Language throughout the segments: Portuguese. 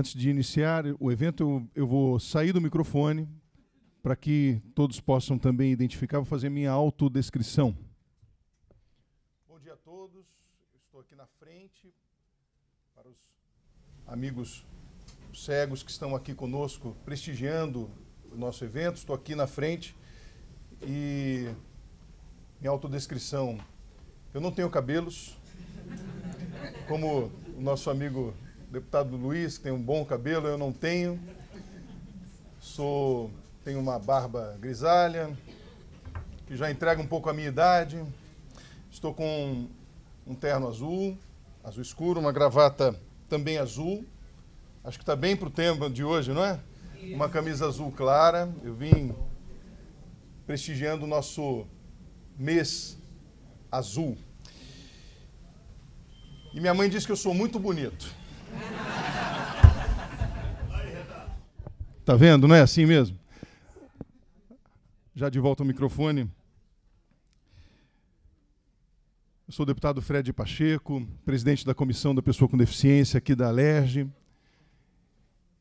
Antes de iniciar o evento, eu vou sair do microfone para que todos possam também identificar. Vou fazer minha autodescrição. Bom dia a todos. Estou aqui na frente para os amigos cegos que estão aqui conosco prestigiando o nosso evento. Estou aqui na frente e minha autodescrição. Eu não tenho cabelos, como o nosso amigo deputado Luiz, que tem um bom cabelo, eu não tenho. Sou, tenho uma barba grisalha, que já entrega um pouco a minha idade. Estou com um terno azul, azul escuro, uma gravata também azul. Acho que está bem para o tema de hoje, não é? Uma camisa azul clara. Eu vim prestigiando o nosso mês azul. E minha mãe disse que eu sou muito bonito. Tá vendo? Não é assim mesmo? Já de volta ao microfone. Eu sou o deputado Fred Pacheco, presidente da Comissão da Pessoa com Deficiência aqui da Alerj.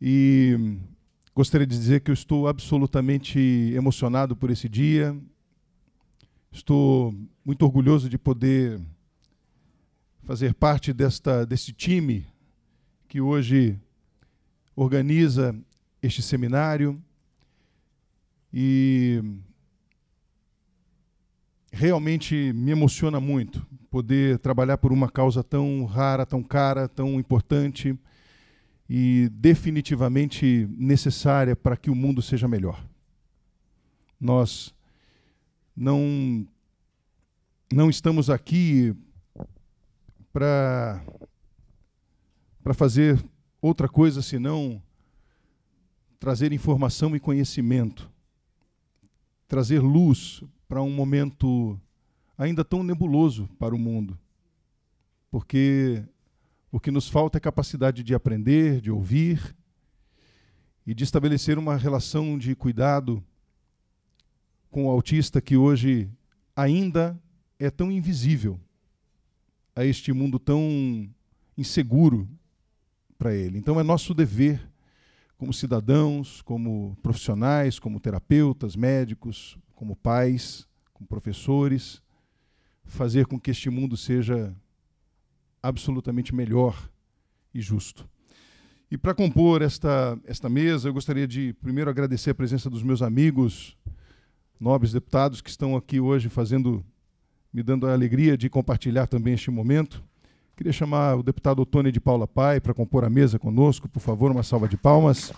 E gostaria de dizer que eu estou absolutamente emocionado por esse dia. Estou muito orgulhoso de poder fazer parte desta, desse time que hoje organiza este seminário e realmente me emociona muito poder trabalhar por uma causa tão rara, tão cara, tão importante e definitivamente necessária para que o mundo seja melhor. Nós não não estamos aqui para para fazer outra coisa senão trazer informação e conhecimento, trazer luz para um momento ainda tão nebuloso para o mundo. Porque o que nos falta é capacidade de aprender, de ouvir e de estabelecer uma relação de cuidado com o autista que hoje ainda é tão invisível a este mundo tão inseguro para ele. Então é nosso dever, como cidadãos, como profissionais, como terapeutas, médicos, como pais, como professores, fazer com que este mundo seja absolutamente melhor e justo. E para compor esta, esta mesa, eu gostaria de primeiro agradecer a presença dos meus amigos, nobres deputados que estão aqui hoje fazendo, me dando a alegria de compartilhar também este momento. Queria chamar o deputado Tony de Paula Pai para compor a mesa conosco. Por favor, uma salva de palmas.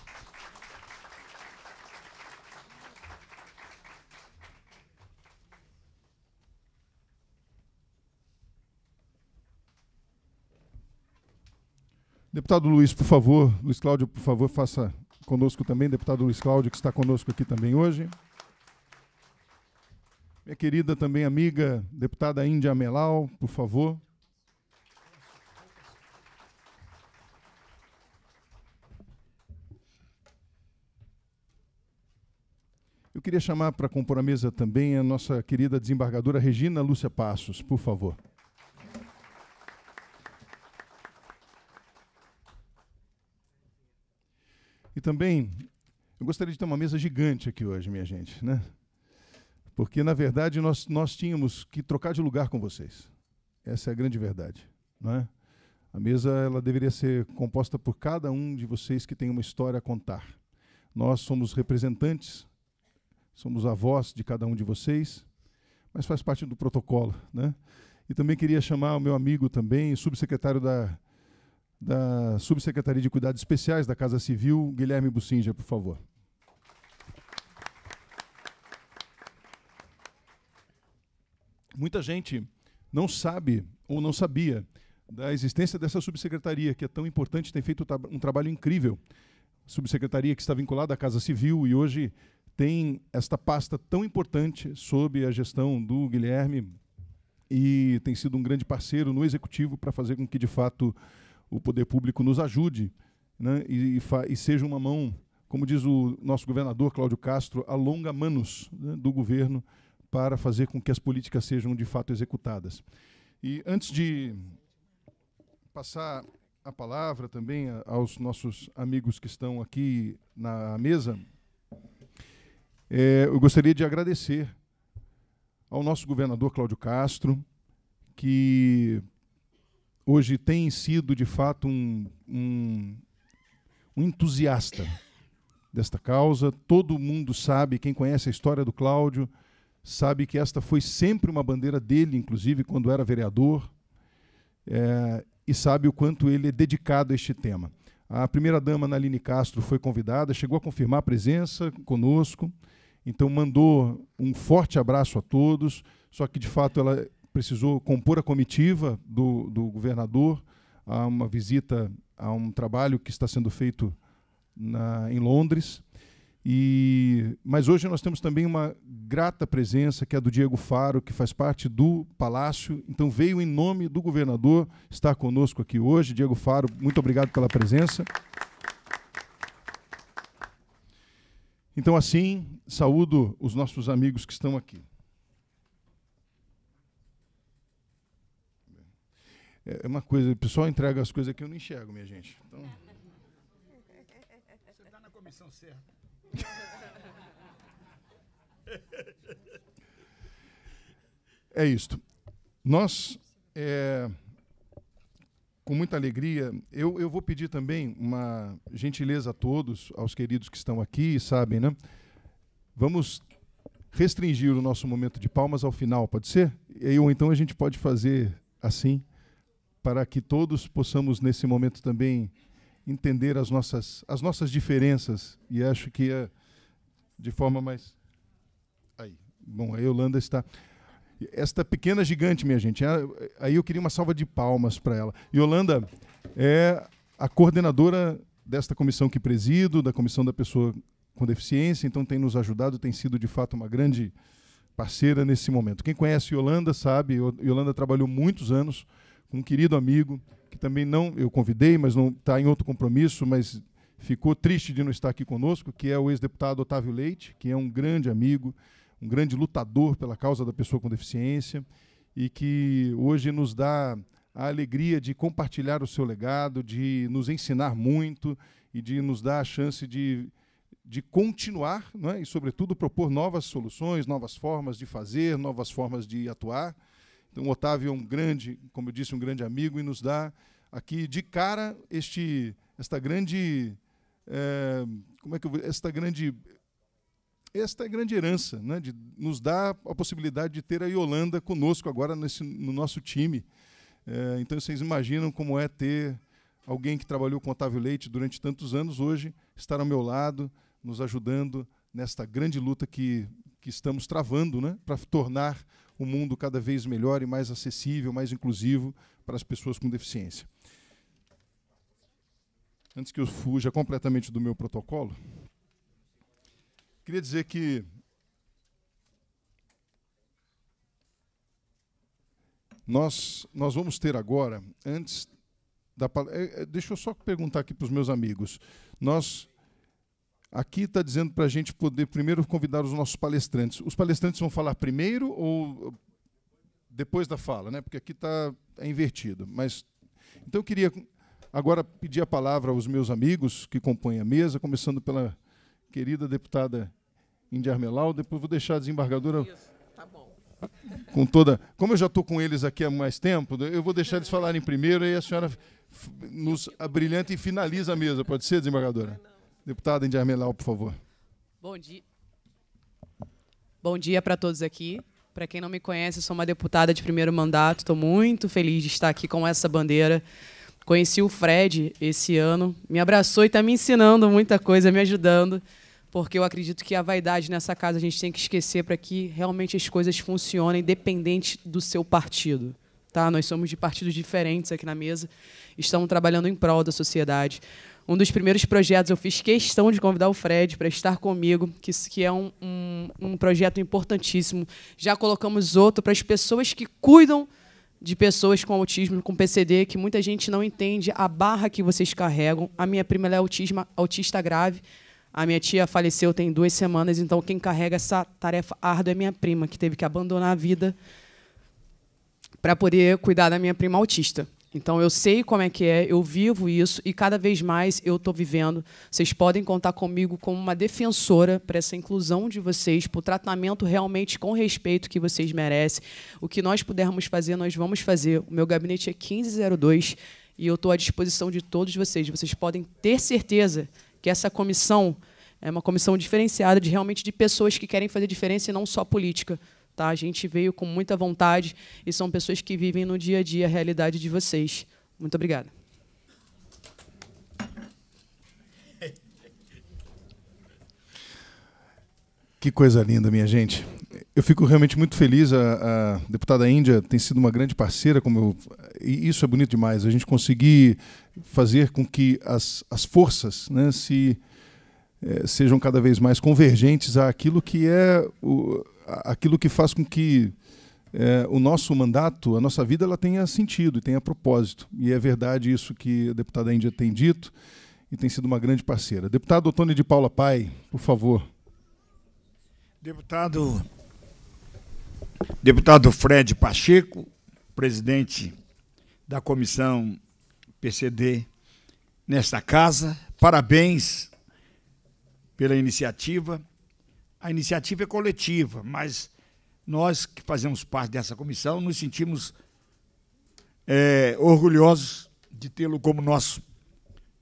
Deputado Luiz, por favor, Luiz Cláudio, por favor, faça conosco também, deputado Luiz Cláudio, que está conosco aqui também hoje. Minha querida também amiga, deputada Índia Melal, por favor. Eu queria chamar para compor a mesa também a nossa querida desembargadora Regina Lúcia Passos, por favor. E também, eu gostaria de ter uma mesa gigante aqui hoje, minha gente, né? Porque, na verdade, nós, nós tínhamos que trocar de lugar com vocês. Essa é a grande verdade, não é? A mesa ela deveria ser composta por cada um de vocês que tem uma história a contar. Nós somos representantes somos avós de cada um de vocês, mas faz parte do protocolo, né? E também queria chamar o meu amigo também, subsecretário da, da Subsecretaria de Cuidados Especiais da Casa Civil, Guilherme Bucinja, por favor. Muita gente não sabe ou não sabia da existência dessa subsecretaria, que é tão importante, tem feito um trabalho incrível. Subsecretaria que está vinculada à Casa Civil e hoje tem esta pasta tão importante sob a gestão do Guilherme e tem sido um grande parceiro no executivo para fazer com que, de fato, o poder público nos ajude né, e, e, e, seja uma mão, como diz o nosso governador Cláudio Castro, a longa manos né, do governo para fazer com que as políticas sejam de fato executadas. E antes de passar a palavra também aos nossos amigos que estão aqui na mesa, é, eu gostaria de agradecer ao nosso governador Cláudio Castro, que hoje tem sido de fato um, um, um entusiasta desta causa. Todo mundo sabe, quem conhece a história do Cláudio, sabe que esta foi sempre uma bandeira dele, inclusive quando era vereador, é, e sabe o quanto ele é dedicado a este tema. A primeira-dama, Naline Castro, foi convidada, chegou a confirmar a presença conosco. Então mandou um forte abraço a todos, só que de fato ela precisou compor a comitiva do, do governador a uma visita a um trabalho que está sendo feito na, em Londres. E, mas hoje nós temos também uma grata presença, que é do Diego Faro, que faz parte do Palácio. Então veio em nome do governador estar conosco aqui hoje. Diego Faro, muito obrigado pela presença. Então, assim, saúdo os nossos amigos que estão aqui. É, é uma coisa, o pessoal entrega as coisas que eu não enxergo, minha gente. Então... Você está na comissão certa. é isto. Nós. É com muita alegria. Eu, eu vou pedir também uma gentileza a todos, aos queridos que estão aqui, sabem, né? Vamos restringir o nosso momento de palmas ao final, pode ser? E, ou então a gente pode fazer assim, para que todos possamos, nesse momento também, entender as nossas, as nossas diferenças. E acho que é de forma mais. Aí. Bom, a Yolanda está. Esta pequena gigante, minha gente, é, aí eu queria uma salva de palmas para ela. Yolanda é a coordenadora desta comissão que presido, da Comissão da Pessoa com Deficiência, então tem nos ajudado, tem sido de fato uma grande parceira nesse momento. Quem conhece Yolanda sabe, Yolanda trabalhou muitos anos com um querido amigo, que também não, eu convidei, mas não está em outro compromisso, mas ficou triste de não estar aqui conosco, que é o ex-deputado Otávio Leite, que é um grande amigo, um grande lutador pela causa da pessoa com deficiência e que hoje nos dá a alegria de compartilhar o seu legado, de nos ensinar muito e de nos dar a chance de, de continuar né, e, sobretudo, propor novas soluções, novas formas de fazer, novas formas de atuar. Então, o Otávio é um grande, como eu disse, um grande amigo e nos dá aqui de cara este, esta grande. É, como é que eu, esta grande esta é a grande herança, né, de nos dar a possibilidade de ter a Yolanda conosco agora nesse, no nosso time. É, então vocês imaginam como é ter alguém que trabalhou com Otávio Leite durante tantos anos hoje estar ao meu lado, nos ajudando nesta grande luta que, que estamos travando né, para tornar o mundo cada vez melhor e mais acessível, mais inclusivo para as pessoas com deficiência. Antes que eu fuja completamente do meu protocolo, Queria dizer que nós nós vamos ter agora antes da é, é, deixa eu só perguntar aqui para os meus amigos. Nós aqui está dizendo para a gente poder primeiro convidar os nossos palestrantes. Os palestrantes vão falar primeiro ou depois da fala, né? Porque aqui está é invertido. Mas então eu queria agora pedir a palavra aos meus amigos que compõem a mesa, começando pela querida deputada India Armelau. Depois vou deixar a desembargadora. tá bom. Com toda. Como eu já estou com eles aqui há mais tempo, né, eu vou deixar eles falarem primeiro e a senhora nos abrilhanta e finaliza a mesa. Pode ser, desembargadora? Deputada India Armelau, por favor. Bom dia. Bom dia para todos aqui. Para quem não me conhece, sou uma deputada de primeiro mandato. Estou muito feliz de estar aqui com essa bandeira. Conheci o Fred esse ano, me abraçou e está me ensinando muita coisa, me ajudando porque eu acredito que a vaidade nessa casa a gente tem que esquecer para que realmente as coisas funcionem dependente do seu partido. Tá? Nós somos de partidos diferentes aqui na mesa, estamos trabalhando em prol da sociedade. Um dos primeiros projetos, eu fiz questão de convidar o Fred para estar comigo, que, que é um, um, um projeto importantíssimo. Já colocamos outro para as pessoas que cuidam de pessoas com autismo, com PCD, que muita gente não entende a barra que vocês carregam. A minha prima é autisma, autista grave, a minha tia faleceu tem duas semanas, então quem carrega essa tarefa árdua é minha prima, que teve que abandonar a vida para poder cuidar da minha prima autista. Então eu sei como é que é, eu vivo isso e cada vez mais eu estou vivendo. Vocês podem contar comigo como uma defensora para essa inclusão de vocês, para o tratamento realmente com respeito que vocês merecem. O que nós pudermos fazer, nós vamos fazer. O meu gabinete é 1502 e eu estou à disposição de todos vocês. Vocês podem ter certeza que essa comissão é uma comissão diferenciada de realmente de pessoas que querem fazer diferença e não só política. Tá? A gente veio com muita vontade e são pessoas que vivem no dia a dia a realidade de vocês. Muito obrigada. Que coisa linda, minha gente eu fico realmente muito feliz. A, a, deputada Índia tem sido uma grande parceira, como eu, e isso é bonito demais. A gente conseguir fazer com que as, as forças né, se, é, sejam cada vez mais convergentes àquilo que é o, aquilo que faz com que é, o nosso mandato, a nossa vida, ela tenha sentido e tenha propósito. E é verdade isso que a deputada Índia tem dito e tem sido uma grande parceira. Deputado Otônio de Paula Pai, por favor. Deputado Deputado Fred Pacheco, presidente da comissão PCD nesta casa, parabéns pela iniciativa. A iniciativa é coletiva, mas nós que fazemos parte dessa comissão nos sentimos é, orgulhosos de tê-lo como nosso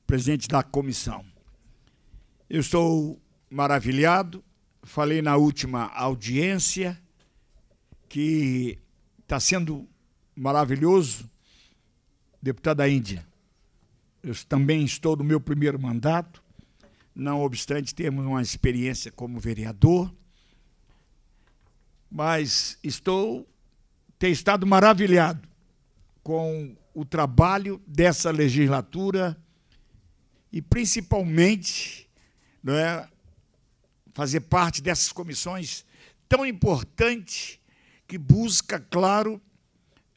presidente da comissão. Eu estou maravilhado, falei na última audiência que está sendo maravilhoso, deputada Índia. Eu também estou no meu primeiro mandato, não obstante termos uma experiência como vereador, mas estou tem estado maravilhado com o trabalho dessa legislatura e principalmente é, fazer parte dessas comissões tão importantes que busca, claro,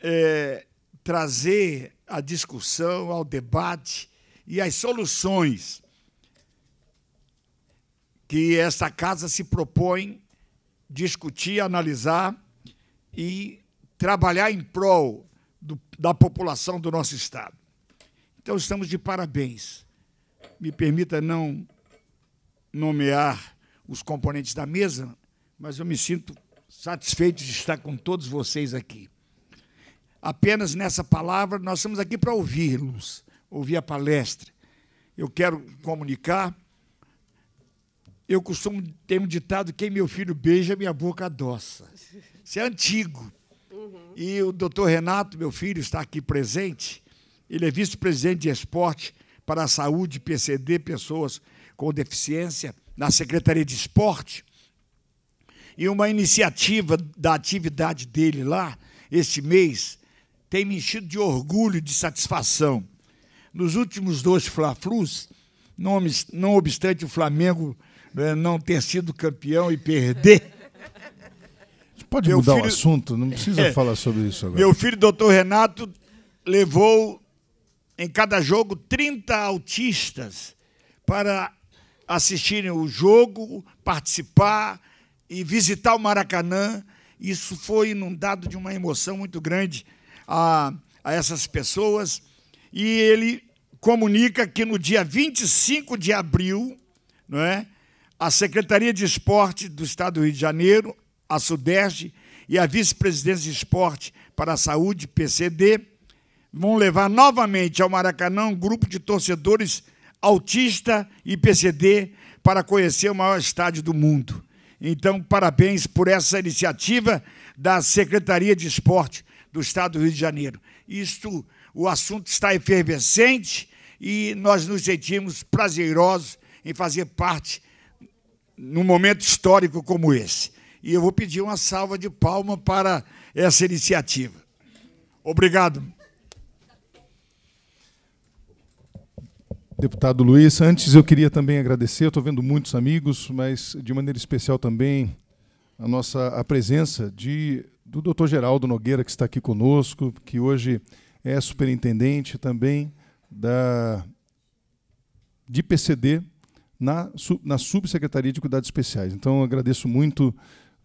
é, trazer à discussão, ao debate e às soluções que essa casa se propõe discutir, analisar e trabalhar em prol do, da população do nosso Estado. Então, estamos de parabéns. Me permita não nomear os componentes da mesa, mas eu me sinto satisfeito de estar com todos vocês aqui. Apenas nessa palavra, nós estamos aqui para ouvi-los, ouvir a palestra. Eu quero comunicar. Eu costumo ter um ditado: quem meu filho beija, minha boca adoça. Isso é antigo. Uhum. E o doutor Renato, meu filho, está aqui presente. Ele é vice-presidente de esporte para a saúde, PCD, pessoas com deficiência, na Secretaria de Esporte e uma iniciativa da atividade dele lá, este mês, tem me enchido de orgulho e de satisfação. Nos últimos dois Fla-Flus, não, obstante o Flamengo né, não ter sido campeão e perder. Você pode meu mudar filho, o assunto, não precisa é, falar sobre isso agora. Meu filho, doutor Renato, levou em cada jogo 30 autistas para assistirem o jogo, participar, e visitar o Maracanã, isso foi inundado de uma emoção muito grande a, a essas pessoas. E ele comunica que no dia 25 de abril, não é, a Secretaria de Esporte do Estado do Rio de Janeiro, a Sudeste e a Vice-Presidência de Esporte para a Saúde, PCD, vão levar novamente ao Maracanã um grupo de torcedores autista e PCD para conhecer o maior estádio do mundo. Então, parabéns por essa iniciativa da Secretaria de Esporte do Estado do Rio de Janeiro. Isto, o assunto está efervescente e nós nos sentimos prazerosos em fazer parte num momento histórico como esse. E eu vou pedir uma salva de palma para essa iniciativa. Obrigado. Deputado Luiz, antes eu queria também agradecer, estou vendo muitos amigos, mas de maneira especial também a nossa a presença de, do doutor Geraldo Nogueira, que está aqui conosco, que hoje é superintendente também da, de PCD na, na Subsecretaria de Cuidados Especiais. Então agradeço muito,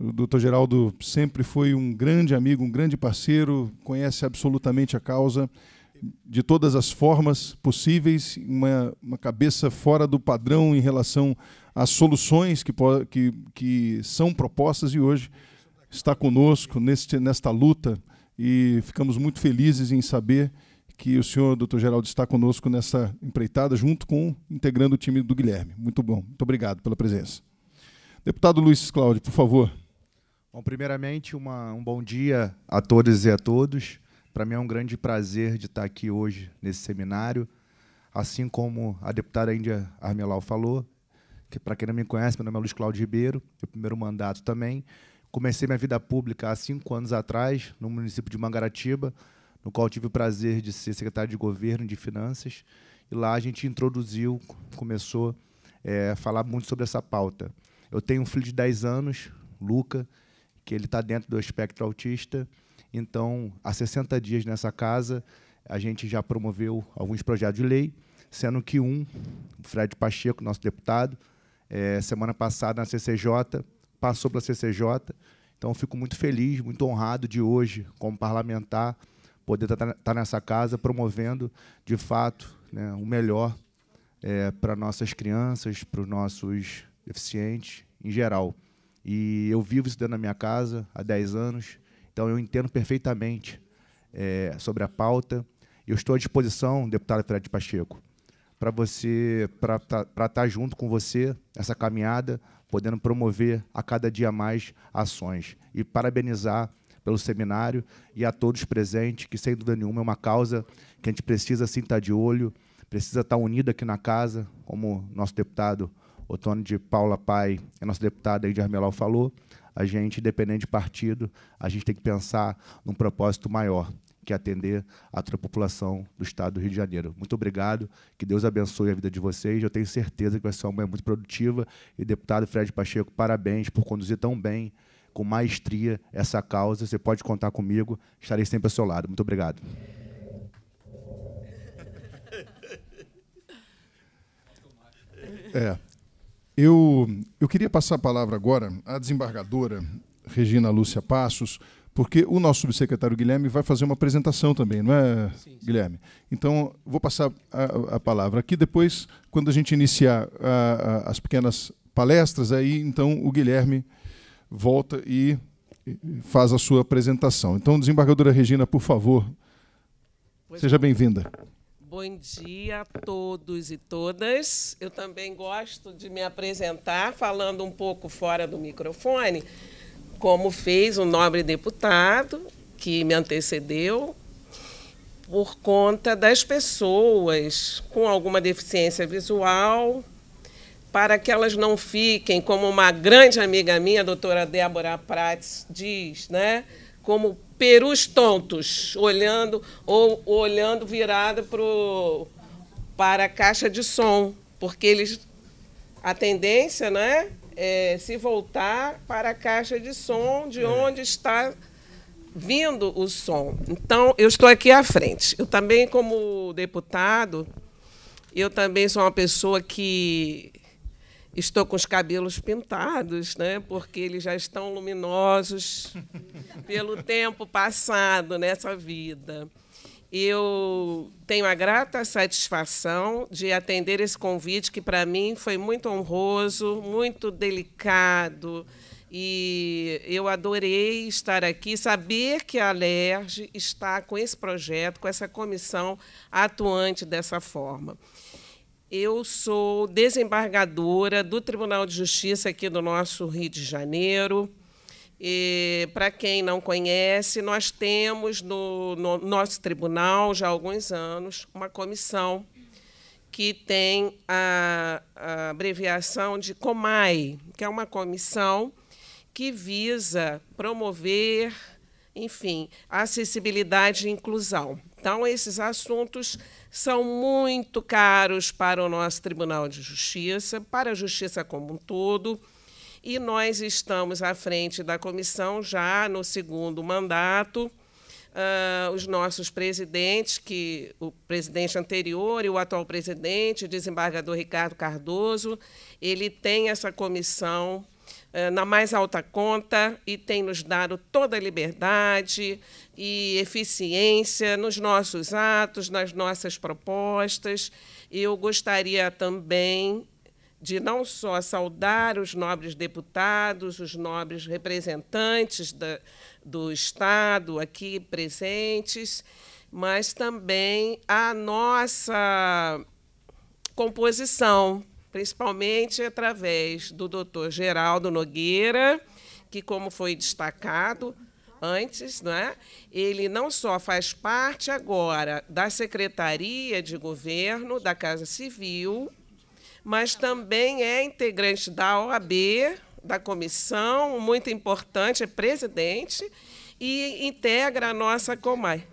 o doutor Geraldo sempre foi um grande amigo, um grande parceiro, conhece absolutamente a causa de todas as formas possíveis, uma, uma cabeça fora do padrão em relação às soluções que, que, que são propostas e hoje está conosco neste, nesta luta e ficamos muito felizes em saber que o senhor, doutor Geraldo, está conosco nessa empreitada, junto com, integrando o time do Guilherme. Muito bom, muito obrigado pela presença. Deputado Luiz Cláudio, por favor. Bom, primeiramente, uma, um bom dia a todas e a todos. Para mim é um grande prazer de estar aqui hoje nesse seminário. Assim como a deputada Índia Armelau falou, que para quem não me conhece, meu nome é Luiz Cláudio Ribeiro, meu primeiro mandato também. Comecei minha vida pública há cinco anos atrás, no município de Mangaratiba, no qual tive o prazer de ser secretário de governo e de finanças. E lá a gente introduziu, começou é, a é, falar muito sobre essa pauta. Eu tenho um filho de 10 anos, Luca, que ele está dentro do espectro autista então, há 60 dias nessa casa, a gente já promoveu alguns projetos de lei, sendo que um, o Fred Pacheco, nosso deputado, é, semana passada na CCJ, passou pela CCJ. Então, fico muito feliz, muito honrado de hoje, como parlamentar, poder estar tá, tá, tá nessa casa promovendo, de fato, né, o melhor é, para nossas crianças, para os nossos deficientes em geral. E eu vivo isso dentro da minha casa há 10 anos. Então, eu entendo perfeitamente é, sobre a pauta. Eu estou à disposição, deputado Fred Pacheco, para você, para estar tá, tá junto com você essa caminhada, podendo promover a cada dia mais ações. E parabenizar pelo seminário e a todos presentes, que sem dúvida nenhuma é uma causa que a gente precisa sim estar tá de olho, precisa estar unido aqui na casa, como nosso deputado Otônio de Paula Pai, nosso deputado Edir de Armelau falou, a gente, independente de partido, a gente tem que pensar num propósito maior, que é atender a toda a população do estado do Rio de Janeiro. Muito obrigado, que Deus abençoe a vida de vocês. Eu tenho certeza que vai ser é uma manhã muito produtiva. E, deputado Fred Pacheco, parabéns por conduzir tão bem, com maestria, essa causa. Você pode contar comigo, estarei sempre ao seu lado. Muito obrigado. É. Eu, eu queria passar a palavra agora à desembargadora Regina Lúcia Passos, porque o nosso subsecretário Guilherme vai fazer uma apresentação também, não é, sim, sim. Guilherme? Então, vou passar a, a, palavra aqui. Depois, quando a gente iniciar a, a, as pequenas palestras, aí então o Guilherme volta e faz a sua apresentação. Então, desembargadora Regina, por favor, pois seja bem-vinda. Bom dia a todos e todas. Eu também gosto de me apresentar falando um pouco fora do microfone, como fez o nobre deputado que me antecedeu, por conta das pessoas com alguma deficiência visual, para que elas não fiquem, como uma grande amiga minha, a doutora Débora Prates, diz, né? como perus tontos, olhando ou olhando virado pro, para a caixa de som, porque eles a tendência, né, é se voltar para a caixa de som de é. onde está vindo o som. Então, eu estou aqui à frente. Eu também como deputado, eu também sou uma pessoa que Estou com os cabelos pintados, né? Porque eles já estão luminosos pelo tempo passado nessa vida. Eu tenho a grata satisfação de atender esse convite que para mim foi muito honroso, muito delicado. E eu adorei estar aqui, saber que a LERJ está com esse projeto, com essa comissão atuante dessa forma. Eu sou desembargadora do Tribunal de Justiça aqui do nosso Rio de Janeiro. E, para quem não conhece, nós temos no, no, nosso tribunal, já há alguns anos, uma comissão que tem a, a abreviação de COMAI, que é uma comissão que visa promover, enfim, acessibilidade e inclusão. Então, esses assuntos são muito caros para o nosso Tribunal de Justiça, para a Justiça como um todo, e nós estamos à frente da comissão já no segundo mandato. Uh, os nossos presidentes, que o presidente anterior e o atual presidente, o desembargador Ricardo Cardoso, ele tem essa comissão eh, na mais alta conta e tem nos dado toda a liberdade e eficiência nos nossos atos, nas nossas propostas. Eu gostaria também de não só saudar os nobres deputados, os nobres representantes da, do Estado aqui presentes, mas também a nossa composição, principalmente através do doutor Geraldo Nogueira, que, como foi destacado antes, é, ele não só faz parte agora da Secretaria de Governo da Casa Civil, mas também é integrante da OAB, da comissão, muito importante, é presidente, e integra a nossa Comai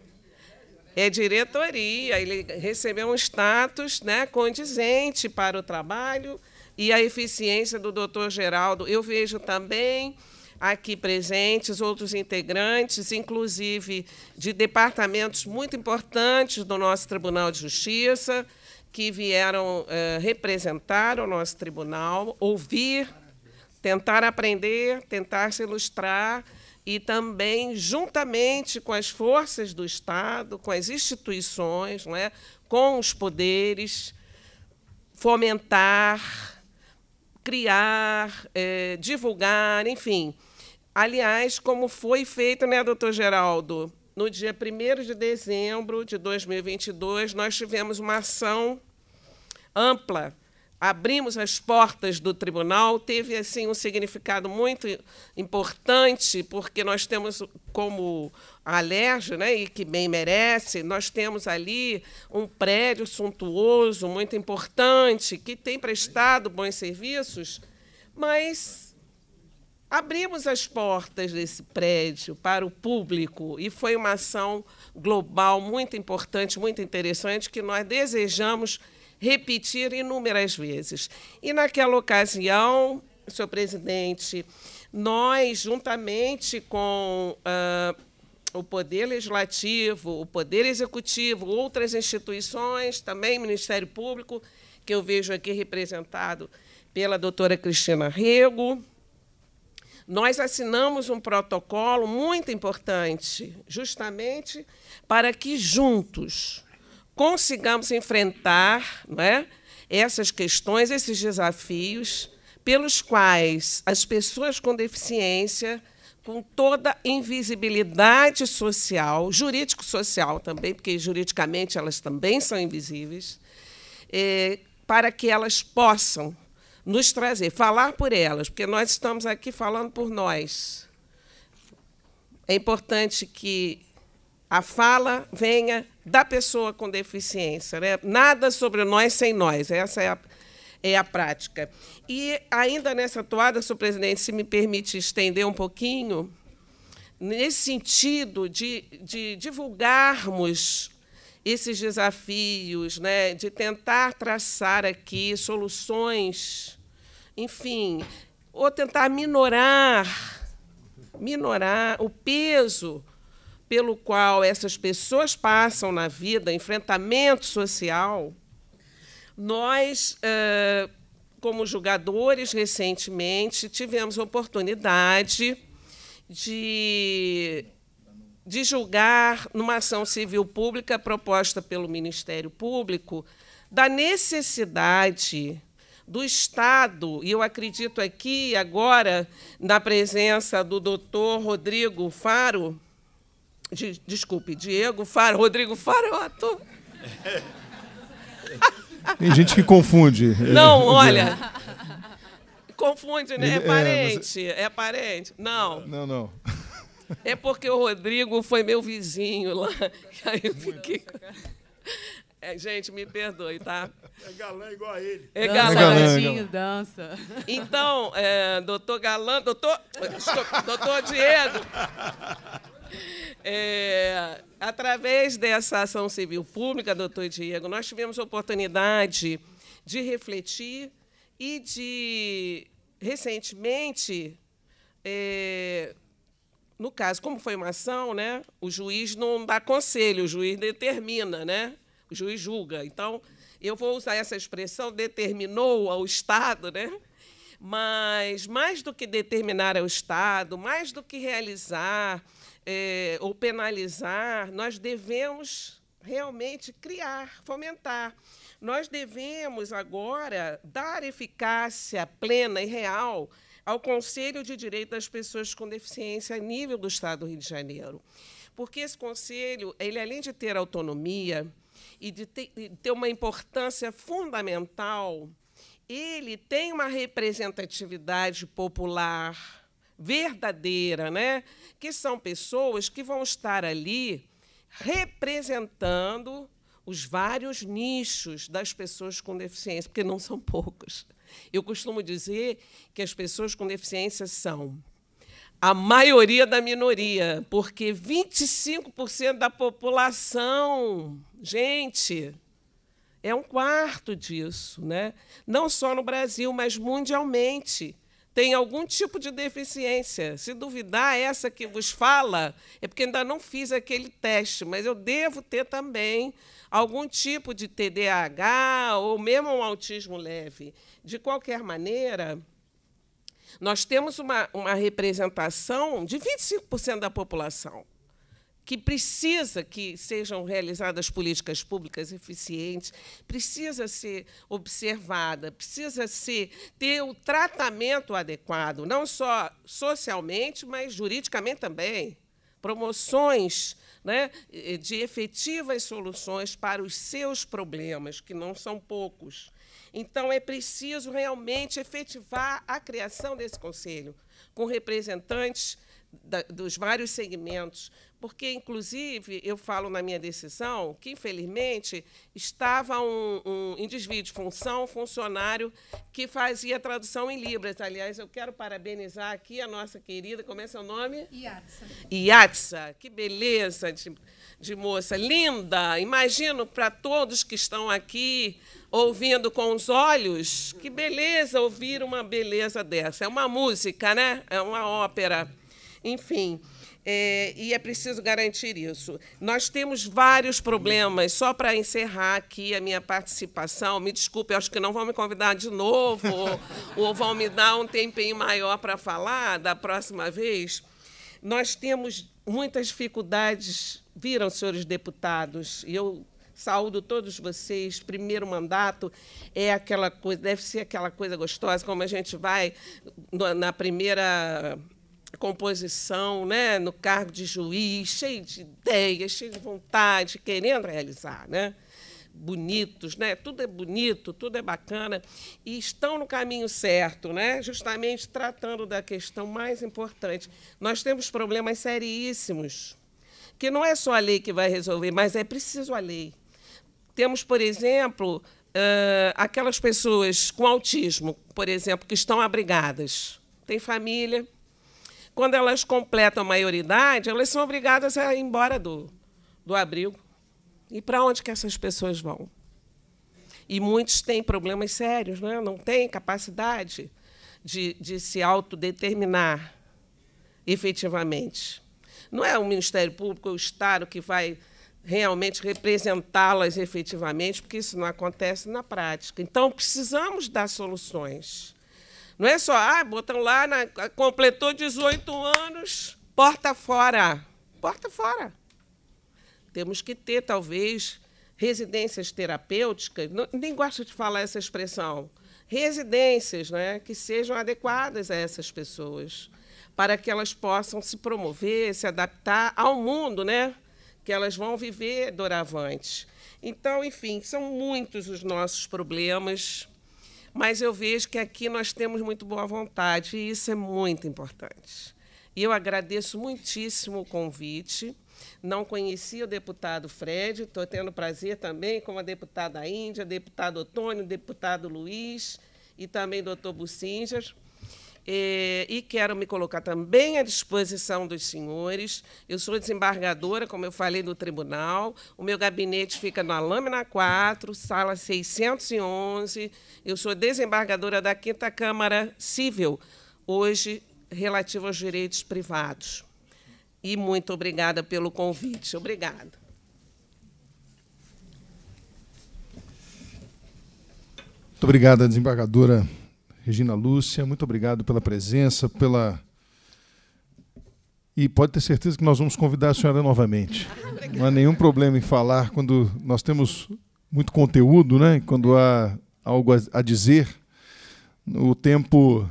é diretoria, ele recebeu um status né, condizente para o trabalho e a eficiência do doutor Geraldo. Eu vejo também aqui presentes outros integrantes, inclusive de departamentos muito importantes do nosso Tribunal de Justiça, que vieram eh, representar o nosso tribunal, ouvir, tentar aprender, tentar se ilustrar e também juntamente com as forças do Estado, com as instituições, não é? com os poderes, fomentar, criar, é, divulgar, enfim. Aliás, como foi feito, né, doutor Geraldo? No dia 1 de dezembro de 2022, nós tivemos uma ação ampla abrimos as portas do tribunal teve assim um significado muito importante porque nós temos como a né, e que bem merece, nós temos ali um prédio suntuoso, muito importante, que tem prestado bons serviços, mas abrimos as portas desse prédio para o público e foi uma ação global muito importante, muito interessante que nós desejamos repetir inúmeras vezes. E naquela ocasião, senhor presidente, nós, juntamente com uh, o Poder Legislativo, o Poder Executivo, outras instituições, também Ministério Público, que eu vejo aqui representado pela doutora Cristina Rego, nós assinamos um protocolo muito importante, justamente para que juntos consigamos enfrentar não é, essas questões, esses desafios, pelos quais as pessoas com deficiência, com toda invisibilidade social, jurídico-social também, porque juridicamente elas também são invisíveis, é, para que elas possam nos trazer, falar por elas, porque nós estamos aqui falando por nós. É importante que a fala venha da pessoa com deficiência. Né? Nada sobre nós sem nós. Essa é a, é a prática. E ainda nessa toada, senhor presidente, se me permite estender um pouquinho, nesse sentido de, de divulgarmos esses desafios, né? de tentar traçar aqui soluções, enfim, ou tentar minorar, minorar o peso pelo qual essas pessoas passam na vida, enfrentamento social, nós, como julgadores, recentemente tivemos a oportunidade de, de julgar, numa ação civil pública proposta pelo Ministério Público, da necessidade do Estado, e eu acredito aqui agora, na presença do doutor Rodrigo Faro, de, desculpe, Diego Faro, Rodrigo Faro é o ator. Tem gente que confunde. Não, é, olha. Confunde, né? É, é parente, é, parente. Não. Não, não. É porque o Rodrigo foi meu vizinho lá. E aí eu fiquei. É, gente, me perdoe, tá? É galã igual a ele. É dança, galã. Dança, é dança. Então, é, doutor Galã, doutor, doutor Diego, é, através dessa ação civil pública, doutor Diego, nós tivemos a oportunidade de refletir e de, recentemente, é, no caso, como foi uma ação, né, o juiz não dá conselho, o juiz determina, né, o juiz julga. Então, eu vou usar essa expressão, determinou ao Estado, né? mas mais do que determinar ao Estado, mais do que realizar é, ou penalizar, nós devemos realmente criar, fomentar. Nós devemos agora dar eficácia plena e real ao Conselho de Direito das Pessoas com Deficiência a nível do Estado do Rio de Janeiro. Porque esse conselho, ele além de ter autonomia e de ter uma importância fundamental, ele tem uma representatividade popular verdadeira, né? que são pessoas que vão estar ali representando os vários nichos das pessoas com deficiência, porque não são poucas. Eu costumo dizer que as pessoas com deficiência são a maioria da minoria, porque 25% da população, gente, é um quarto disso, né? Não só no Brasil, mas mundialmente tem algum tipo de deficiência. Se duvidar, essa que vos fala é porque ainda não fiz aquele teste, mas eu devo ter também algum tipo de TDAH ou mesmo um autismo leve. De qualquer maneira, nós temos uma, uma representação de 25% da população que precisa que sejam realizadas políticas públicas eficientes, precisa ser observada, precisa ser ter o tratamento adequado, não só socialmente, mas juridicamente também. Promoções né, de efetivas soluções para os seus problemas, que não são poucos. Então, é preciso realmente efetivar a criação desse conselho, com representantes da, dos vários segmentos, porque, inclusive, eu falo na minha decisão que, infelizmente, estava um, um, em desvio de função um funcionário que fazia tradução em Libras. Aliás, eu quero parabenizar aqui a nossa querida, como é seu nome? Iatsa. Iatsa, que beleza de, de moça, linda! Imagino para todos que estão aqui ouvindo com os olhos, que beleza ouvir uma beleza dessa. É uma música, né? É uma ópera. Enfim, é, e é preciso garantir isso. Nós temos vários problemas, só para encerrar aqui a minha participação, me desculpe, acho que não vão me convidar de novo, ou, ou vão me dar um tempinho maior para falar da próxima vez. Nós temos muitas dificuldades, viram, senhores deputados, e eu saúdo todos vocês. Primeiro mandato é aquela coisa, deve ser aquela coisa gostosa, como a gente vai na primeira composição, né, no cargo de juiz, cheio de ideias, cheio de vontade, querendo realizar, né? bonitos, né? Tudo é bonito, tudo é bacana e estão no caminho certo, né? Justamente tratando da questão mais importante. Nós temos problemas seríssimos, que não é só a lei que vai resolver, mas é preciso a lei. Temos, por exemplo, aquelas pessoas com autismo, por exemplo, que estão abrigadas, tem família, quando elas completam a maioridade, elas são obrigadas a ir embora do, do abrigo. E para onde que essas pessoas vão? E muitos têm problemas sérios, não, é? não têm capacidade de, de se autodeterminar efetivamente. Não é o Ministério Público, o Estado que vai realmente representá-las efetivamente, porque isso não acontece na prática. Então, precisamos dar soluções. Não é só, ah, botam lá, na, completou 18 anos, porta fora. Porta fora. Temos que ter, talvez, residências terapêuticas, não, nem gosto de falar essa expressão, residências né, que sejam adequadas a essas pessoas, para que elas possam se promover, se adaptar ao mundo né, que elas vão viver doravante. Então, enfim, são muitos os nossos problemas mas eu vejo que aqui nós temos muito boa vontade e isso é muito importante. E eu agradeço muitíssimo o convite. Não conhecia o deputado Fred, estou tendo prazer também, como a deputada Índia, deputado Otônio, deputado Luiz e também doutor Bucinjas. Eh, e quero me colocar também à disposição dos senhores. Eu sou desembargadora, como eu falei, no tribunal. O meu gabinete fica na Lâmina 4, sala 611. Eu sou desembargadora da Quinta Câmara Civil, hoje relativa aos direitos privados. E muito obrigada pelo convite. Obrigada. Muito obrigada, desembargadora Regina Lúcia, muito obrigado pela presença, pela. E pode ter certeza que nós vamos convidar a senhora novamente. Não há nenhum problema em falar quando nós temos muito conteúdo, né? Quando há algo a dizer, o tempo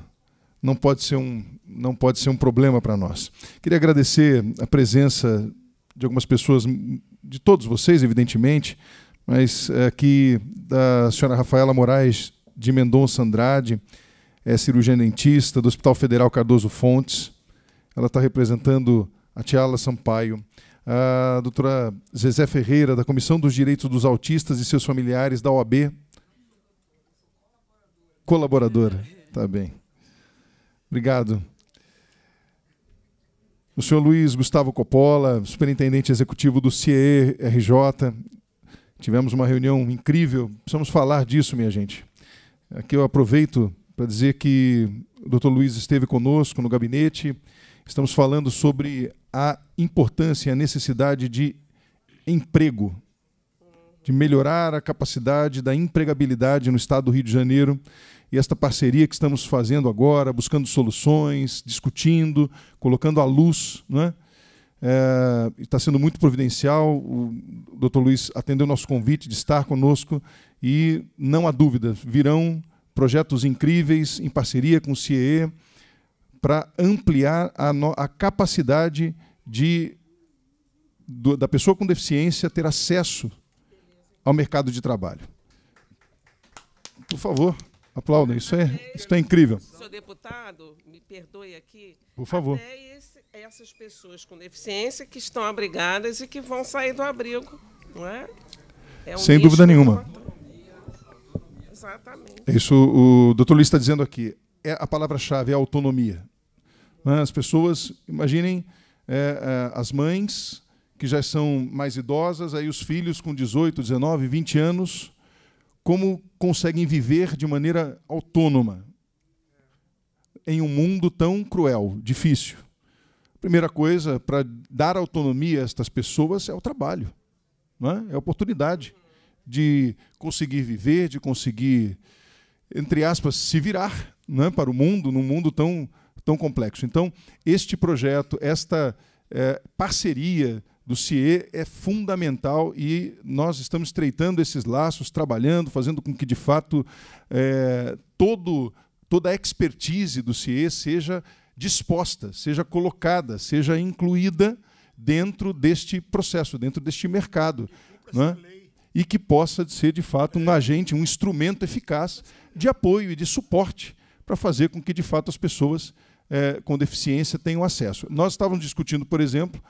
não pode ser um, não pode ser um problema para nós. Queria agradecer a presença de algumas pessoas, de todos vocês, evidentemente, mas eh, aqui da senhora Rafaela Moraes de Mendonça Andrade, é cirurgiã dentista do Hospital Federal Cardoso Fontes. Ela está representando a Tiala Sampaio. A doutora Zezé Ferreira, da Comissão dos Direitos dos Autistas e seus familiares da OAB. Colaboradora. Tá bem. Obrigado. O senhor Luiz Gustavo Coppola, superintendente executivo do CIE-RJ. Tivemos uma reunião incrível. Precisamos falar disso, minha gente. Aqui eu aproveito para dizer que o Dr. Luiz esteve conosco no gabinete. Estamos falando sobre a importância e a necessidade de emprego, de melhorar a capacidade da empregabilidade no estado do Rio de Janeiro. E esta parceria que estamos fazendo agora, buscando soluções, discutindo, colocando à luz, né? É, é está sendo muito providencial. O doutor Luiz atendeu nosso convite de estar conosco e não há dúvida, virão projetos incríveis em parceria com o CIE para ampliar a, a capacidade de, do, da pessoa com deficiência ter acesso ao mercado de trabalho. Por favor, aplaudem. Isso é, isso é incrível. Senhor deputado, me perdoe aqui. Por favor. Até esse, essas pessoas com deficiência que estão abrigadas e que vão sair do abrigo, não é? é um Sem dúvida nenhuma. Exatamente. Isso o doutor Luiz está dizendo aqui. É a palavra-chave é autonomia. Né? As pessoas, imaginem é, é, as mães que já são mais idosas, aí os filhos com 18, 19, 20 anos, como conseguem viver de maneira autônoma em um mundo tão cruel, difícil. Primeira coisa para dar autonomia a estas pessoas é o trabalho, não é? é a oportunidade de conseguir viver, de conseguir, entre aspas, se virar né, para o mundo, num mundo tão, tão complexo. Então, este projeto, esta é, parceria do CIE é fundamental e nós estamos estreitando esses laços, trabalhando, fazendo com que, de fato, é, todo, toda a expertise do CIE seja disposta, seja colocada, seja incluída dentro deste processo, dentro deste mercado. não é? lei e que possa ser, de fato, um agente, um instrumento eficaz de apoio e de suporte para fazer com que, de fato, as pessoas é, com deficiência tenham acesso. Nós estávamos discutindo, por exemplo,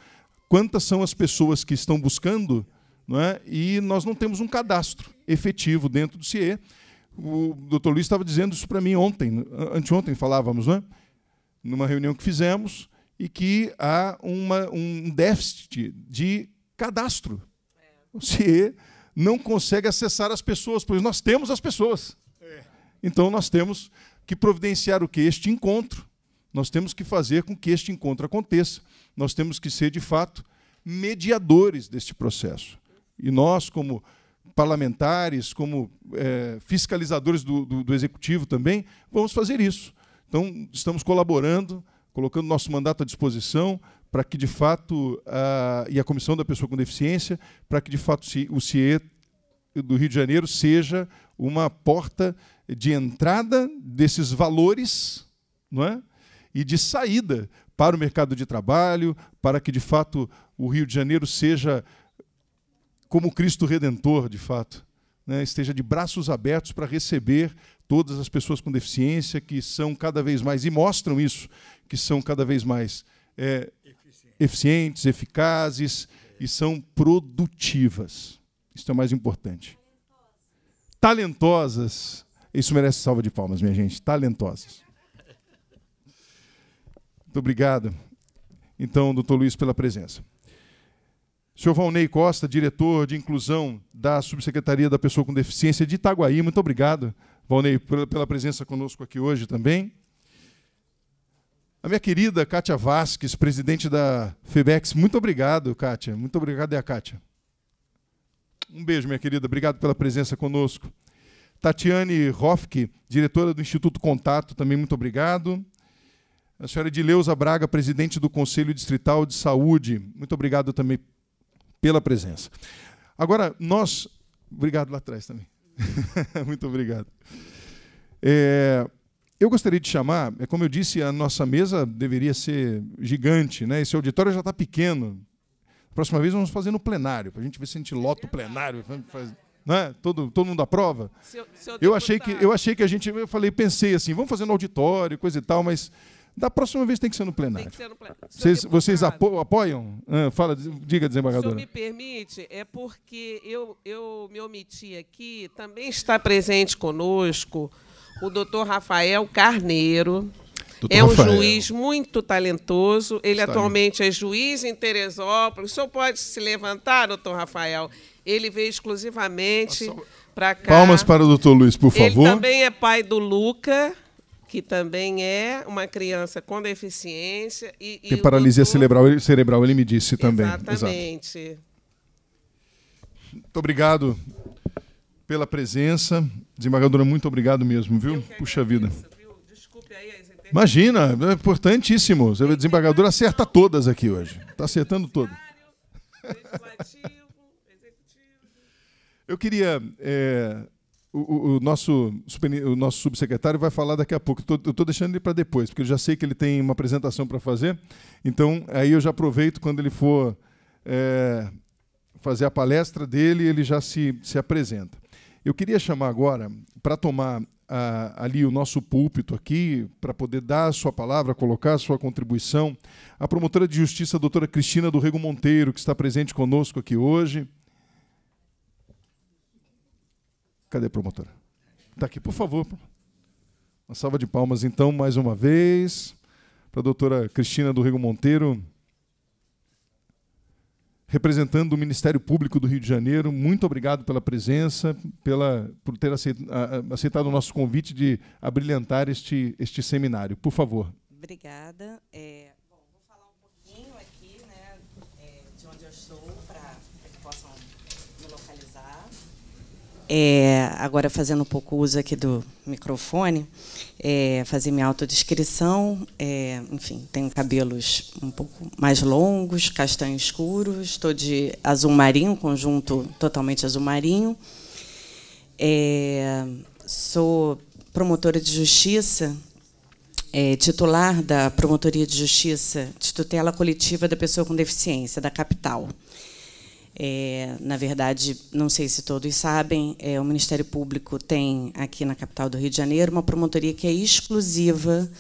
quantas são as pessoas que estão buscando é? e nós não temos um cadastro efetivo dentro do CIE. O doutor Luiz estava dizendo isso para mim ontem, anteontem falávamos, é? numa reunião que fizemos, e que há uma, um déficit de cadastro. É. O CIE não consegue acessar as pessoas, pois nós temos as pessoas. Então nós temos que providenciar o que? Este encontro. Nós temos que fazer com que este encontro aconteça. Nós temos que ser, de fato, mediadores deste processo. E nós, como parlamentares, como é, fiscalizadores do, do, do executivo também, vamos fazer isso. Então, estamos colaborando, colocando nosso mandato à disposição, para que de fato a, e a comissão da pessoa com deficiência para que de fato o CIE do Rio de Janeiro seja uma porta de entrada desses valores, não é? E de saída para o mercado de trabalho, para que de fato o Rio de Janeiro seja como Cristo redentor, de fato, né? esteja de braços abertos para receber todas as pessoas com deficiência que são cada vez mais e mostram isso, que são cada vez mais é, eficientes, eficazes e são produtivas. Isso é o mais importante. Talentosas. Isso merece salva de palmas, minha gente. Talentosas. Muito obrigado, então, doutor Luiz, pela presença. Sr. Valnei Costa, diretor de inclusão da Subsecretaria da Pessoa com Deficiência de Itaguaí, muito obrigado, Valnei, pela presença conosco aqui hoje também. A minha querida Kátia Vasques, presidente da FEBEX, muito obrigado, Kátia. Muito obrigado, é a Kátia. Um beijo, minha querida. Obrigado pela presença conosco. Tatiane Hofke, diretora do Instituto Contato, também muito obrigado. A senhora Edileuza Braga, presidente do Conselho Distrital de Saúde, muito obrigado também pela presença. Agora, nós. Obrigado lá atrás também. muito obrigado. É, eu gostaria de chamar, é como eu disse, a nossa mesa deveria ser gigante, né? Esse auditório já está pequeno. Próxima vez vamos fazer no plenário, para a gente ver se a gente lota o plenário. Faz, né? todo, todo mundo aprova. Seu, seu eu, achei que, eu achei que a gente. Eu falei, pensei assim, vamos fazer no auditório, coisa e tal, mas da próxima vez tem que ser no plenário. Tem que ser no plenário. Vocês, vocês apo apoiam? Ah, fala, diga, desembargadora. Se me permite, é porque eu, eu me omiti aqui, também está presente conosco o doutor Rafael Carneiro. Doutor é um Rafael. juiz muito talentoso. Ele Está atualmente é juiz em Teresópolis. O senhor pode se levantar, doutor Rafael? Ele veio exclusivamente para cá. Palmas para o doutor Luiz, por favor. Ele também é pai do Luca, que também é uma criança com deficiência. E, e Tem paralisia doutor... cerebral, cerebral, ele me disse também. Exatamente. Exato. Muito obrigado, pela presença. Desembargadora, muito obrigado mesmo, viu? Puxa vida. Imagina, é importantíssimo. O desembargadora acerta todas aqui hoje. Está acertando todas. Eu queria. É, o, o, nosso, o nosso subsecretário vai falar daqui a pouco. Eu estou deixando ele para depois, porque eu já sei que ele tem uma apresentação para fazer. Então, aí eu já aproveito quando ele for é, fazer a palestra dele, ele já se, se apresenta. Eu queria chamar agora para tomar ali o nosso púlpito aqui, para poder dar a sua palavra, colocar a sua contribuição, a promotora de justiça, a doutora Cristina do Rego Monteiro, que está presente conosco aqui hoje. Cadê a promotora? Está aqui, por favor. Uma salva de palmas, então, mais uma vez, para a doutora Cristina do Rego Monteiro representando o Ministério Público do Rio de Janeiro. Muito obrigado pela presença, pela, por ter aceitado o nosso convite de abrilhantar este, este seminário. Por favor. Obrigada. É, bom, vou falar um pouquinho aqui né, é, de onde eu estou, para que possam me localizar. É, agora, fazendo um pouco uso aqui do microfone é, fazer minha autodescrição. É, enfim, tenho cabelos um pouco mais longos, castanho escuro, estou de azul marinho, conjunto totalmente azul marinho. É, sou promotora de justiça, é, titular da Promotoria de Justiça de Tutela Coletiva da Pessoa com Deficiência, da capital. É, na verdade, não sei se todos sabem, é, o Ministério Público tem aqui na capital do Rio de Janeiro uma promotoria que é exclusiva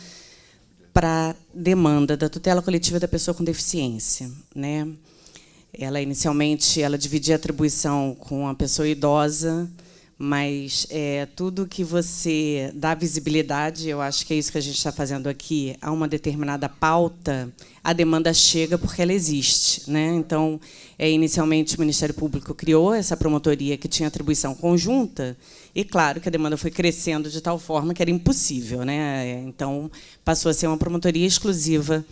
para demanda da tutela coletiva da pessoa com deficiência, né? Ela inicialmente ela dividia a atribuição com a pessoa idosa, mas é, tudo que você dá visibilidade, eu acho que é isso que a gente está fazendo aqui, a uma determinada pauta, a demanda chega porque ela existe. Né? Então, é, inicialmente, o Ministério Público criou essa promotoria que tinha atribuição conjunta, e claro que a demanda foi crescendo de tal forma que era impossível. Né? É, então, passou a ser uma promotoria exclusiva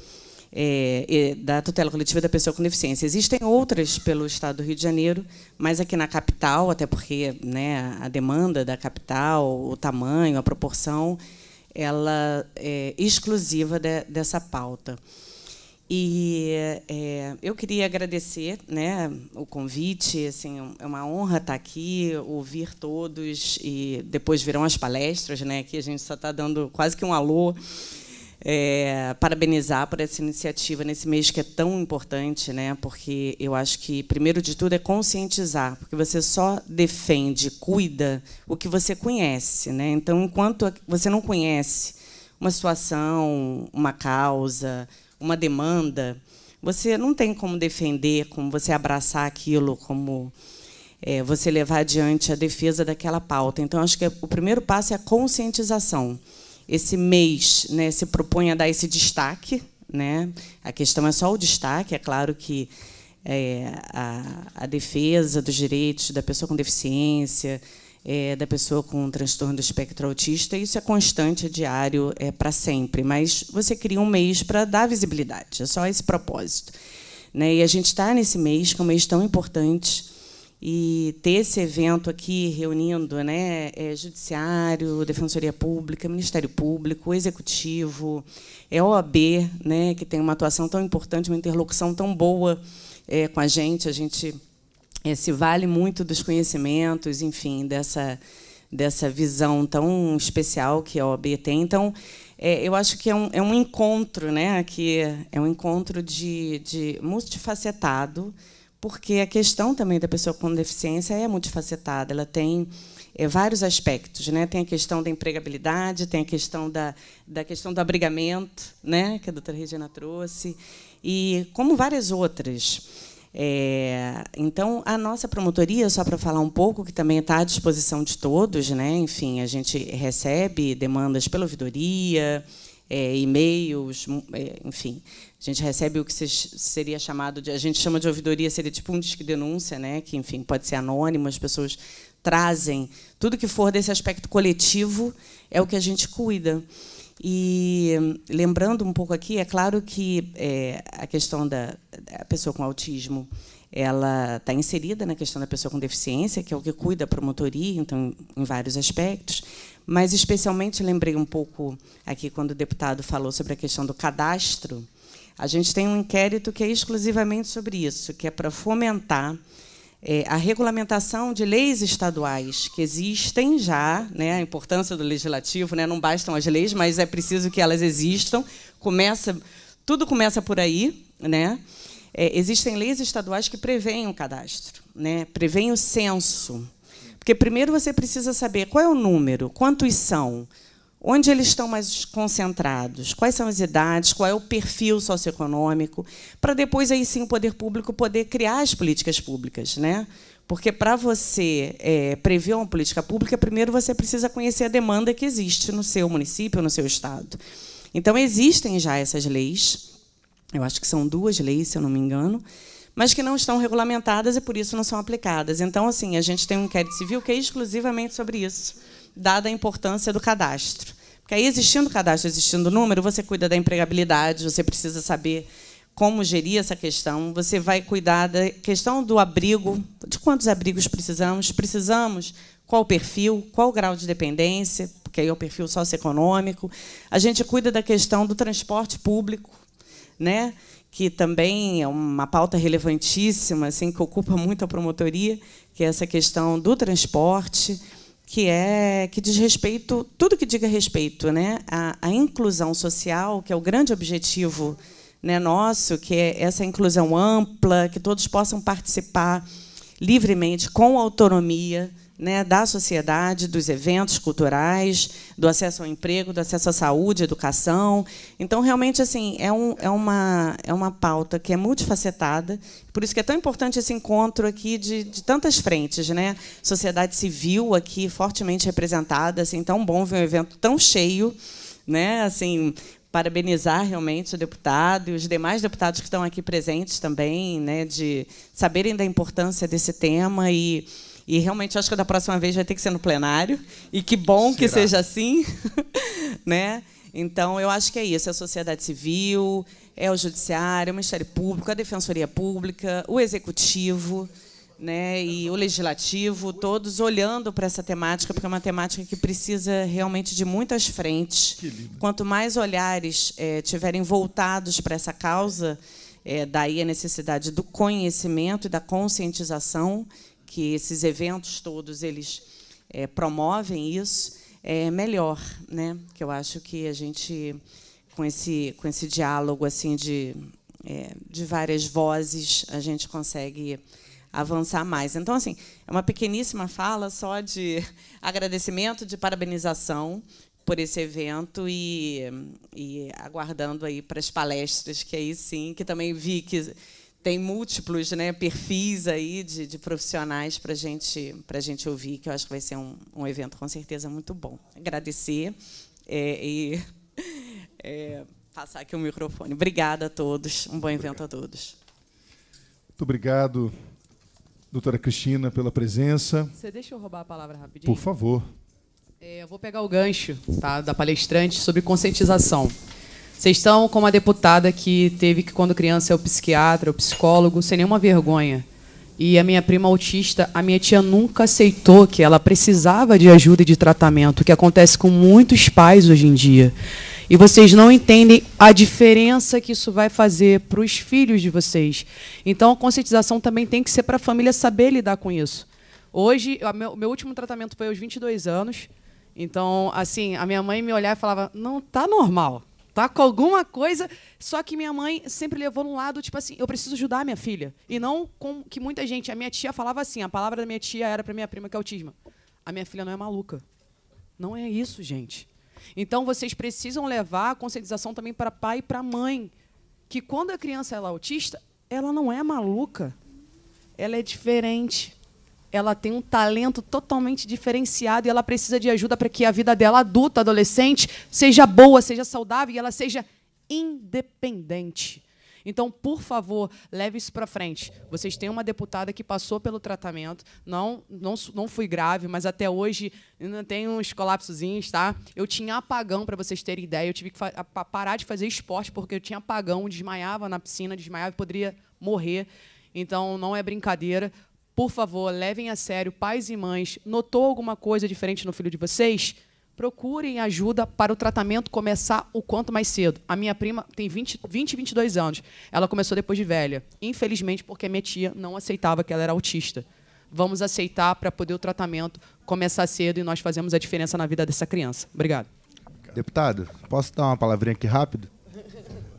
é, da tutela coletiva da pessoa com deficiência. Existem outras pelo Estado do Rio de Janeiro, mas aqui na capital, até porque né, a demanda da capital, o tamanho, a proporção, ela é exclusiva de, dessa pauta. E é, eu queria agradecer né, o convite, assim, é uma honra estar aqui, ouvir todos, e depois virão as palestras, né, que a gente só está dando quase que um alô é, parabenizar por essa iniciativa nesse mês que é tão importante, né? porque eu acho que, primeiro de tudo, é conscientizar, porque você só defende, cuida o que você conhece. Né? Então, enquanto você não conhece uma situação, uma causa, uma demanda, você não tem como defender, como você abraçar aquilo, como é, você levar adiante a defesa daquela pauta. Então, acho que o primeiro passo é a conscientização esse mês né, se propõe a dar esse destaque. Né? A questão é só o destaque, é claro que é, a, a, defesa dos direitos da pessoa com deficiência, é, da pessoa com transtorno do espectro autista, isso é constante, é diário, é para sempre. Mas você cria um mês para dar visibilidade, é só esse propósito. Né? E a gente está nesse mês, que é um mês tão importante, e ter esse evento aqui reunindo né, é, Judiciário, Defensoria Pública, Ministério Público, Executivo, é OAB, né, que tem uma atuação tão importante, uma interlocução tão boa é, com a gente, a gente é, se vale muito dos conhecimentos, enfim, dessa, dessa visão tão especial que a OAB tem. Então, é, eu acho que é um, é um encontro, né, que é um encontro de, de multifacetado, porque a questão também da pessoa com deficiência é multifacetada, ela tem é, vários aspectos, né? Tem a questão da empregabilidade, tem a questão da, da questão do abrigamento, né? Que a doutora Regina trouxe, e como várias outras. É, então, a nossa promotoria, só para falar um pouco, que também está à disposição de todos, né? enfim, a gente recebe demandas pela ouvidoria, é, e-mails, é, enfim, a gente recebe o que seria chamado de. A gente chama de ouvidoria, seria tipo um disque denúncia, né? que, enfim, pode ser anônimo, as pessoas trazem. Tudo que for desse aspecto coletivo é o que a gente cuida. E lembrando um pouco aqui, é claro que é, a questão da, da pessoa com autismo ela está inserida na questão da pessoa com deficiência, que é o que cuida a promotoria, então, em vários aspectos. Mas, especialmente, lembrei um pouco aqui quando o deputado falou sobre a questão do cadastro, a gente tem um inquérito que é exclusivamente sobre isso, que é para fomentar é, a regulamentação de leis estaduais que existem já, né, a importância do legislativo, né, não bastam as leis, mas é preciso que elas existam. Começa, tudo começa por aí, né? É, existem leis estaduais que preveem o cadastro, né? Preveem o censo. Porque primeiro você precisa saber qual é o número, quantos são, Onde eles estão mais concentrados? Quais são as idades? Qual é o perfil socioeconômico? Para depois aí sim o poder público poder criar as políticas públicas, né? Porque para você é, prever uma política pública, primeiro você precisa conhecer a demanda que existe no seu município, no seu estado. Então existem já essas leis. Eu acho que são duas leis, se eu não me engano, mas que não estão regulamentadas e por isso não são aplicadas. Então, assim, a gente tem um inquérito civil que é exclusivamente sobre isso dada a importância do cadastro. Porque aí, existindo cadastro, existindo número, você cuida da empregabilidade, você precisa saber como gerir essa questão, você vai cuidar da questão do abrigo, de quantos abrigos precisamos, precisamos, qual o perfil, qual o grau de dependência, porque aí é o perfil socioeconômico. A gente cuida da questão do transporte público, né? que também é uma pauta relevantíssima, assim, que ocupa muito a promotoria, que é essa questão do transporte, que é que diz respeito tudo que diga respeito né à, inclusão social que é o grande objetivo né nosso que é essa inclusão ampla que todos possam participar livremente com autonomia né, da sociedade, dos eventos culturais, do acesso ao emprego, do acesso à saúde, educação. Então, realmente, assim, é, um, é, uma, é uma pauta que é multifacetada, por isso que é tão importante esse encontro aqui de, de tantas frentes. Né? Sociedade civil aqui, fortemente representada, assim, tão bom ver um evento tão cheio, né? assim, parabenizar realmente o deputado e os demais deputados que estão aqui presentes também, né, de saberem da importância desse tema e e realmente acho que da próxima vez vai ter que ser no plenário. E que bom Será? que seja assim, né? Então, eu acho que é isso. É a sociedade civil, é o judiciário, é o Ministério Público, é a Defensoria Pública, o Executivo né, e o Legislativo, todos olhando para essa temática, porque é uma temática que precisa realmente de muitas frentes. Quanto mais olhares é, tiverem voltados para essa causa, é, daí a necessidade do conhecimento e da conscientização que esses eventos todos eles é, promovem isso, é melhor, né? Que eu acho que a gente com esse com esse diálogo assim de é, de várias vozes a gente consegue avançar mais. Então assim é uma pequeníssima fala só de agradecimento, de parabenização por esse evento e, e aguardando aí para as palestras que aí sim que também vi que tem múltiplos né, perfis aí de, de profissionais para gente, a gente ouvir, que eu acho que vai ser um, um evento com certeza muito bom. Agradecer é, e é, passar aqui o microfone. Obrigada a todos, um bom evento obrigado. a todos. Muito obrigado, doutora Cristina, pela presença. Você deixa eu roubar a palavra rapidinho? Por favor. É, eu vou pegar o gancho tá, da palestrante sobre conscientização. Vocês estão como a deputada que teve que, quando criança, é o psiquiatra, o psicólogo, sem nenhuma vergonha. E a minha prima autista, a minha tia nunca aceitou que ela precisava de ajuda e de tratamento, o que acontece com muitos pais hoje em dia. E vocês não entendem a diferença que isso vai fazer para os filhos de vocês. Então, a conscientização também tem que ser para a família saber lidar com isso. Hoje, o meu, meu, último tratamento foi aos 22 anos. Então, assim, a minha mãe me olhava e falava: não tá normal tá com alguma coisa. Só que minha mãe sempre levou num lado, tipo assim, eu preciso ajudar minha filha. E não com que muita gente. A minha tia falava assim, a palavra da minha tia era para minha prima que é autismo. A minha filha não é maluca. Não é isso, gente. Então vocês precisam levar a conscientização também para pai e para mãe, que quando a criança é autista, ela não é maluca. Ela é diferente ela tem um talento totalmente diferenciado e ela precisa de ajuda para que a vida dela, adulta, adolescente, seja boa, seja saudável e ela seja independente. Então, por favor, leve isso para frente. Vocês têm uma deputada que passou pelo tratamento, não, não, não fui grave, mas até hoje ainda tem uns colapsozinhos, tá? Eu tinha apagão, para vocês terem ideia, eu tive que parar de fazer esporte porque eu tinha apagão, desmaiava na piscina, desmaiava e poderia morrer. Então, não é brincadeira. Por favor, levem a sério, pais e mães, notou alguma coisa diferente no filho de vocês? Procurem ajuda para o tratamento começar o quanto mais cedo. A minha prima tem 20, 20 22 anos. Ela começou depois de velha. Infelizmente, porque a minha tia não aceitava que ela era autista. Vamos aceitar para poder o tratamento começar cedo e nós fazemos a diferença na vida dessa criança. Obrigado. Deputado, posso dar uma palavrinha aqui rápido?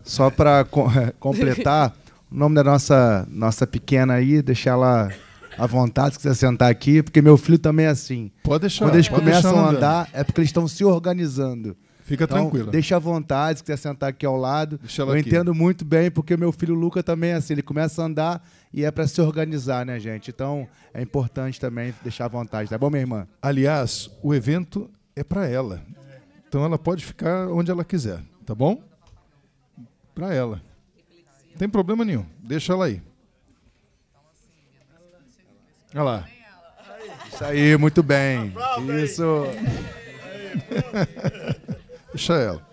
Só para completar o nome da nossa, nossa pequena aí, deixar ela à vontade, se quiser sentar aqui, porque meu filho também é assim. Pode deixar. Quando eles pode começam a andar, é porque eles estão se organizando. Fica então, tranquila. Deixa à vontade, se quiser sentar aqui ao lado. eu aqui. entendo muito bem, porque meu filho Luca também é assim. Ele começa a andar e é para se organizar, né, gente? Então é importante também deixar à vontade, tá bom, minha irmã? Aliás, o evento é para ela. Então ela pode ficar onde ela quiser, tá bom? Para ela. tem problema nenhum. Deixa ela aí. Olha lá. Isso aí, muito bem. Isso. Deixa ela.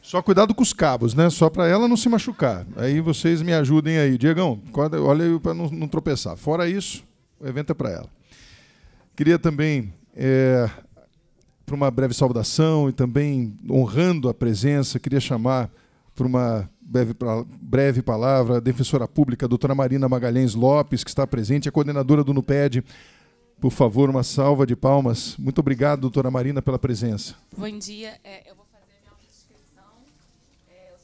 Só cuidado com os cabos, né? Só para ela não se machucar. Aí vocês me ajudem aí. Diegão, olha aí para não, não, tropeçar. Fora isso, o evento é para ela. Queria também, é, para uma breve saudação e também honrando a presença, queria chamar por uma breve, breve palavra, a defensora pública, a doutora Marina Magalhães Lopes, que está presente, a coordenadora do NUPED. Por favor, uma salva de palmas. Muito obrigado, doutora Marina, pela presença. Bom dia. É, eu vou fazer minha autodescrição. É, eu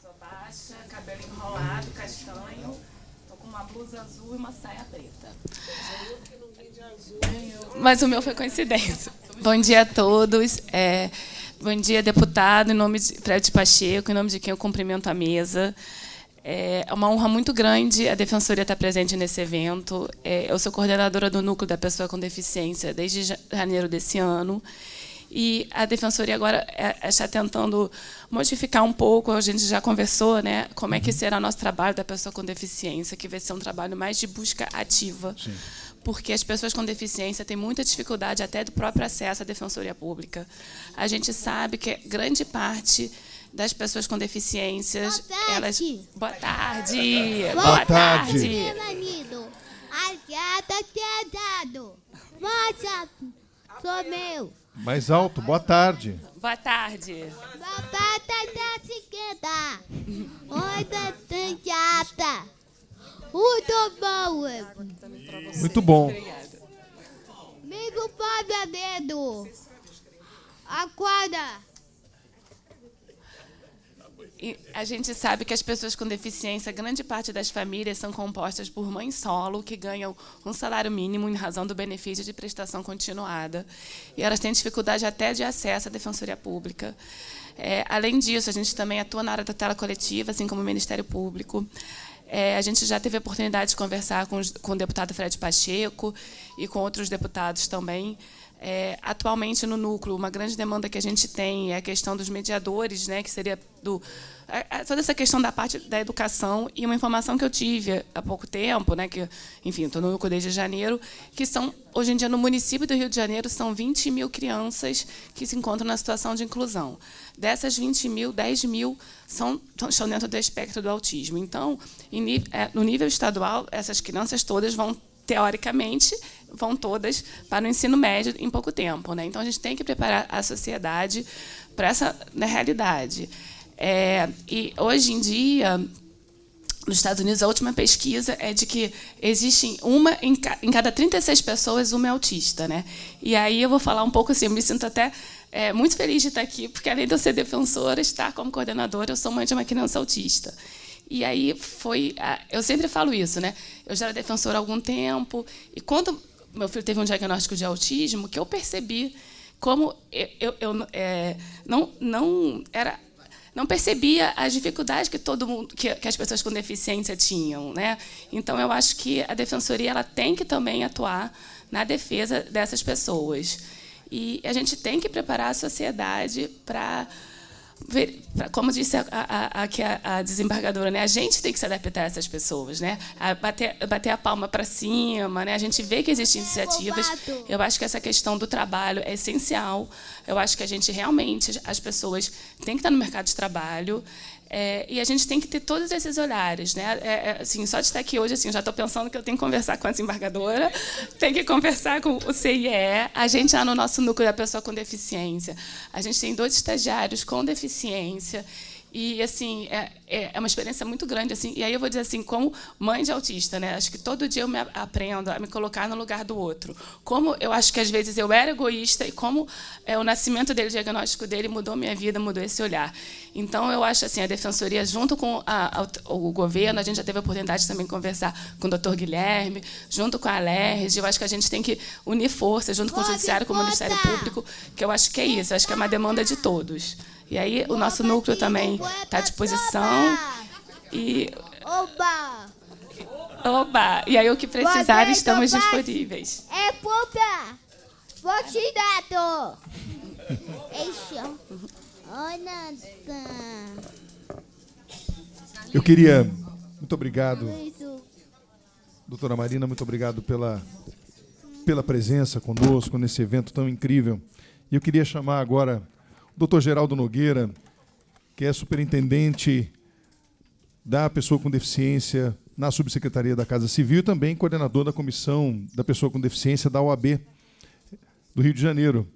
sou baixa, cabelo enrolado, castanho. Estou com uma blusa azul e uma saia preta. Mas o meu foi coincidência. Bom dia a todos. É, Bom dia, deputado. Em nome de Fred Pacheco, em nome de quem eu cumprimento a mesa. É uma honra muito grande a Defensoria estar presente nesse evento. É, eu sou coordenadora do Núcleo da Pessoa com Deficiência desde janeiro desse ano. E a Defensoria agora é, é, está tentando modificar um pouco, a gente já conversou, né, como é que uhum. será o nosso trabalho da pessoa com deficiência, que vai ser um trabalho mais de busca ativa. Sim porque as pessoas com deficiência têm muita dificuldade até do próprio acesso à defensoria pública. A gente sabe que grande parte das pessoas com deficiências, Boa tarde. elas Boa tarde. Boa, Boa tarde. tarde. Tá sou meu. Mais alto, boa tarde. Boa tarde. Boa tarde da esquerda. Oi, da muito bom. Muito bom. Amigo Fábio Adedo. Acorda. E a gente sabe que as pessoas com deficiência, grande parte das famílias são compostas por mães solo, que ganham um salário mínimo em razão do benefício de prestação continuada. E elas têm dificuldade até de acesso à defensoria pública. É, além disso, a gente também atua na área da tela coletiva, assim como o Ministério Público. É, a gente já teve a oportunidade de conversar com, com o deputado Fred Pacheco e com outros deputados também. É, atualmente no núcleo, uma grande demanda que a gente tem é a questão dos mediadores, né, que seria do toda essa questão da parte da educação e uma informação que eu tive há pouco tempo, né, que, enfim, estou no núcleo desde janeiro, que são, hoje em dia, no município do Rio de Janeiro, são 20 mil crianças que se encontram na situação de inclusão. Dessas 20 mil, 10 mil são, estão dentro do espectro do autismo. Então, é, no nível estadual, essas crianças todas vão teoricamente, vão todas para o ensino médio em pouco tempo. Né? Então, a gente tem que preparar a sociedade para essa né, realidade. É, e hoje em dia, nos Estados Unidos, a última pesquisa é de que existem uma em, ca, em cada 36 pessoas, uma é autista. Né? E aí eu vou falar um pouco assim, eu me sinto até é, muito feliz de estar aqui, porque além de eu ser defensora, estar como coordenadora, eu sou mãe de uma criança autista. E aí foi. Eu sempre falo isso, né? Eu já era defensora há algum tempo. E quando meu filho teve um diagnóstico de autismo, que eu percebi como eu, eu, eu é, não, não era não percebia as dificuldades que todo mundo que, que, as pessoas com deficiência tinham, né? Então eu acho que a defensoria ela tem que também atuar na defesa dessas pessoas e a gente tem que preparar a sociedade para como disse a, a, a, a, desembargadora, né? a gente tem que se adaptar a essas pessoas, né? A bater, bater a palma para cima, né? A gente vê que existem é iniciativas. Eu acho que essa questão do trabalho é essencial. Eu acho que a gente realmente, as pessoas têm que estar no mercado de trabalho. É, e a gente tem que ter todos esses olhares, né? É, é assim, só de estar aqui hoje, assim, já estou pensando que eu tenho que conversar com a desembargadora, tenho que conversar com o CIE. A gente lá no nosso núcleo da pessoa com deficiência, a gente tem dois estagiários com deficiência e assim, é, é, é uma experiência muito grande assim. E aí eu vou dizer assim, como mãe de autista, né? Acho que todo dia eu me aprendo a me colocar no lugar do outro. Como eu acho que às vezes eu era egoísta e como é, o nascimento dele, o diagnóstico dele mudou minha vida, mudou esse olhar. Então eu acho assim, a defensoria junto com a, a, o governo, a gente já teve a oportunidade também de conversar com o Dr. Guilherme, junto com a Alerj, eu acho que a gente tem que unir forças junto com o judiciário, com o Ministério Público, que eu acho que é isso, acho que é uma demanda de todos. E aí o nosso núcleo também está à disposição. E. Oba! Oba! E aí o que precisar, estamos disponíveis. É puta! Botinado! Isso. Eu queria. Muito obrigado. Doutora Marina, muito obrigado pela, pela presença conosco nesse evento tão incrível. E eu queria chamar agora Dr. Geraldo Nogueira, que é superintendente da pessoa com deficiência na subsecretaria da Casa Civil e também coordenador da comissão da pessoa com deficiência da OAB do Rio de Janeiro.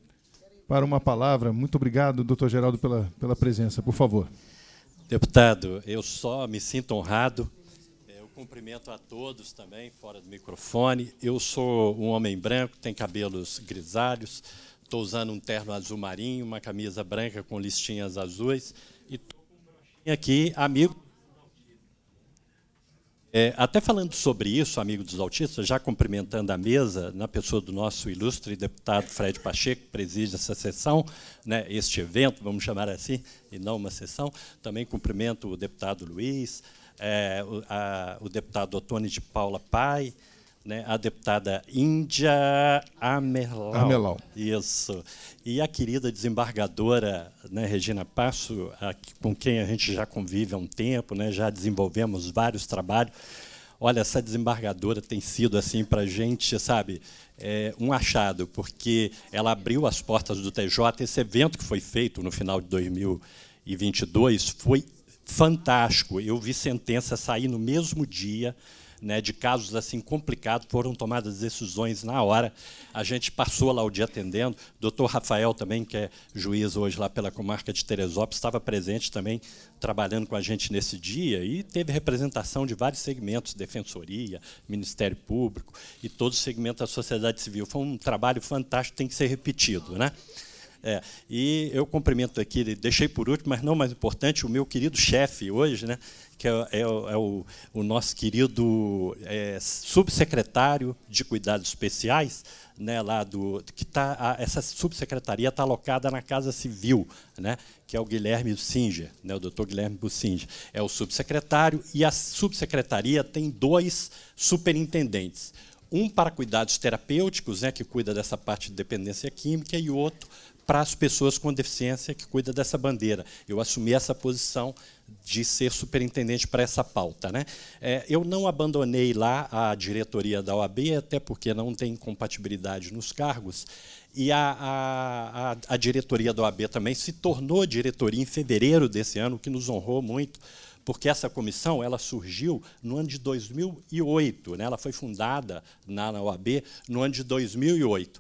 Para uma palavra, muito obrigado, doutor Geraldo, pela, pela presença, por favor. Deputado, eu só me sinto honrado. É, eu cumprimento a todos também, fora do microfone. Eu sou um homem branco, tenho cabelos grisalhos Estou usando um terno azul marinho, uma camisa branca com listinhas azuis e estou com um aqui, amigo. É, até falando sobre isso, amigo dos autistas, já cumprimentando a mesa, na pessoa do nosso ilustre deputado Fred Pacheco, que preside essa sessão, né, este evento, vamos chamar assim, e não uma sessão. Também cumprimento o deputado Luiz, é, o, a, o deputado Otone de Paula Pai, né, a deputada Índia Amerlau. Isso. E a querida desembargadora né, Regina Passo, a, com quem a gente já convive há um tempo, né, já desenvolvemos vários trabalhos. Olha, essa desembargadora tem sido assim para a gente, sabe, é, um achado, porque ela abriu as portas do TJ. Esse evento que foi feito no final de 2022 foi fantástico. Eu vi sentença sair no mesmo dia né, de casos assim complicados, foram tomadas decisões na hora. A gente passou lá o dia atendendo. Doutor Rafael também, que é juiz hoje lá pela comarca de Teresópolis, estava presente também trabalhando com a gente nesse dia e teve representação de vários segmentos, defensoria, Ministério Público e todo o segmento da sociedade civil. Foi um trabalho fantástico, tem que ser repetido, né? É, e eu cumprimento aqui, deixei por último, mas não mais importante, o meu querido chefe hoje, né, que é, é, é o, o, nosso querido é, subsecretário de Cuidados Especiais, né, lá do que tá, a, essa subsecretaria está alocada na Casa Civil, né, que é o Guilherme Bussinger, né, o doutor Guilherme Bussinger. É o subsecretário e a subsecretaria tem dois superintendentes um para cuidados terapêuticos, né, que cuida dessa parte de dependência química, e outro para as pessoas com deficiência que cuida dessa bandeira. Eu assumi essa posição de ser superintendente para essa pauta. Né? É, eu não abandonei lá a diretoria da OAB, até porque não tem compatibilidade nos cargos, e a, a, a, a diretoria da OAB também se tornou diretoria em fevereiro desse ano, o que nos honrou muito, porque essa comissão ela surgiu no ano de 2008, né? ela foi fundada na, na OAB no ano de 2008.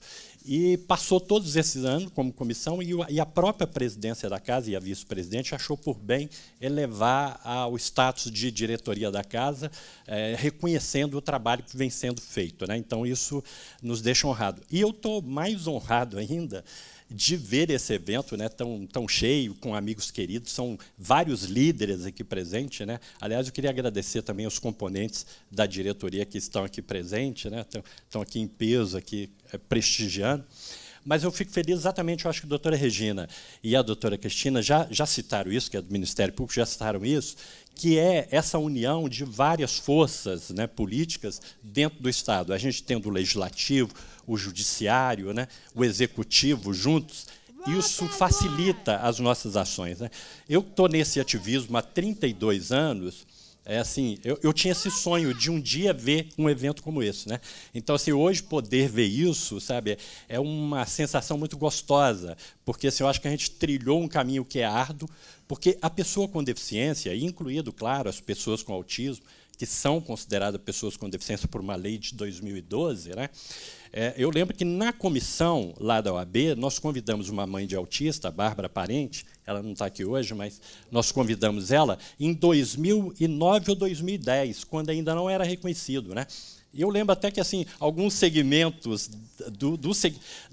E passou todos esses anos como comissão e a própria presidência da casa e a vice-presidente achou por bem elevar ao status de diretoria da casa, é, reconhecendo o trabalho que vem sendo feito. Né? Então, isso nos deixa honrado. E eu estou mais honrado ainda de ver esse evento né, tão, tão cheio, com amigos queridos. São vários líderes aqui presentes. Né? Aliás, eu queria agradecer também os componentes da diretoria que estão aqui presentes, né? estão, estão aqui em peso, aqui é, prestigiando. Mas eu fico feliz exatamente, eu acho que a doutora Regina e a doutora Cristina já, já citaram isso, que é do Ministério Público, já citaram isso, que é essa união de várias forças né, políticas dentro do Estado. A gente tem do legislativo, o judiciário, né, o executivo juntos, isso facilita as nossas ações. Né? Eu estou nesse ativismo há 32 anos. É assim, eu, eu, tinha esse sonho de um dia ver um evento como esse, né? Então, assim, hoje poder ver isso, sabe, é uma sensação muito gostosa, porque assim, eu acho que a gente trilhou um caminho que é árduo, porque a pessoa com deficiência, incluído, claro, as pessoas com autismo, que são consideradas pessoas com deficiência por uma lei de 2012, né? É, eu lembro que na comissão lá da OAB, nós convidamos uma mãe de autista, Bárbara Parente, ela não está aqui hoje, mas nós convidamos ela em 2009 ou 2010, quando ainda não era reconhecido. Né? eu lembro até que assim alguns segmentos do, do,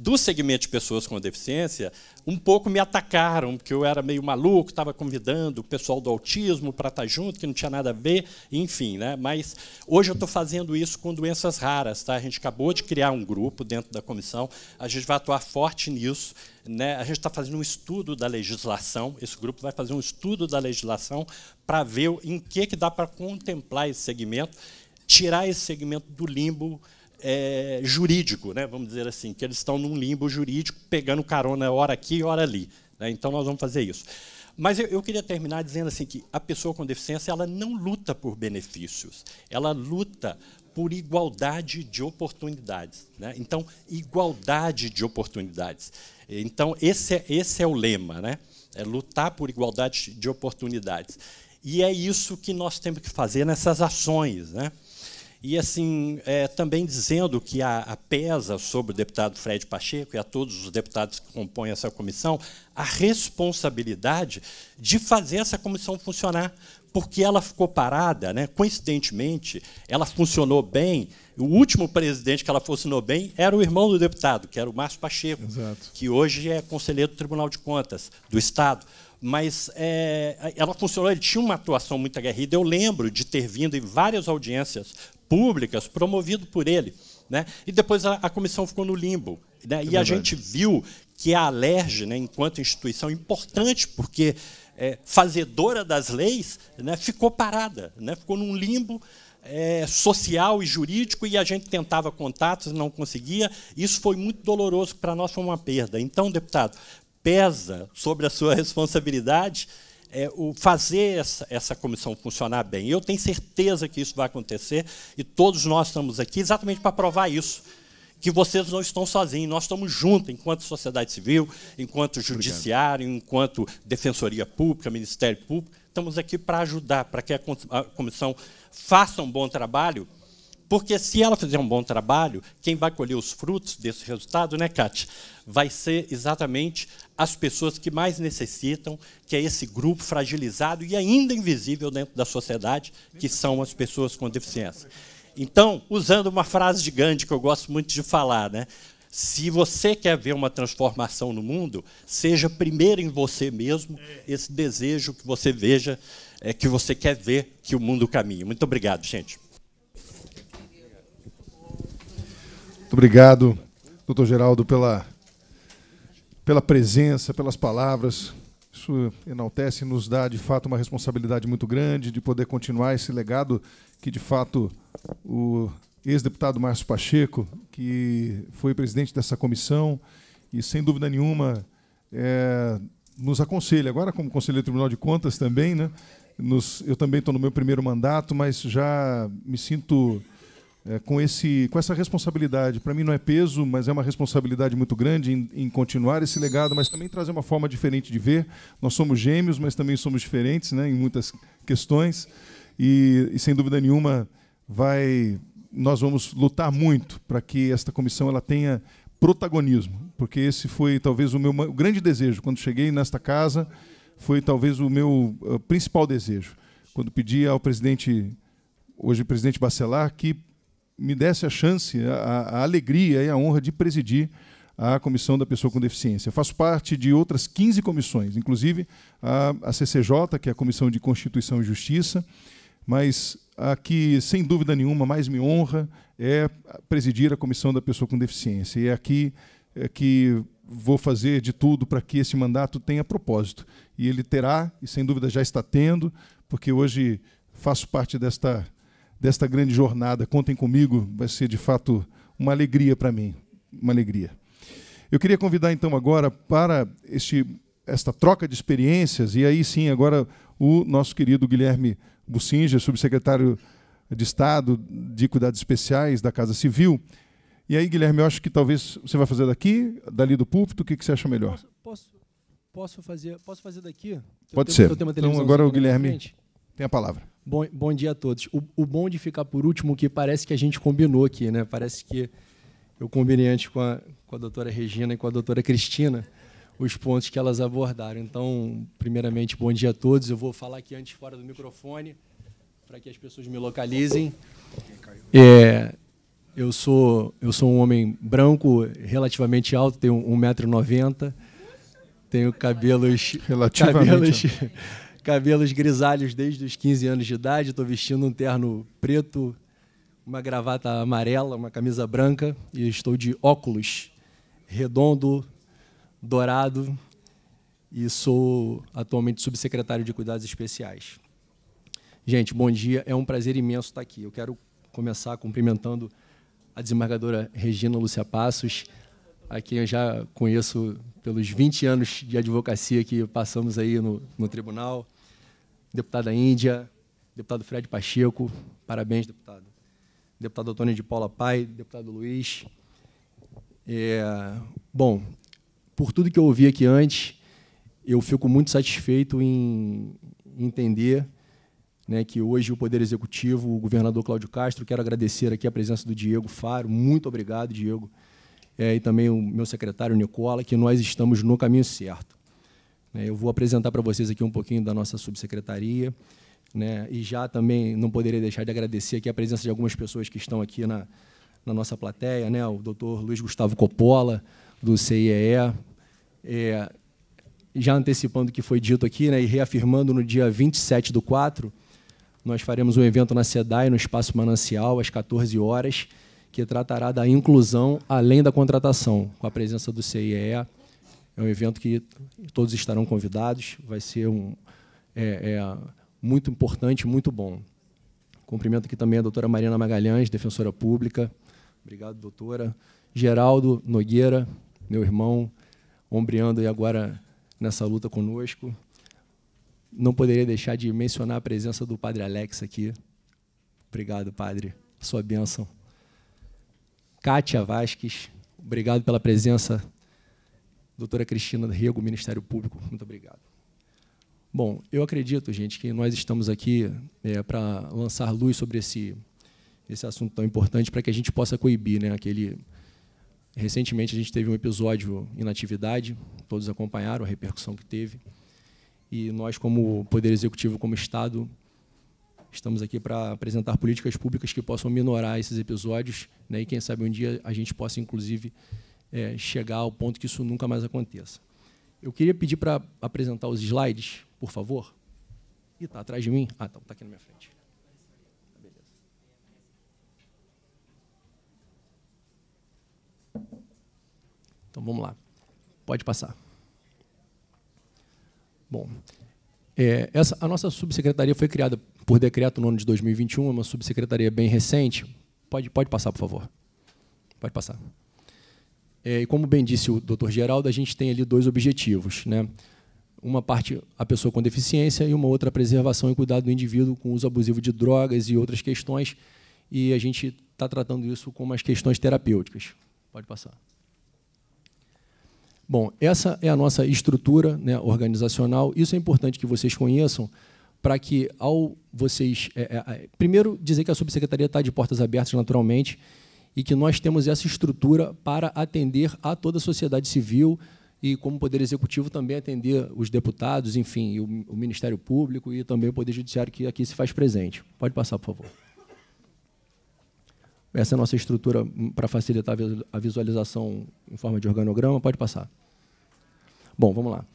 do, segmento de pessoas com deficiência um pouco me atacaram, porque eu era meio maluco, estava convidando o pessoal do autismo para estar tá junto, que não tinha nada a ver, enfim. Né? Mas hoje eu estou fazendo isso com doenças raras. Tá? A gente acabou de criar um grupo dentro da comissão, a gente vai atuar forte nisso. Né? A gente está fazendo um estudo da legislação, esse grupo vai fazer um estudo da legislação para ver em que, que dá para contemplar esse segmento tirar esse segmento do limbo é, jurídico, né? vamos dizer assim, que eles estão num limbo jurídico, pegando carona hora aqui, hora ali. Né? Então, nós vamos fazer isso. Mas eu, eu, queria terminar dizendo assim que a pessoa com deficiência ela não luta por benefícios, ela luta por igualdade de oportunidades. Né? Então, igualdade de oportunidades. Então, esse é, esse é o lema, né? é lutar por igualdade de oportunidades. E é isso que nós temos que fazer nessas ações. Né? E assim, é, também dizendo que a, a, pesa sobre o deputado Fred Pacheco e a todos os deputados que compõem essa comissão a responsabilidade de fazer essa comissão funcionar, porque ela ficou parada, né? coincidentemente, ela funcionou bem. O último presidente que ela funcionou bem era o irmão do deputado, que era o Márcio Pacheco, Exato. que hoje é conselheiro do Tribunal de Contas do Estado mas é, ela funcionou, ele tinha uma atuação muito aguerrida. Eu lembro de ter vindo em várias audiências públicas promovido por ele. Né? E depois a, a comissão ficou no limbo. Né? É e a gente viu que a Alerj, né, enquanto instituição importante, porque é, fazedora das leis, né, ficou parada, né, ficou num limbo é, social e jurídico e a gente tentava contatos e não conseguia. Isso foi muito doloroso para nós, foi uma perda. Então, deputado, pesa sobre a sua responsabilidade é, o fazer essa, essa comissão funcionar bem. Eu tenho certeza que isso vai acontecer e todos nós estamos aqui exatamente para provar isso que vocês não estão sozinhos, nós estamos juntos, enquanto sociedade civil, enquanto judiciário, Obrigado. enquanto defensoria pública, Ministério Público, estamos aqui para ajudar, para que a comissão faça um bom trabalho porque se ela fizer um bom trabalho, quem vai colher os frutos desse resultado, né, Kate? Vai ser exatamente as pessoas que mais necessitam, que é esse grupo fragilizado e ainda invisível dentro da sociedade, que são as pessoas com deficiência. Então, usando uma frase de Gandhi que eu gosto muito de falar, né? Se você quer ver uma transformação no mundo, seja primeiro em você mesmo esse desejo que você veja, é, que você quer ver que o mundo caminhe. Muito obrigado, gente. Muito obrigado, doutor Geraldo, pela, pela presença, pelas palavras. Isso enaltece e nos dá, de fato, uma responsabilidade muito grande de poder continuar esse legado que, de fato, o ex-deputado Márcio Pacheco, que foi presidente dessa comissão e, sem dúvida nenhuma, é, nos aconselha, agora como conselheiro do Tribunal de Contas também, né? Nos, eu também estou no meu primeiro mandato, mas já me sinto é, com, esse, com essa responsabilidade. Para mim não é peso, mas é uma responsabilidade muito grande em, em, continuar esse legado, mas também trazer uma forma diferente de ver. Nós somos gêmeos, mas também somos diferentes né, em muitas questões. E, e sem dúvida nenhuma vai, nós vamos lutar muito para que esta comissão ela tenha protagonismo, porque esse foi talvez o meu o grande desejo quando cheguei nesta casa, foi talvez o meu uh, principal desejo. Quando pedi ao presidente, hoje presidente Bacelar, que me desse a chance, a, a alegria e a honra de presidir a Comissão da Pessoa com Deficiência. Eu faço parte de outras 15 comissões, inclusive a, a CCJ, que é a Comissão de Constituição e Justiça, mas a que, sem dúvida nenhuma, mais me honra é presidir a Comissão da Pessoa com Deficiência. E é aqui é que vou fazer de tudo para que esse mandato tenha propósito. E ele terá, e sem dúvida já está tendo, porque hoje faço parte desta desta grande jornada. Contem comigo, vai ser de fato uma alegria para mim, uma alegria. Eu queria convidar então agora para este, esta troca de experiências, e aí sim, agora o nosso querido Guilherme Bussinger, subsecretário de Estado de Cuidados Especiais da Casa Civil. E aí, Guilherme, eu acho que talvez você vai fazer daqui, dali do púlpito, o que, que você acha melhor? Posso, posso, posso fazer, posso fazer daqui? Pode tenho, ser. Então agora o Guilherme tem a palavra. Bom, bom dia a todos. O, o, bom de ficar por último que parece que a gente combinou aqui, né? Parece que eu combinei antes com a, com a doutora Regina e com a doutora Cristina os pontos que elas abordaram. Então, primeiramente, bom dia a todos. Eu vou falar aqui antes fora do microfone para que as pessoas me localizem. É, eu sou eu sou um homem branco, relativamente alto, tenho 1,90m, tenho cabelos cabelos cabelos grisalhos desde os 15 anos de idade, estou vestindo um terno preto, uma gravata amarela, uma camisa branca e estou de óculos redondo, dourado e sou atualmente subsecretário de Cuidados Especiais. Gente, bom dia, é um prazer imenso estar aqui. Eu quero começar cumprimentando a desembargadora Regina Lúcia Passos, a quem eu já conheço pelos 20 anos de advocacia que passamos aí no, no tribunal, deputada Índia, deputado Fred Pacheco, parabéns, deputado. Deputado Antônio de Paula Pai, deputado Luiz. É, bom, por tudo que eu ouvi aqui antes, eu fico muito satisfeito em entender né, que hoje o Poder Executivo, o governador Cláudio Castro, quero agradecer aqui a presença do Diego Faro, muito obrigado, Diego, é, e também o meu secretário Nicola, que nós estamos no caminho certo. Né? Eu vou apresentar para vocês aqui um pouquinho da nossa subsecretaria. Né? E já também não poderia deixar de agradecer aqui a presença de algumas pessoas que estão aqui na, na nossa plateia, né? o doutor Luiz Gustavo Coppola, do CIEE, é, já antecipando o que foi dito aqui né? e reafirmando no dia 27 do 4, nós faremos um evento na SEDAI, no Espaço Manancial, às 14 horas, que tratará da inclusão além da contratação, com a presença do CIEE, é um evento que todos estarão convidados, vai ser um, é, é muito importante, muito bom. Cumprimento aqui também a doutora Marina Magalhães, defensora pública. Obrigado, doutora. Geraldo Nogueira, meu irmão, ombreando aí agora nessa luta conosco. Não poderia deixar de mencionar a presença do padre Alex aqui. Obrigado, padre. Sua bênção. Kátia Vasques, obrigado pela presença Doutora Cristina Rego, Ministério Público, muito obrigado. Bom, eu acredito, gente, que nós estamos aqui é, para lançar luz sobre esse, esse assunto tão importante para que a gente possa coibir né, aquele... Recentemente, a gente teve um episódio em atividade, todos acompanharam a repercussão que teve, e nós, como Poder Executivo, como Estado, estamos aqui para apresentar políticas públicas que possam minorar esses episódios, né, e quem sabe um dia a gente possa, inclusive, é, chegar ao ponto que isso nunca mais aconteça. Eu queria pedir para apresentar os slides, por favor. E está atrás de mim? Ah, está então, tá aqui na minha frente. Tá, beleza. Então vamos lá. Pode passar. Bom, é, essa, a nossa subsecretaria foi criada por decreto no ano de 2021, é uma subsecretaria bem recente. Pode, pode passar, por favor. Pode passar. É, e como bem disse o Dr. Geraldo, a gente tem ali dois objetivos, né? Uma parte a pessoa com deficiência e uma outra a preservação e cuidado do indivíduo com uso abusivo de drogas e outras questões. E a gente está tratando isso como as questões terapêuticas. Pode passar. Bom, essa é a nossa estrutura né, organizacional. Isso é importante que vocês conheçam para que, ao vocês. É, é, é, primeiro, dizer que a subsecretaria está de portas abertas, naturalmente, e que nós temos essa estrutura para atender a toda a sociedade civil e, como Poder Executivo, também atender os deputados, enfim, o, o Ministério Público e também o Poder Judiciário, que aqui se faz presente. Pode passar, por favor. Essa é a nossa estrutura hum, para facilitar a visualização em forma de organograma. Pode passar. Bom, vamos lá.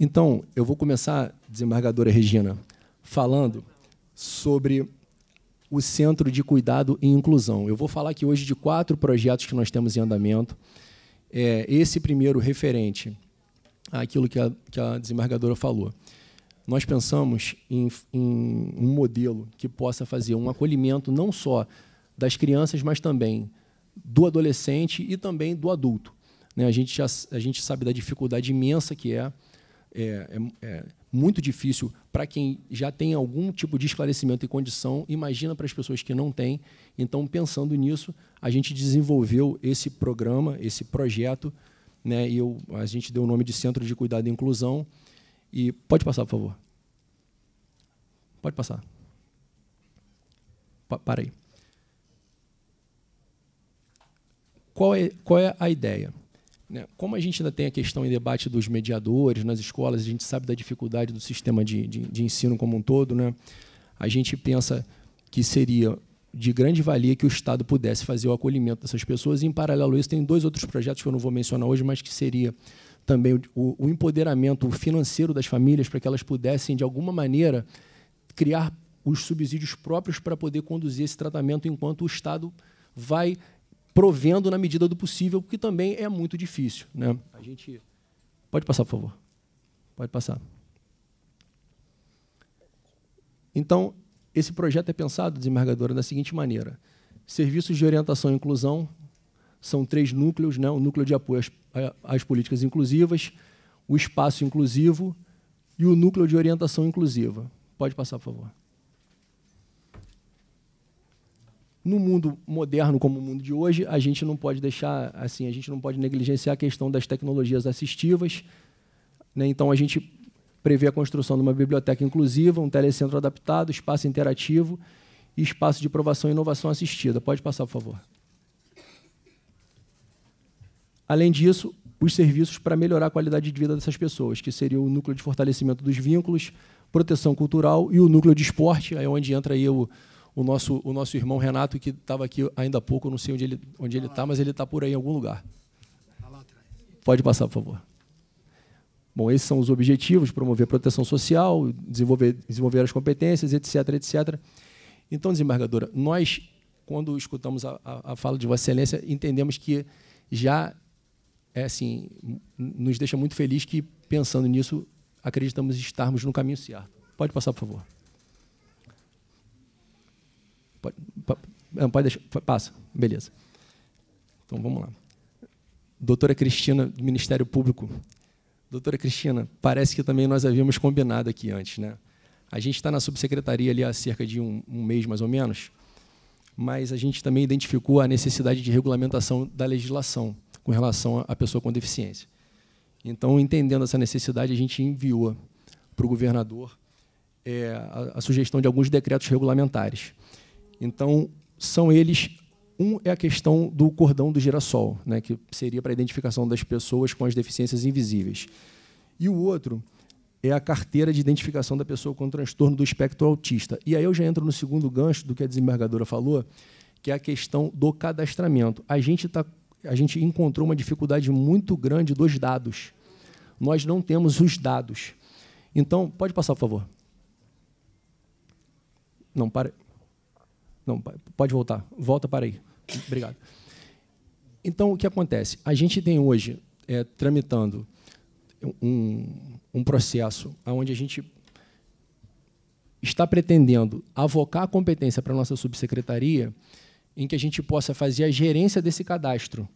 Então, eu vou começar, desembargadora Regina, falando sobre o Centro de Cuidado e Inclusão. Eu vou falar aqui hoje de quatro projetos que nós temos em andamento. É, esse primeiro referente àquilo que a, que a desembargadora falou. Nós pensamos em, em um modelo que possa fazer um acolhimento não só das crianças, mas também do adolescente e também do adulto. Né? A, gente já, a gente sabe da dificuldade imensa que é, é, é, é muito difícil para quem já tem algum tipo de esclarecimento e condição, imagina para as pessoas que não têm. Então, pensando nisso, a gente desenvolveu esse programa, esse projeto, né, e eu, a gente deu o nome de Centro de Cuidado e Inclusão. E pode passar, por favor. Pode passar. Pa para aí. Qual é, qual é a ideia? Né, como a gente ainda tem a questão em debate dos mediadores nas escolas, a gente sabe da dificuldade do sistema de, de, de ensino como um todo, né? a gente pensa que seria de grande valia que o Estado pudesse fazer o acolhimento dessas pessoas. E, em paralelo a isso, tem dois outros projetos que eu não vou mencionar hoje, mas que seria também o, o empoderamento financeiro das famílias para que elas pudessem, de alguma maneira, criar os subsídios próprios para poder conduzir esse tratamento enquanto o Estado vai provendo na medida do possível, porque também é muito difícil. Né? A gente. Pode passar, por favor. Pode passar. Então, esse projeto é pensado, desembargadora, da seguinte maneira: serviços de orientação e inclusão são três núcleos, né? o núcleo de apoio às, às políticas inclusivas, o espaço inclusivo e o núcleo de orientação inclusiva. Pode passar, por favor. No mundo moderno, como o mundo de hoje, a gente não pode deixar, assim, a gente não pode negligenciar a questão das tecnologias assistivas. Né? Então, a gente prevê a construção de uma biblioteca inclusiva, um telecentro adaptado, espaço interativo e espaço de provação e inovação assistida. Pode passar, por favor. Além disso, os serviços para melhorar a qualidade de vida dessas pessoas, que seria o núcleo de fortalecimento dos vínculos, proteção cultural e o núcleo de esporte, aí é onde entra aí o, o nosso, o nosso irmão Renato, que estava aqui ainda há pouco, não sei onde ele está, onde ele tá, mas ele está por aí em algum lugar. Pode passar, por favor. Bom, esses são os objetivos: promover proteção social, desenvolver, desenvolver as competências, etc, etc. Então, desembargadora, nós, quando escutamos a, a, a fala de Vossa Excelência, entendemos que já é assim, nos deixa muito feliz que, pensando nisso, acreditamos estarmos no caminho certo. Pode passar, por favor. Não, é, pode deixar. Passa. Beleza. Então vamos lá. Doutora Cristina, do Ministério Público. Doutora Cristina, parece que também nós havíamos combinado aqui antes, né? A gente está na subsecretaria ali há cerca de um, um mês, mais ou menos, mas a gente também identificou a necessidade de regulamentação da legislação com relação à pessoa com deficiência. Então, entendendo essa necessidade, a gente enviou para o governador é, a, a sugestão de alguns decretos regulamentares. Então, são eles. Um é a questão do cordão do girassol, né, que seria para a identificação das pessoas com as deficiências invisíveis. E o outro é a carteira de identificação da pessoa com transtorno do espectro autista. E aí eu já entro no segundo gancho do que a desembargadora falou, que é a questão do cadastramento. A gente, tá, a gente encontrou uma dificuldade muito grande dos dados. Nós não temos os dados. Então, pode passar, por favor. Não, para. Não, pode voltar. Volta para aí. Obrigado. Então, o que acontece? A gente tem hoje é, tramitando um, um, processo onde a gente está pretendendo avocar a competência para a nossa subsecretaria em que a gente possa fazer a gerência desse cadastro.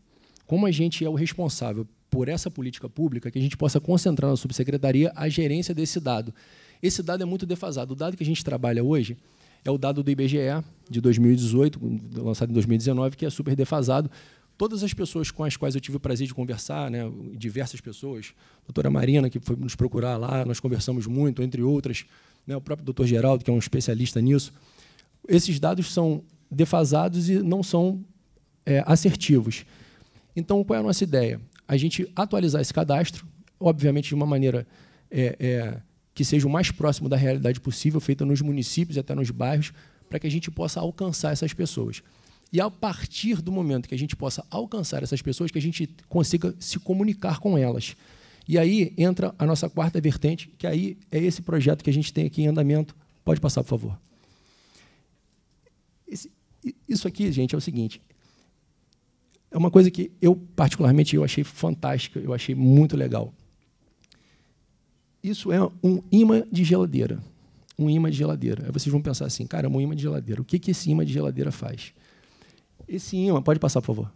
Como a gente é o responsável por essa política pública, que a gente possa concentrar na subsecretaria a gerência desse dado. Esse dado é muito defasado. O dado que a gente trabalha hoje é o dado do IBGE de 2018, lançado em 2019, que é super defasado. Todas as pessoas com as quais eu tive o prazer de conversar, né, diversas pessoas, a doutora Marina, que foi nos procurar lá, nós conversamos muito, entre outras, né, o próprio doutor Geraldo, que é um especialista nisso, esses dados são defasados e não são é, assertivos. Então, qual é a nossa ideia? A gente atualizar esse cadastro, obviamente de uma maneira é, é, que seja o mais próximo da realidade possível, feita nos municípios, até nos bairros, para que a gente possa alcançar essas pessoas. E a partir do momento que a gente possa alcançar essas pessoas, que a gente consiga se comunicar com elas. E aí entra a nossa quarta vertente, que aí é esse projeto que a gente tem aqui em andamento. Pode passar, por favor. Esse, isso aqui, gente, é o seguinte. É uma coisa que eu, particularmente, eu achei fantástica, eu achei muito legal. Isso é um imã de geladeira. Um imã de geladeira. Aí vocês vão pensar assim, cara, é um imã de geladeira. O que, que esse imã de geladeira faz? Esse imã, pode passar, por favor.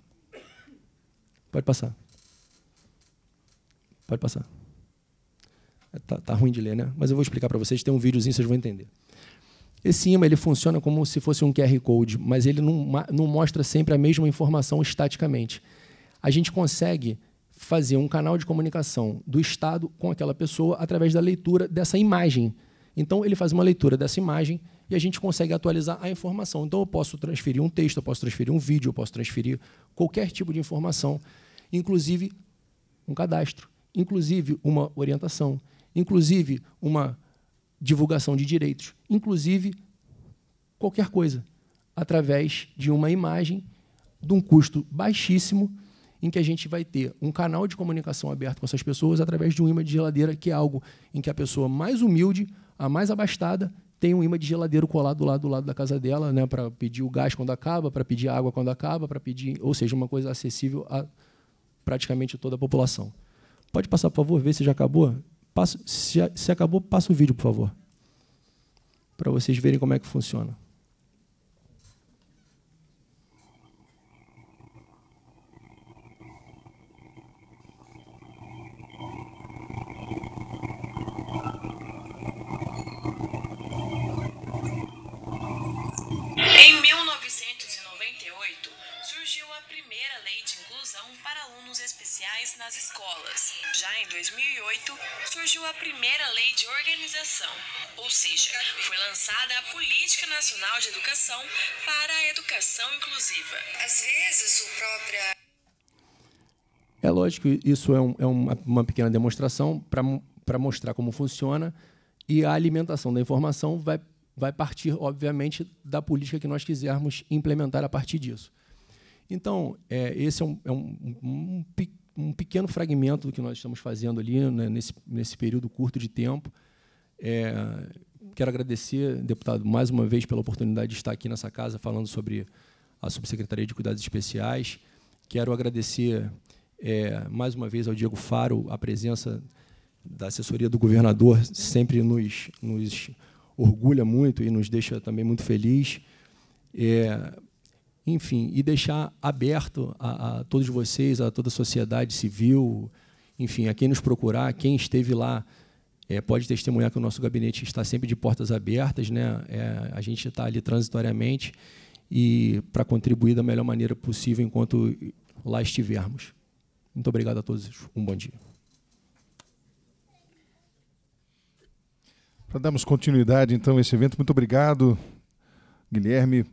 Pode passar. Pode passar. É, tá, tá ruim de ler, né? Mas eu vou explicar para vocês. Tem um videozinho, vocês vão entender. Esse imã ele funciona como se fosse um QR Code, mas ele não, não mostra sempre a mesma informação estaticamente. A gente consegue fazer um canal de comunicação do Estado com aquela pessoa através da leitura dessa imagem. Então, ele faz uma leitura dessa imagem e a gente consegue atualizar a informação. Então, eu posso transferir um texto, eu posso transferir um vídeo, eu posso transferir qualquer tipo de informação, inclusive um cadastro, inclusive uma orientação, inclusive uma divulgação de direitos, inclusive qualquer coisa, através de uma imagem de um custo baixíssimo em que a gente vai ter um canal de comunicação aberto com essas pessoas através de um imã de geladeira, que é algo em que a pessoa mais humilde, a mais abastada, tem um imã de geladeira colado lá do lado da casa dela, né, para pedir o gás quando acaba, para pedir água quando acaba, para pedir, ou seja, uma coisa acessível a praticamente toda a população. Pode passar, por favor, ver se já acabou? se, se acabou, passa o vídeo, por favor, para vocês verem como é que funciona. nas escolas. Já em 2008, surgiu a primeira lei de organização, ou seja, foi lançada a Política Nacional de Educação para a Educação Inclusiva. Às vezes, o próprio. É lógico, isso é, um, é uma, uma pequena demonstração para mostrar como funciona e a alimentação da informação vai, vai partir, obviamente, da política que nós quisermos implementar a partir disso. Então, é, esse é um, é um, um, um pequeno fragmento do que nós estamos fazendo ali né, nesse, nesse período curto de tempo. É, quero agradecer, deputado, mais uma vez pela oportunidade de estar aqui nessa casa falando sobre a Subsecretaria de Cuidados Especiais. Quero agradecer é, mais uma vez ao Diego Faro a presença da assessoria do governador, sempre nos, nos orgulha muito e nos deixa também muito feliz. É, enfim, e deixar aberto a, a, todos vocês, a toda a sociedade civil, enfim, a quem nos procurar, quem esteve lá, é, pode testemunhar que o nosso gabinete está sempre de portas abertas, né? É, a gente está ali transitoriamente e para contribuir da melhor maneira possível enquanto lá estivermos. Muito obrigado a todos. Um bom dia. Para darmos continuidade, então, a esse evento, muito obrigado, Guilherme,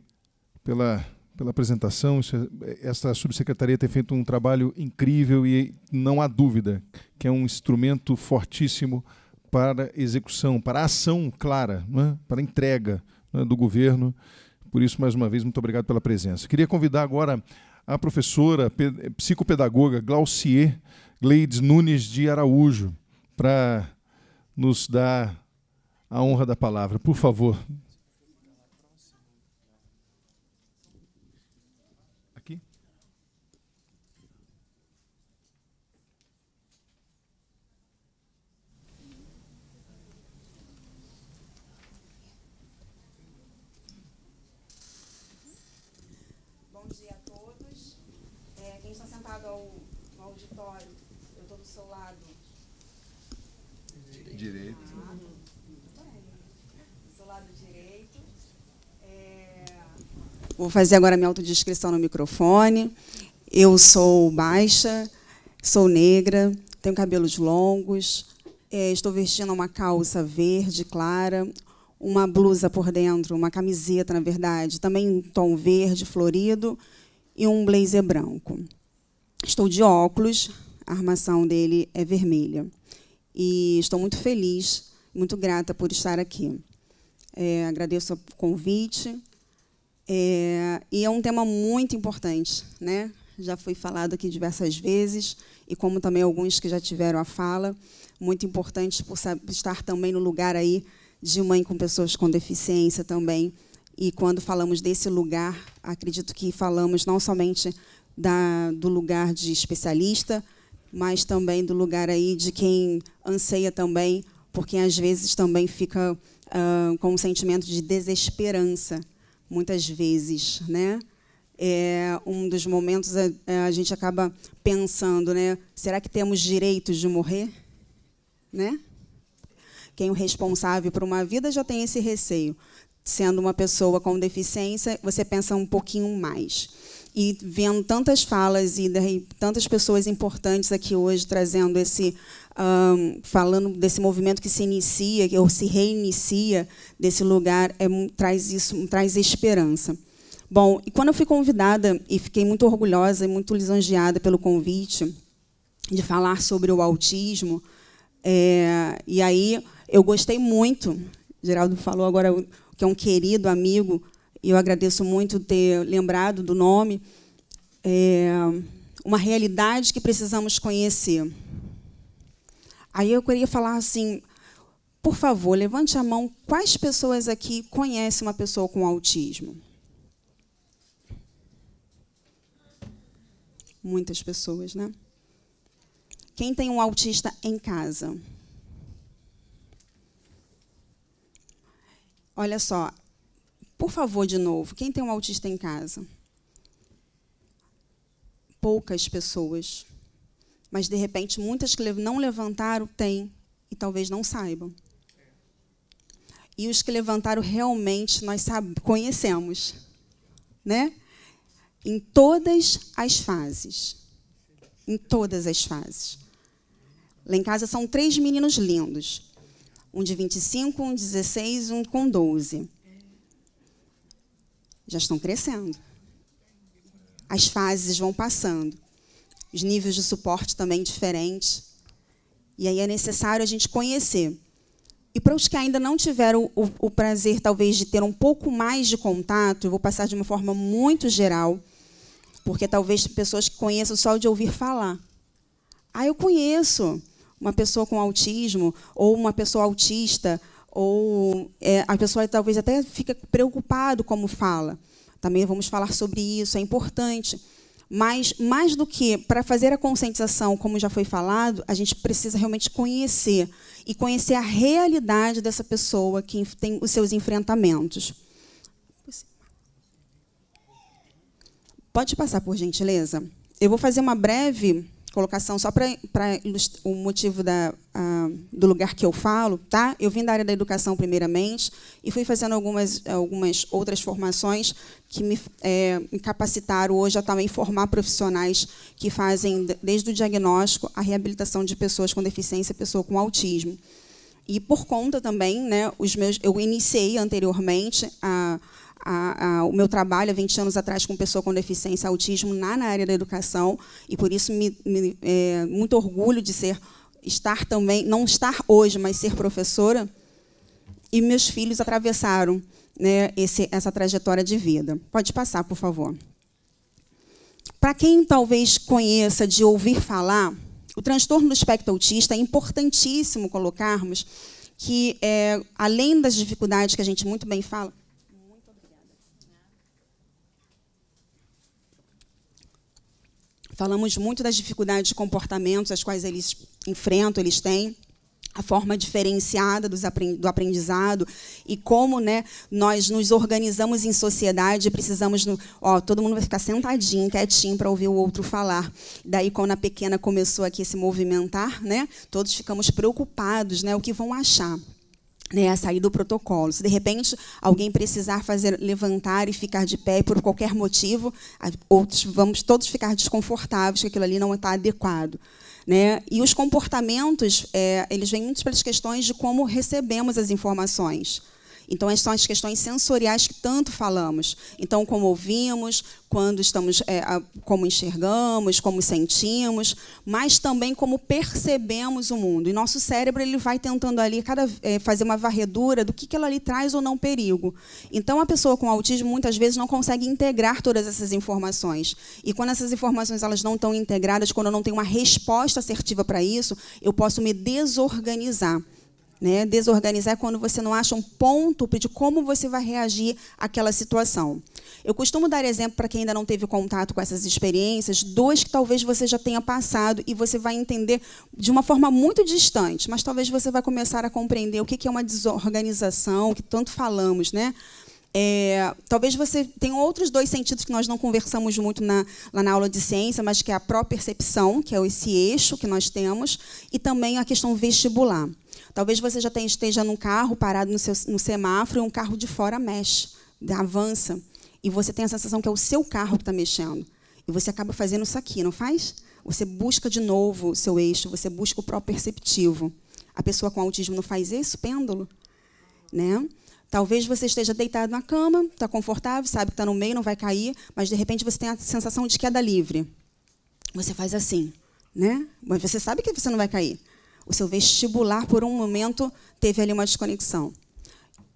pela pela apresentação. É, essa subsecretaria tem feito um trabalho incrível e não há dúvida que é um instrumento fortíssimo para execução, para ação clara, né? para entrega né? do governo. Por isso, mais uma vez, muito obrigado pela presença. Queria convidar agora a professora psicopedagoga Glaucier Gleides Nunes de Araújo para nos dar a honra da palavra. Por favor, vou fazer agora minha autodescrição no microfone. Eu sou baixa, sou negra, tenho cabelos longos, é, estou vestindo uma calça verde clara, uma blusa por dentro, uma camiseta, na verdade, também em tom verde florido e um blazer branco. Estou de óculos, a armação dele é vermelha. E estou muito feliz, muito grata por estar aqui. É, agradeço o convite é, e é um tema muito importante, né? Já foi falado aqui diversas vezes e como também alguns que já tiveram a fala, muito importante por estar também no lugar aí de mãe com pessoas com deficiência também. E quando falamos desse lugar, acredito que falamos não somente da, do lugar de especialista, mas também do lugar aí de quem anseia também, porque às vezes também fica uh, com um sentimento de desesperança muitas vezes, né? É, um dos momentos a, é, é, a, gente acaba pensando, né? Será que temos direitos de morrer, né? Quem é o responsável por uma vida já tem esse receio. Sendo uma pessoa com deficiência, você pensa um pouquinho mais. E vendo tantas falas e tantas pessoas importantes aqui hoje trazendo esse um, falando desse movimento que se inicia, que ou se reinicia desse lugar, é, traz isso, traz esperança. Bom, e quando eu fui convidada e fiquei muito orgulhosa e muito lisonjeada pelo convite de falar sobre o autismo, é, e aí eu gostei muito. Geraldo falou agora que é um querido amigo e eu agradeço muito ter lembrado do nome. É, uma realidade que precisamos conhecer. Aí eu queria falar assim, por favor, levante a mão. Quais pessoas aqui conhecem uma pessoa com autismo? Muitas pessoas, né? Quem tem um autista em casa? Olha só, por favor, de novo, quem tem um autista em casa? Poucas pessoas. Mas, de repente, muitas que não levantaram têm e talvez não saibam. E os que levantaram realmente nós conhecemos, né? Em todas as fases. Em todas as fases. Lá em casa são três meninos lindos. Um de 25, um de 16, um com 12. Já estão crescendo. As fases vão passando os níveis de suporte também diferentes. E aí é necessário a gente conhecer. E para os que ainda não tiveram o, o, prazer, talvez, de ter um pouco mais de contato, eu vou passar de uma forma muito geral, porque talvez pessoas que conheçam só de ouvir falar. Ah, eu conheço uma pessoa com autismo, ou uma pessoa autista, ou é, a pessoa talvez até fica preocupado como fala. Também vamos falar sobre isso, é importante. Mas, mais do que para fazer a conscientização, como já foi falado, a gente precisa realmente conhecer e conhecer a realidade dessa pessoa que tem os seus enfrentamentos. Pode passar, por gentileza? Eu vou fazer uma breve colocação só para o motivo da, a, do lugar que eu falo, tá? Eu vim da área da educação primeiramente e fui fazendo algumas, algumas outras formações que me, é, me capacitaram hoje a também formar profissionais que fazem desde o diagnóstico à reabilitação de pessoas com deficiência, pessoa com autismo. E por conta também, né, os meus, eu iniciei anteriormente a a, a, o meu trabalho há 20 anos atrás com pessoa com deficiência autismo na, na área da educação e por isso me, me é, muito orgulho de ser estar também não estar hoje mas ser professora e meus filhos atravessaram né, esse, essa trajetória de vida pode passar por favor para quem talvez conheça de ouvir falar o transtorno do espectro autista é importantíssimo colocarmos que é, além das dificuldades que a gente muito bem fala Falamos muito das dificuldades de comportamentos as quais eles enfrentam, eles têm a forma diferenciada do aprendizado e como né, nós nos organizamos em sociedade, precisamos. No, ó, todo mundo vai ficar sentadinho, quietinho, para ouvir o outro falar. Daí, quando a pequena começou aqui a se movimentar, né, todos ficamos preocupados, né, o que vão achar né, a sair do protocolo. Se de repente alguém precisar fazer levantar e ficar de pé por qualquer motivo, outros vamos todos ficar desconfortáveis que aquilo ali não está adequado. Né? E os comportamentos, é, eles vêm muito para as questões de como recebemos as informações. Então, são as questões sensoriais que tanto falamos. Então, como ouvimos, quando estamos, é, como enxergamos, como sentimos, mas também como percebemos o mundo. E nosso cérebro ele vai tentando ali cada, é, fazer uma varredura do que, que ela ali traz ou não perigo. Então, a pessoa com autismo muitas vezes não consegue integrar todas essas informações. E quando essas informações elas não estão integradas, quando eu não tenho uma resposta assertiva para isso, eu posso me desorganizar. Né? Desorganizar é quando você não acha um ponto de como você vai reagir àquela situação. Eu costumo dar exemplo para quem ainda não teve contato com essas experiências, dois que talvez você já tenha passado e você vai entender de uma forma muito distante, mas talvez você vai começar a compreender o que é uma desorganização, que tanto falamos, né? É, talvez você tenha outros dois sentidos que nós não conversamos muito na, lá na aula de ciência, mas que é a pró-percepção, que é esse eixo que nós temos, e também a questão vestibular. Talvez você já esteja num carro parado no, seu, no semáforo e um carro de fora mexe, avança. E você tem a sensação que é o seu carro que está mexendo. E você acaba fazendo isso aqui, não faz? Você busca de novo o seu eixo, você busca o próprio perceptivo. A pessoa com autismo não faz isso, pêndulo? Né? Talvez você esteja deitado na cama, está confortável, sabe que está no meio, não vai cair, mas de repente você tem a sensação de queda é livre. Você faz assim, né? Mas você sabe que você não vai cair o seu vestibular, por um momento, teve ali uma desconexão.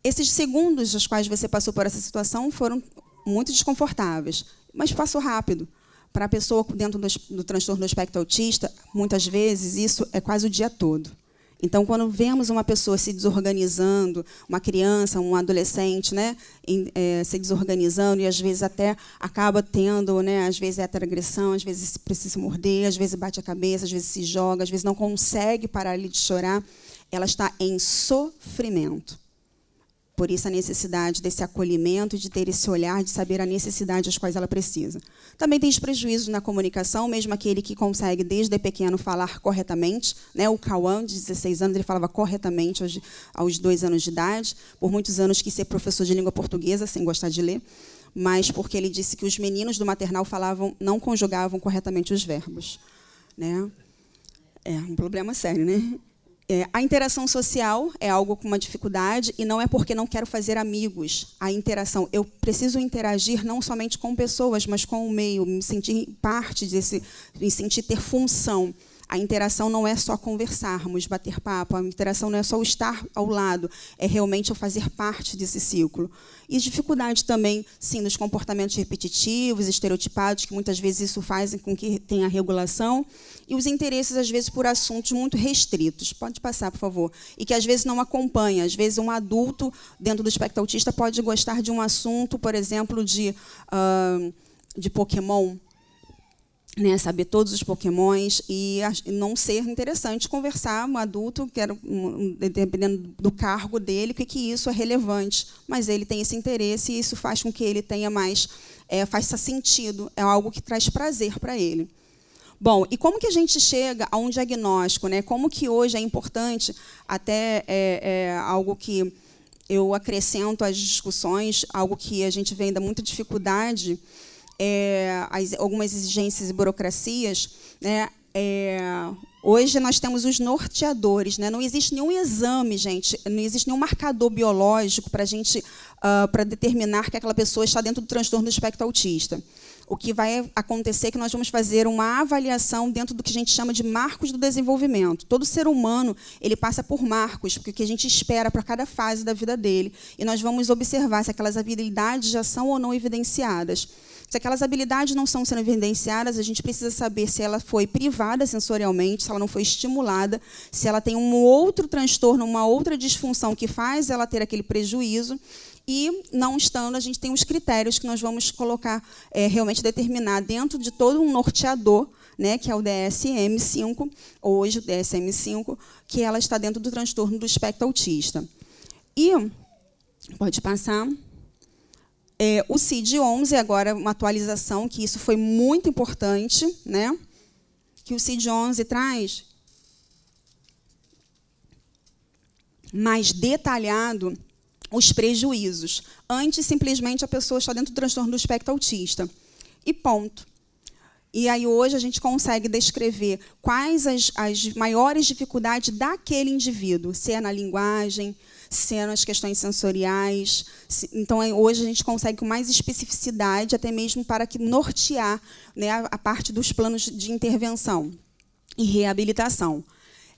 Esses segundos nos quais você passou por essa situação foram muito desconfortáveis, mas passou rápido. Para a pessoa dentro do, do transtorno do espectro autista, muitas vezes isso é quase o dia todo. Então, quando vemos uma pessoa se desorganizando, uma criança, um adolescente, né, em, é, se desorganizando e às vezes até acaba tendo, né, às vezes é agressão, às vezes precisa se morder, às vezes bate a cabeça, às vezes se joga, às vezes não consegue parar ali de chorar, ela está em sofrimento. Por isso a necessidade desse acolhimento, de ter esse olhar, de saber a necessidade às quais ela precisa. Também tem os prejuízos na comunicação, mesmo aquele que consegue desde pequeno falar corretamente. Né? O Cauã, de 16 anos, ele falava corretamente aos, aos dois anos de idade. Por muitos anos quis ser professor de língua portuguesa, sem gostar de ler mas porque ele disse que os meninos do maternal falavam, não conjugavam corretamente os verbos, né? É um problema sério, né? é, a interação social é algo com uma dificuldade e não é porque não quero fazer amigos. A interação, eu preciso interagir não somente com pessoas, mas com o meio, me sentir parte desse, me sentir ter função. A interação não é só conversarmos, bater papo, a interação não é só estar ao lado, é realmente eu fazer parte desse ciclo. E dificuldade também, sim, nos comportamentos repetitivos, estereotipados, que muitas vezes isso faz com que tenha regulação, e os interesses, às vezes, por assuntos muito restritos. Pode passar, por favor. E que, às vezes, não acompanha. Às vezes, um adulto, dentro do espectro autista, pode gostar de um assunto, por exemplo, de, uh, de Pokémon, né, saber todos os pokémons e não ser interessante conversar um adulto, que era, dependendo do cargo dele, que, que isso é relevante. Mas ele tem esse interesse e isso faz com que ele tenha mais, é, faça sentido, é algo que traz prazer para ele. Bom, e como que a gente chega a um diagnóstico? Né? Como que hoje é importante, até é, é algo que eu acrescento às discussões, algo que a gente vê ainda muita dificuldade, é, as, algumas exigências e burocracias, né, é, hoje nós temos os norteadores. Né, não existe nenhum exame, gente, não existe nenhum marcador biológico para gente uh, ah, para determinar que aquela pessoa está dentro do transtorno do espectro autista. O que vai acontecer é que nós vamos fazer uma avaliação dentro do que a gente chama de marcos do desenvolvimento. Todo ser humano ele passa por marcos, porque o que a gente espera para cada fase da vida dele. E nós vamos observar se aquelas habilidades já são ou não evidenciadas. Se aquelas habilidades não são sendo evidenciadas, a gente precisa saber se ela foi privada sensorialmente, se ela não foi estimulada, se ela tem um outro transtorno, uma outra disfunção que faz ela ter aquele prejuízo. E, não estando, a gente tem os critérios que nós vamos colocar, é, realmente determinar dentro de todo um norteador né, que é o DSM-5, hoje o DSM-5, que ela está dentro do transtorno do espectro autista. E, pode passar. É, o CID-11, agora uma atualização, que isso foi muito importante, né? que o CID-11 traz mais detalhado os prejuízos. Antes, simplesmente, a pessoa está dentro do transtorno do espectro autista. E ponto. E aí hoje a gente consegue descrever quais as, as maiores dificuldades daquele indivíduo, se é na linguagem, sendo as questões sensoriais. Então, hoje a gente consegue com mais especificidade, até mesmo para que nortear né, a parte dos planos de intervenção e reabilitação.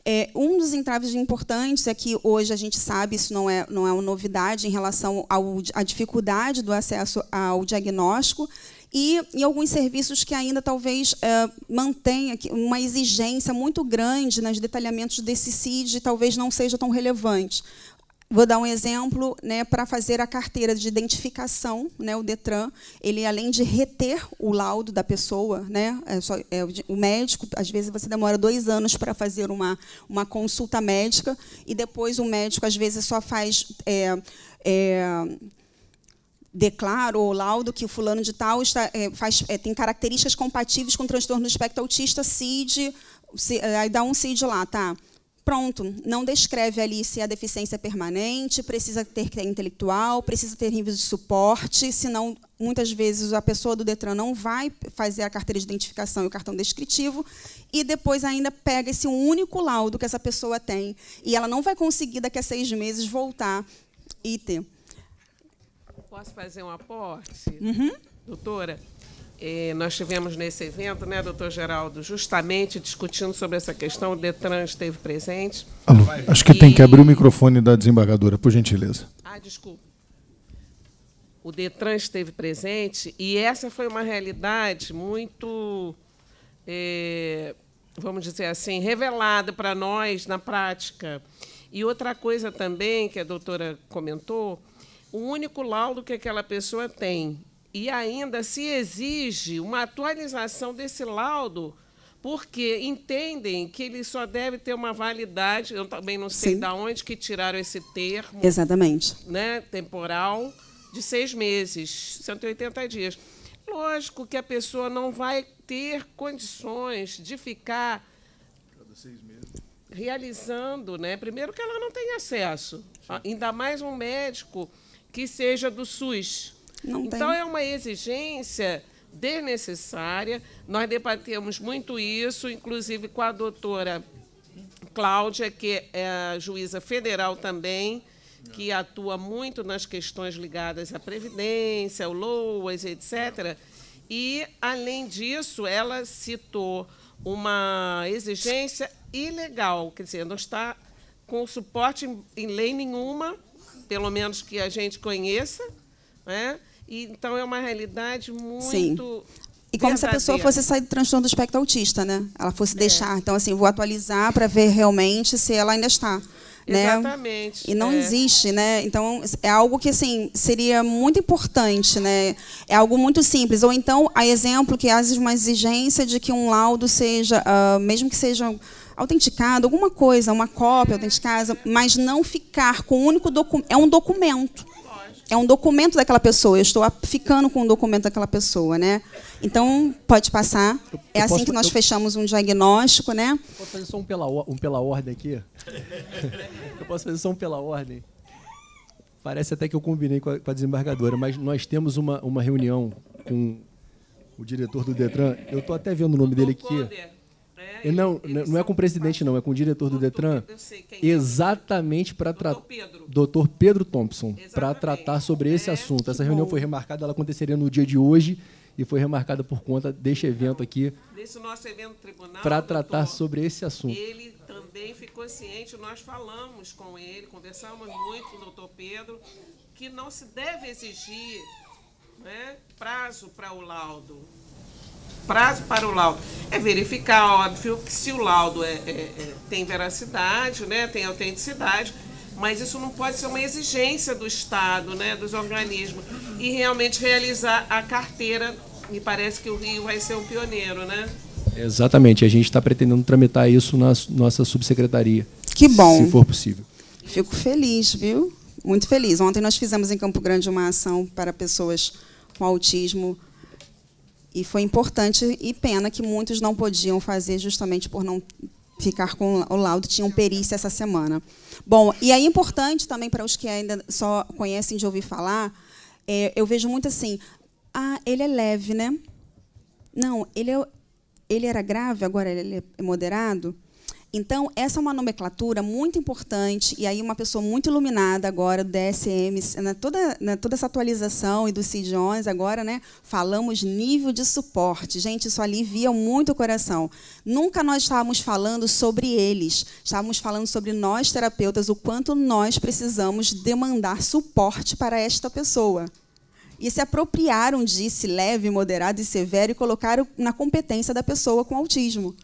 É, um dos entraves importantes é que hoje a gente sabe, isso não é, não é uma novidade em relação à dificuldade do acesso ao diagnóstico e em alguns serviços que ainda talvez é, mantenha uma exigência muito grande nos né, detalhamentos desse CID, talvez não seja tão relevante. Vou dar um exemplo né, para fazer a carteira de identificação, né, o Detran, ele além de reter o laudo da pessoa, né, é só, é, o médico, às vezes você demora dois anos para fazer uma, uma consulta médica e depois o médico às vezes só faz é, é declara o laudo que o fulano de tal está, é, faz, é, tem características compatíveis com o transtorno do espectro autista, CID, aí dá um CID lá, tá? pronto, não descreve ali se a deficiência é permanente, precisa ter que ter intelectual, precisa ter nível de suporte, senão muitas vezes a pessoa do Detran não vai fazer a carteira de identificação e o cartão descritivo e depois ainda pega esse único laudo que essa pessoa tem e ela não vai conseguir daqui a seis meses voltar e ter. Posso fazer um aporte, uhum. doutora? E nós tivemos nesse evento, né, doutor Geraldo, justamente discutindo sobre essa questão, o Detran esteve presente. Alô, acho que e... tem que abrir o microfone da desembargadora, por gentileza. Ah, desculpa. O Detran esteve presente e essa foi uma realidade muito, é, vamos dizer assim, revelada para nós na prática. E outra coisa também que a doutora comentou, o único laudo que aquela pessoa tem e ainda se exige uma atualização desse laudo, porque entendem que ele só deve ter uma validade, eu também não sei de onde que tiraram esse termo. Exatamente. Né, temporal, de seis meses, 180 dias. Lógico que a pessoa não vai ter condições de ficar realizando, né? Primeiro que ela não tem acesso, ainda mais um médico que seja do SUS, não então, tem. é uma exigência desnecessária. Nós debatemos muito isso, inclusive com a doutora Cláudia, que é juíza federal também, que atua muito nas questões ligadas à Previdência, ao LOAS, etc. E, além disso, ela citou uma exigência ilegal, quer dizer, não está com suporte em lei nenhuma, pelo menos que a gente conheça, né? então, é uma realidade muito. Sim. E como verdadeira. se a pessoa fosse sair do transtorno do espectro autista, né? Ela fosse é. deixar. Então, assim, vou atualizar para ver realmente se ela ainda está. Né? Exatamente. E não é. existe, né? Então, é algo que, assim, seria muito importante, né? É algo muito simples. Ou então, há exemplo que há uma exigência de que um laudo seja, uh, mesmo que seja autenticado, alguma coisa, uma cópia é. autenticada, mas não ficar com o um único documento. É um documento é um documento daquela pessoa. Eu estou ficando com o um documento daquela pessoa, né? Então, pode passar. Eu, é assim posso, que nós eu, fechamos um diagnóstico, né? Posso fazer só um pela, um pela ordem aqui? eu posso fazer só um pela ordem? Parece até que eu combinei com a, com a desembargadora, mas nós temos uma, uma reunião com o diretor do Detran. Eu estou até vendo o nome dele aqui. É, não, não é com o presidente, não, é com o diretor do Detran. Eu sei quem é. Exatamente para tratar. Doutor Pedro. Thompson, para tratar sobre esse é, assunto. Essa reunião bom. foi remarcada, ela aconteceria no dia de hoje e foi remarcada por conta deste então, evento aqui. Desse nosso evento tribunal. Para tratar sobre esse assunto. Ele também ficou ciente, nós falamos com ele, conversamos muito com o doutor Pedro, que não se deve exigir né, prazo para o laudo prazo para o laudo é verificar, óbvio, que se o laudo é, é, é, tem veracidade, né, tem autenticidade, mas isso não pode ser uma exigência do Estado, né, dos organismos, e realmente realizar a carteira. Me parece que o Rio vai ser um pioneiro, né? Exatamente. A gente está pretendendo tramitar isso na nossa subsecretaria. Que bom. Se for possível. Fico feliz, viu? Muito feliz. Ontem nós fizemos em Campo Grande uma ação para pessoas com autismo e foi importante e pena que muitos não podiam fazer justamente por não ficar com o laudo, tinham perícia essa semana. Bom, e é importante também para os que ainda só conhecem de ouvir falar, é, eu vejo muito assim, ah, ele é leve, né? Não, ele, é, ele era grave, agora ele é moderado. Então, essa é uma nomenclatura muito importante, e aí uma pessoa muito iluminada agora do DSM, na né, toda, na né, toda essa atualização e do cid Jones, agora, né, falamos nível de suporte. Gente, isso alivia muito o coração. Nunca nós estávamos falando sobre eles, estávamos falando sobre nós, terapeutas, o quanto nós precisamos demandar suporte para esta pessoa e se apropriaram disso leve, moderado e severo e colocaram na competência da pessoa com autismo.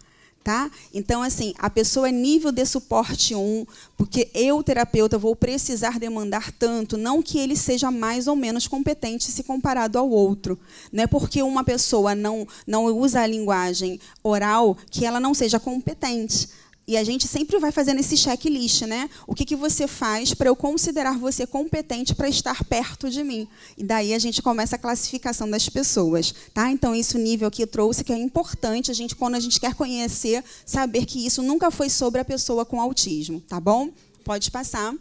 Tá? Então, assim, a pessoa é nível de suporte 1, porque eu, terapeuta, vou precisar demandar tanto, não que ele seja mais ou menos competente se comparado ao outro. Não é porque uma pessoa não, não usa a linguagem oral que ela não seja competente. E a gente sempre vai fazendo esse checklist, né? O que, que você faz para eu considerar você competente para estar perto de mim? E daí a gente começa a classificação das pessoas, tá? Então, isso nível aqui trouxe que é importante a gente, quando a gente quer conhecer, saber que isso nunca foi sobre a pessoa com autismo, tá bom? Pode passar.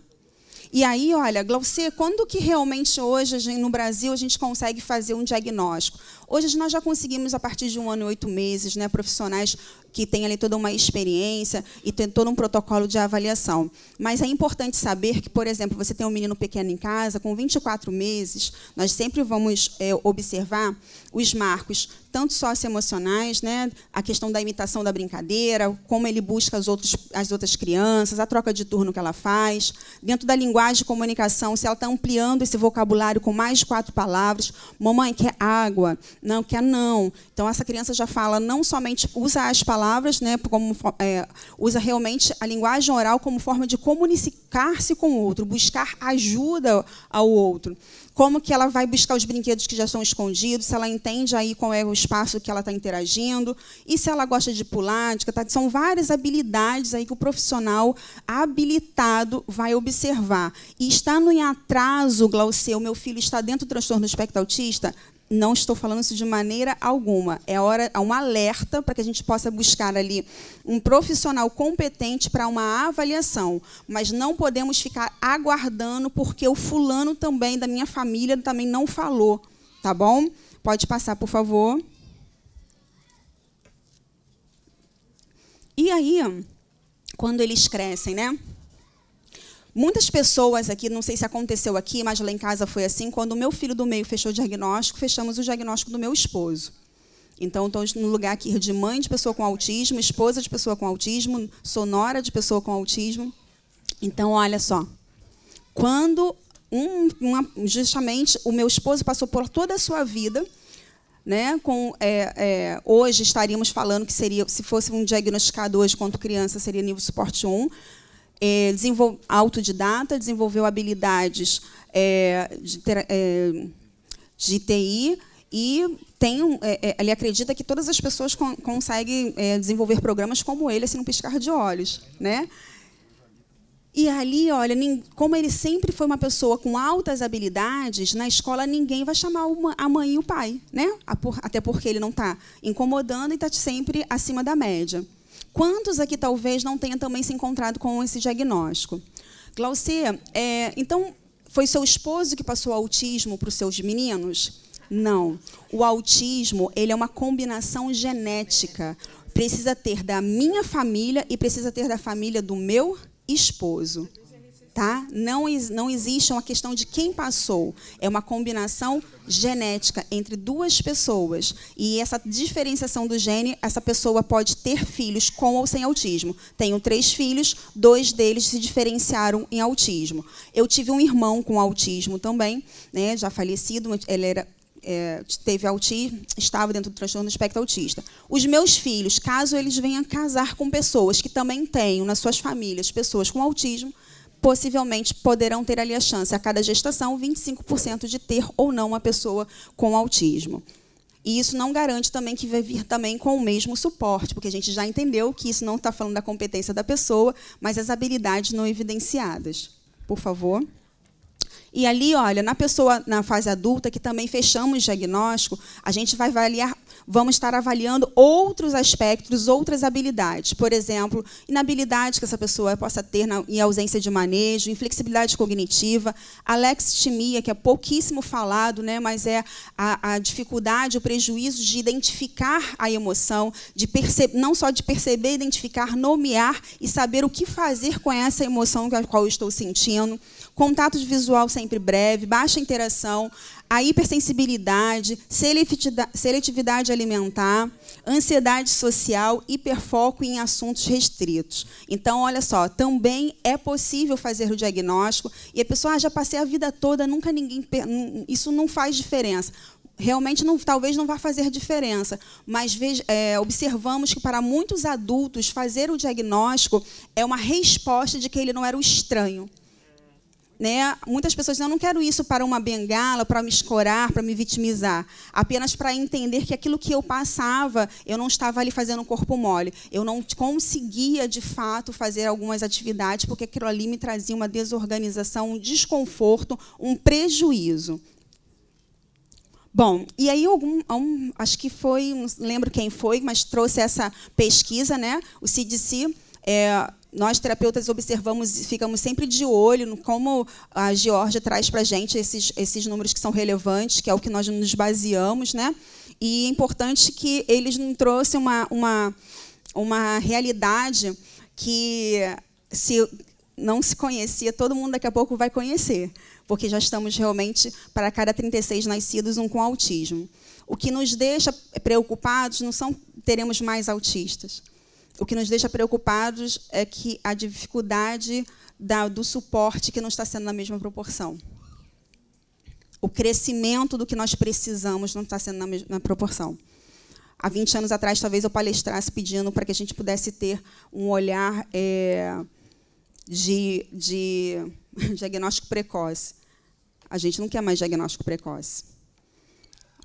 E aí, olha, Glaucia, quando que realmente hoje no Brasil a gente consegue fazer um diagnóstico? Hoje nós já conseguimos, a partir de um ano e oito meses, né, profissionais que têm ali toda uma experiência e tem todo um protocolo de avaliação. Mas é importante saber que, por exemplo, você tem um menino pequeno em casa, com 24 meses, nós sempre vamos é, observar os marcos, tanto socioemocionais, né, a questão da imitação da brincadeira, como ele busca as outros, as outras crianças, a troca de turno que ela faz, dentro da linguagem de comunicação, se ela está ampliando esse vocabulário com mais quatro palavras, mamãe quer água, não quer é não. Então essa criança já fala não somente usa as palavras, né, como é, usa realmente a linguagem oral como forma de comunicar-se com o outro, buscar ajuda ao outro. Como que ela vai buscar os brinquedos que já estão escondidos? Se ela entende aí qual é o espaço que ela está interagindo e se ela gosta de pular, de catar, são várias habilidades aí que o profissional habilitado vai observar. E está no em atraso, Glauceu, meu filho está dentro do transtorno do espectro autista? não estou falando isso de maneira alguma. É hora, é um alerta para que a gente possa buscar ali um profissional competente para uma avaliação, mas não podemos ficar aguardando porque o fulano também da minha família também não falou, tá bom? Pode passar, por favor. E aí, quando eles crescem, né? Muitas pessoas aqui, não sei se aconteceu aqui, mas lá em casa foi assim, quando o meu filho do meio fechou o diagnóstico, fechamos o diagnóstico do meu esposo. Então, estou no lugar aqui de mãe de pessoa com autismo, esposa de pessoa com autismo, sonora de pessoa com autismo. Então, olha só. Quando, um, uma, justamente, o meu esposo passou por toda a sua vida, né, com, é, é, hoje estaríamos falando que seria, se fosse um diagnosticado hoje quanto criança, seria nível suporte 1, é, desenvol... autodidata, desenvolveu habilidades é, de, ter... é, de, TI e tem, é, é, ele acredita que todas as pessoas con conseguem é, desenvolver programas como ele, assim, num piscar de olhos. Né? E ali, olha, como ele sempre foi uma pessoa com altas habilidades, na escola ninguém vai chamar a mãe e o pai, né? Até porque ele não está incomodando e está sempre acima da média. Quantos aqui talvez não tenham também se encontrado com esse diagnóstico? Glaucia, é, então foi seu esposo que passou autismo para os seus meninos? Não. O autismo ele é uma combinação genética. Precisa ter da minha família e precisa ter da família do meu esposo tá? Não, não existe uma questão de quem passou. É uma combinação genética entre duas pessoas. E essa diferenciação do gene, essa pessoa pode ter filhos com ou sem autismo. Tenho três filhos, dois deles se diferenciaram em autismo. Eu tive um irmão com autismo também, né, já falecido, ele era é, teve autismo, estava dentro do transtorno do espectro autista. Os meus filhos, caso eles venham casar com pessoas que também tenham nas suas famílias pessoas com autismo, possivelmente poderão ter ali a chance, a cada gestação, 25% de ter ou não uma pessoa com autismo. E isso não garante também que vai vir também com o mesmo suporte, porque a gente já entendeu que isso não está falando da competência da pessoa, mas as habilidades não evidenciadas. Por favor. E ali, olha, na pessoa na fase adulta, que também fechamos o diagnóstico, a gente vai avaliar vamos estar avaliando outros aspectos, outras habilidades. Por exemplo, inabilidade que essa pessoa possa ter na, em ausência de manejo, inflexibilidade cognitiva, alexitimia, que é pouquíssimo falado, né, mas é a, a dificuldade, o prejuízo de identificar a emoção, de não só de perceber, identificar, nomear e saber o que fazer com essa emoção que a qual eu estou sentindo contato visual sempre breve, baixa interação, a hipersensibilidade, seletividade alimentar, ansiedade social, hiperfoco em assuntos restritos. Então, olha só, também é possível fazer o diagnóstico e a pessoa ah, já passei a vida toda, nunca ninguém isso não faz diferença realmente não, talvez não vá fazer diferença, mas veja, é, observamos que para muitos adultos fazer o diagnóstico é uma resposta de que ele não era o estranho. Né? Muitas pessoas dizem, eu não quero isso para uma bengala, para me escorar, para me vitimizar. Apenas para entender que aquilo que eu passava, eu não estava ali fazendo um corpo mole. Eu não conseguia, de fato, fazer algumas atividades, porque aquilo ali me trazia uma desorganização, um desconforto, um prejuízo. Bom, e aí algum, um, acho que foi, não lembro quem foi, mas trouxe essa pesquisa, né? O CDC é, nós terapeutas observamos e ficamos sempre de olho no como a Georgia traz para a gente esses, esses números que são relevantes, que é o que nós nos baseamos, né? E é importante que eles nos trouxem uma, uma, uma realidade que se não se conhecia, todo mundo daqui a pouco vai conhecer, porque já estamos realmente para cada 36 nascidos um com autismo. O que nos deixa preocupados não são teremos mais autistas o que nos deixa preocupados é que a dificuldade da, do suporte que não está sendo na mesma proporção. O crescimento do que nós precisamos não está sendo na mesma proporção. Há 20 anos atrás, talvez eu palestrasse pedindo para que a gente pudesse ter um olhar é, de, de diagnóstico precoce. A gente não quer mais diagnóstico precoce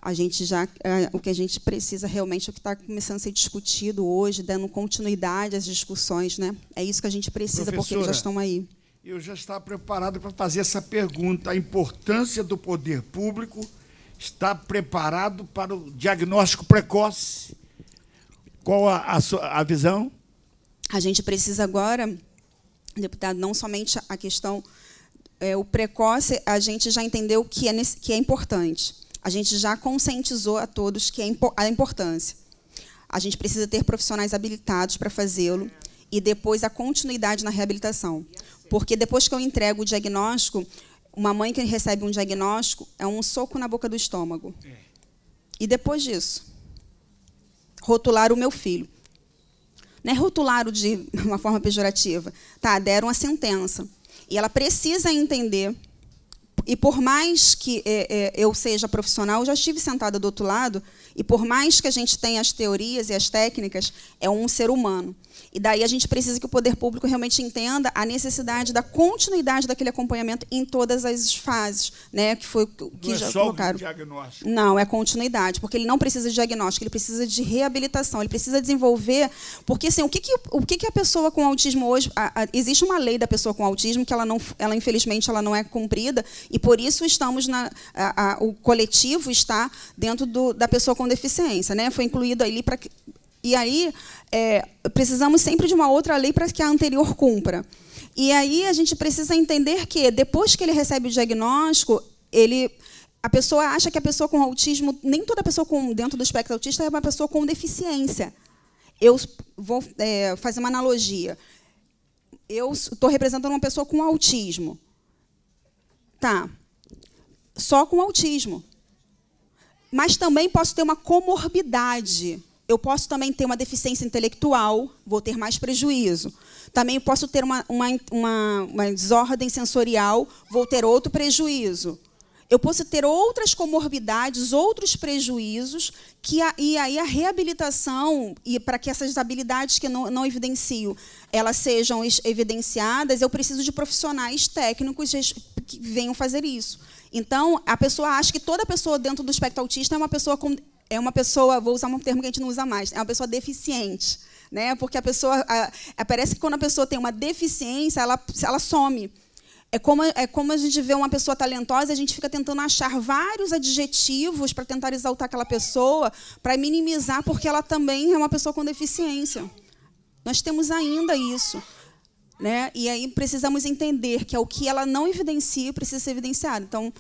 a gente já é, o que a gente precisa realmente é o que está começando a ser discutido hoje, dando continuidade às discussões, né? É isso que a gente precisa porque eles já estão aí. Eu já estava preparado para fazer essa pergunta. A importância do poder público está preparado para o diagnóstico precoce. Qual a, a, sua, a visão? A gente precisa agora, deputado, não somente a questão é, o precoce, a gente já entendeu que é, que é importante a gente já conscientizou a todos que é a importância. A gente precisa ter profissionais habilitados para fazê-lo e depois a continuidade na reabilitação. Porque depois que eu entrego o diagnóstico, uma mãe que recebe um diagnóstico é um soco na boca do estômago. E depois disso, rotular o meu filho. Não é rotular o de uma forma pejorativa. Tá, deram a sentença. E ela precisa entender e por mais que é, é, eu seja profissional, eu já estive sentada do outro lado, e por mais que a gente tenha as teorias e as técnicas, é um ser humano. E daí a gente precisa que o poder público realmente entenda a necessidade da continuidade daquele acompanhamento em todas as fases, né? Que foi que não é já é só colocaram. O diagnóstico. Não, é continuidade, porque ele não precisa de diagnóstico, ele precisa de reabilitação, ele precisa desenvolver, porque assim, o que, que o que, que a pessoa com autismo hoje, a, a, existe uma lei da pessoa com autismo que ela não, ela infelizmente ela não é cumprida e por isso estamos na a, o coletivo está dentro do, da pessoa com deficiência, né? Foi incluído ali para e aí, é, precisamos sempre de uma outra lei para que a anterior cumpra. E aí a gente precisa entender que depois que ele recebe o diagnóstico, ele a pessoa acha que a pessoa com autismo, nem toda pessoa com, dentro do espectro autista é uma pessoa com deficiência. Eu vou é, fazer uma analogia. Eu estou representando uma pessoa com autismo. Tá. Só com autismo. Mas também posso ter uma comorbidade eu posso também ter uma deficiência intelectual, vou ter mais prejuízo. Também posso ter uma, uma, uma, uma desordem sensorial, vou ter outro prejuízo. Eu posso ter outras comorbidades, outros prejuízos, que a, e aí a reabilitação, e para que essas habilidades que não, não evidencio, elas sejam evidenciadas, eu preciso de profissionais técnicos que venham fazer isso. Então, a pessoa acha que toda pessoa dentro do espectro autista é uma pessoa com é uma pessoa, vou usar um termo que a gente não usa mais, é uma pessoa deficiente. Né? Porque a pessoa. A, a, é, parece que quando a pessoa tem uma deficiência, ela, ela some. É como, é como a gente vê uma pessoa talentosa, a gente fica tentando achar vários adjetivos para tentar exaltar aquela pessoa, para minimizar, porque ela também é uma pessoa com deficiência. Nós temos ainda isso. Né? E aí precisamos entender que é o que ela não evidencia precisa ser evidenciado. Então,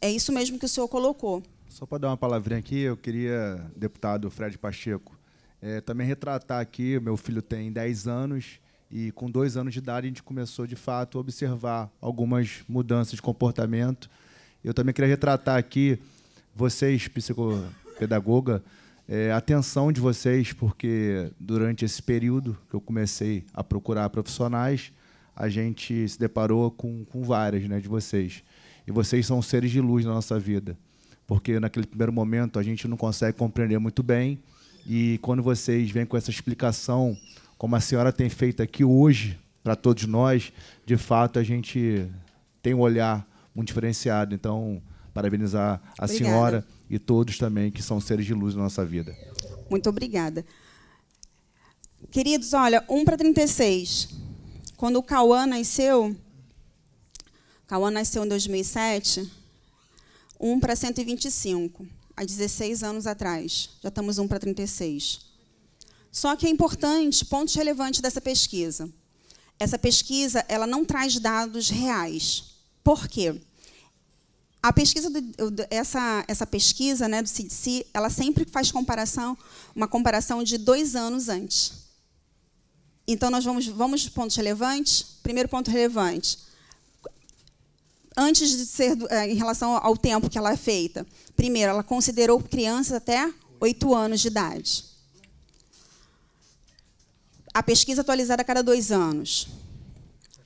é isso mesmo que o senhor colocou. Só para dar uma palavrinha aqui, eu queria, deputado Fred Pacheco, é, também retratar aqui, meu filho tem 10 anos e com dois anos de idade a gente começou, de fato, a observar algumas mudanças de comportamento. Eu também queria retratar aqui, vocês, psicopedagoga, é, atenção de vocês, porque durante esse período que eu comecei a procurar profissionais, a gente se deparou com, com várias né, de vocês. E vocês são seres de luz na nossa vida porque naquele primeiro momento a gente não consegue compreender muito bem. E quando vocês vêm com essa explicação, como a senhora tem feito aqui hoje para todos nós, de fato a gente tem um olhar muito diferenciado. Então, parabenizar a obrigada. senhora e todos também que são seres de luz na nossa vida. Muito obrigada. Queridos, olha, 1 para 36. Quando o Cauã nasceu, Cauã nasceu em 2007 1 para 125, há 16 anos atrás. Já estamos 1 para 36. Só que é importante, pontos relevantes dessa pesquisa. Essa pesquisa ela não traz dados reais. Por quê? A pesquisa do, essa, essa pesquisa né, do CDC, ela sempre faz comparação, uma comparação de dois anos antes. Então, nós vamos, vamos para pontos relevantes. Primeiro ponto relevante, antes de ser eh, em relação ao tempo que ela é feita. Primeiro, ela considerou crianças até 8 anos de idade. A pesquisa atualizada a cada dois anos.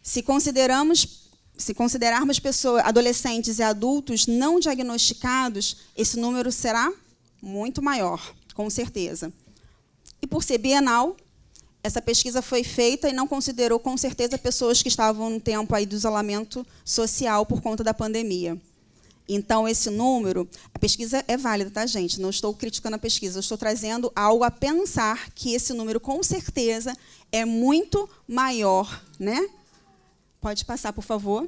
Se consideramos, se considerarmos pessoas, adolescentes e adultos não diagnosticados, esse número será muito maior, com certeza. E por ser bienal, essa pesquisa foi feita e não considerou com certeza pessoas que estavam no tempo aí do isolamento social por conta da pandemia. Então, esse número, a pesquisa é válida, tá, gente? Não estou criticando a pesquisa, eu estou trazendo algo a pensar que esse número, com certeza, é muito maior, né? Pode passar, por favor.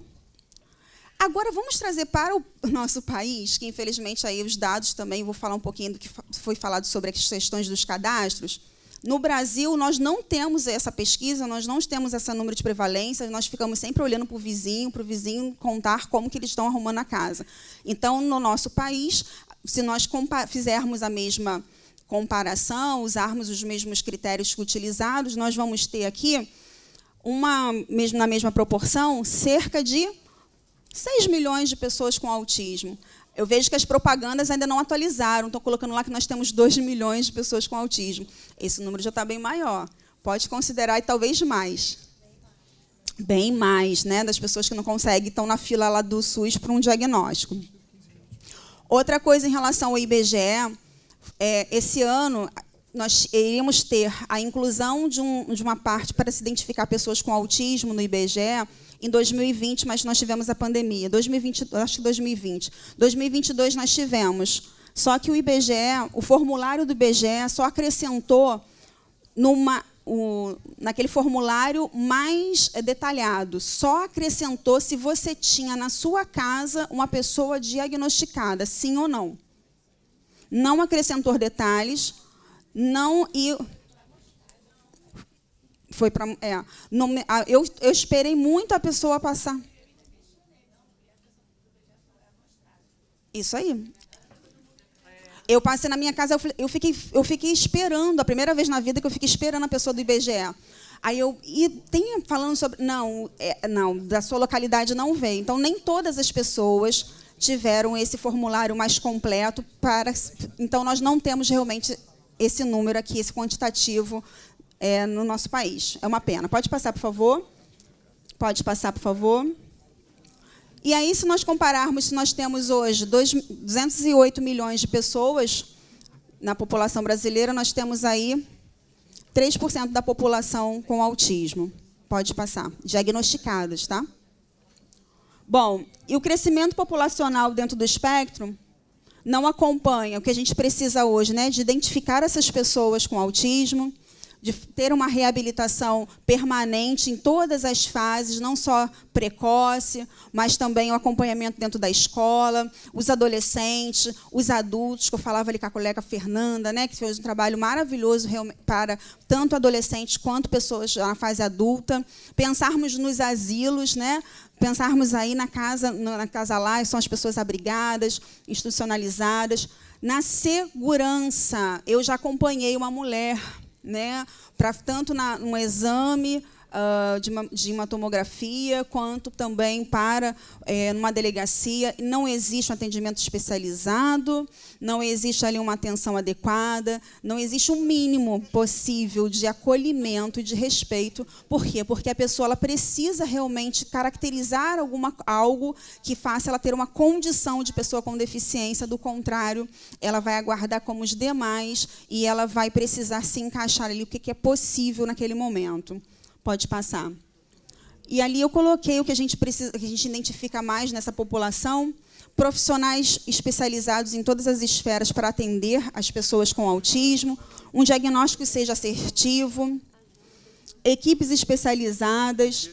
Agora, vamos trazer para o nosso país, que infelizmente aí os dados também, vou falar um pouquinho do que foi falado sobre as questões dos cadastros no Brasil, nós não temos essa pesquisa, nós não temos esse número de prevalência, nós ficamos sempre olhando para o vizinho, para o vizinho contar como que eles estão arrumando a casa. Então, no nosso país, se nós fizermos a mesma comparação, usarmos os mesmos critérios utilizados, nós vamos ter aqui, uma, mesmo na mesma proporção, cerca de 6 milhões de pessoas com autismo. Eu vejo que as propagandas ainda não atualizaram, estão colocando lá que nós temos 2 milhões de pessoas com autismo. Esse número já está bem maior. Pode considerar e talvez mais. Bem mais, né? Das pessoas que não conseguem estão na fila lá do SUS para um diagnóstico. Outra coisa em relação ao IBGE, é, esse ano nós iríamos ter a inclusão de, um, de uma parte para se identificar pessoas com autismo no IBGE, em 2020, mas nós tivemos a pandemia. 2020, acho que 2020. 2022 nós tivemos. Só que o IBGE, o formulário do IBGE só acrescentou numa, o, naquele formulário mais eh, detalhado, só acrescentou se você tinha na sua casa uma pessoa diagnosticada, sim ou não. Não acrescentou detalhes, não e foi para. É, eu, eu esperei muito a pessoa passar. Isso aí. Eu passei na minha casa, eu, eu, fiquei, eu fiquei esperando, a primeira vez na vida que eu fiquei esperando a pessoa do IBGE. Aí eu. E tem falando sobre. Não, é, não, da sua localidade não vem. Então, nem todas as pessoas tiveram esse formulário mais completo para. Então, nós não temos realmente esse número aqui, esse quantitativo é, no nosso país. É uma pena. Pode passar, por favor. Pode passar, por favor. E aí, se nós compararmos, se nós temos hoje 208 milhões de pessoas na população brasileira, nós temos aí 3% da população com autismo. Pode passar. Diagnosticadas, tá? Bom, e o crescimento populacional dentro do espectro não acompanha o que a gente precisa hoje, né? De identificar essas pessoas com autismo, de ter uma reabilitação permanente em todas as fases, não só precoce, mas também o acompanhamento dentro da escola, os adolescentes, os adultos, que eu falava ali com a colega Fernanda, né, que fez um trabalho maravilhoso para tanto adolescentes quanto pessoas na fase adulta. Pensarmos nos asilos, né, pensarmos aí na casa, na casa lá, são as pessoas abrigadas, institucionalizadas. Na segurança, eu já acompanhei uma mulher né? Para tanto na, um exame uh, de, uma, de, uma, tomografia, quanto também para é, numa delegacia. Não existe um atendimento especializado, não existe ali uma atenção adequada, não existe um mínimo possível de acolhimento e de respeito. Por quê? Porque a pessoa ela precisa realmente caracterizar alguma, algo que faça ela ter uma condição de pessoa com deficiência, do contrário, ela vai aguardar como os demais e ela vai precisar se encaixar ali o que é possível naquele momento. Pode passar. E ali eu coloquei o que a gente precisa, que a gente identifica mais nessa população, profissionais especializados em todas as esferas para atender as pessoas com autismo, um diagnóstico que seja assertivo, equipes especializadas,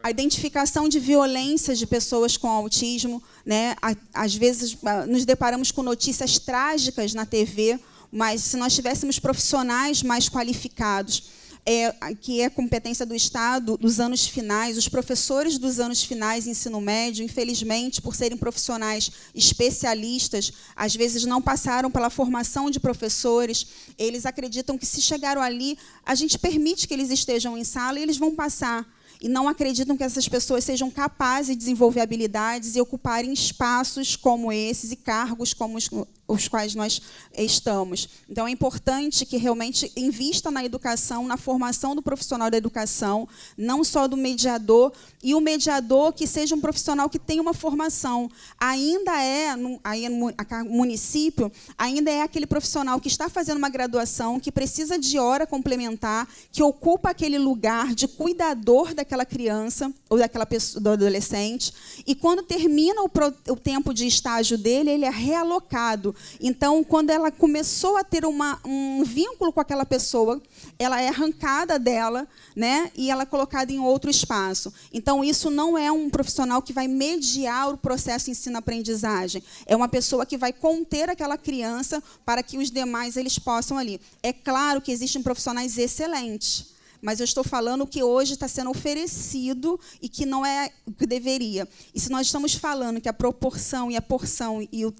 a identificação de violências de pessoas com autismo, né? Às vezes ah, nos deparamos com notícias trágicas na TV, mas se nós tivéssemos profissionais mais qualificados é, que é competência do Estado, dos anos finais, os professores dos anos finais ensino médio, infelizmente, por serem profissionais especialistas, às vezes não passaram pela formação de professores, eles acreditam que se chegaram ali, a gente permite que eles estejam em sala e eles vão passar. E não acreditam que essas pessoas sejam capazes de desenvolver habilidades e ocuparem espaços como esses e cargos como os quais nós estamos. Então é importante que realmente invista na educação, na formação do profissional da educação, não só do mediador, e o mediador que seja um profissional que tenha uma formação. Ainda é, no, aí no é município, ainda é aquele profissional que está fazendo uma graduação, que precisa de hora complementar, que ocupa aquele lugar de cuidador daquela criança ou daquela pessoa, do adolescente, e quando termina o, pro, o tempo de estágio dele, ele é realocado então, quando ela começou a ter uma, um vínculo com aquela pessoa, ela é arrancada dela, né? E ela é colocada em outro espaço. Então, isso não é um profissional que vai mediar o processo ensino-aprendizagem. É uma pessoa que vai conter aquela criança para que os demais eles possam ali. É claro que existem profissionais excelentes mas eu estou falando o que hoje está sendo oferecido e que não é o que deveria. E se nós estamos falando que a proporção e a porção e o,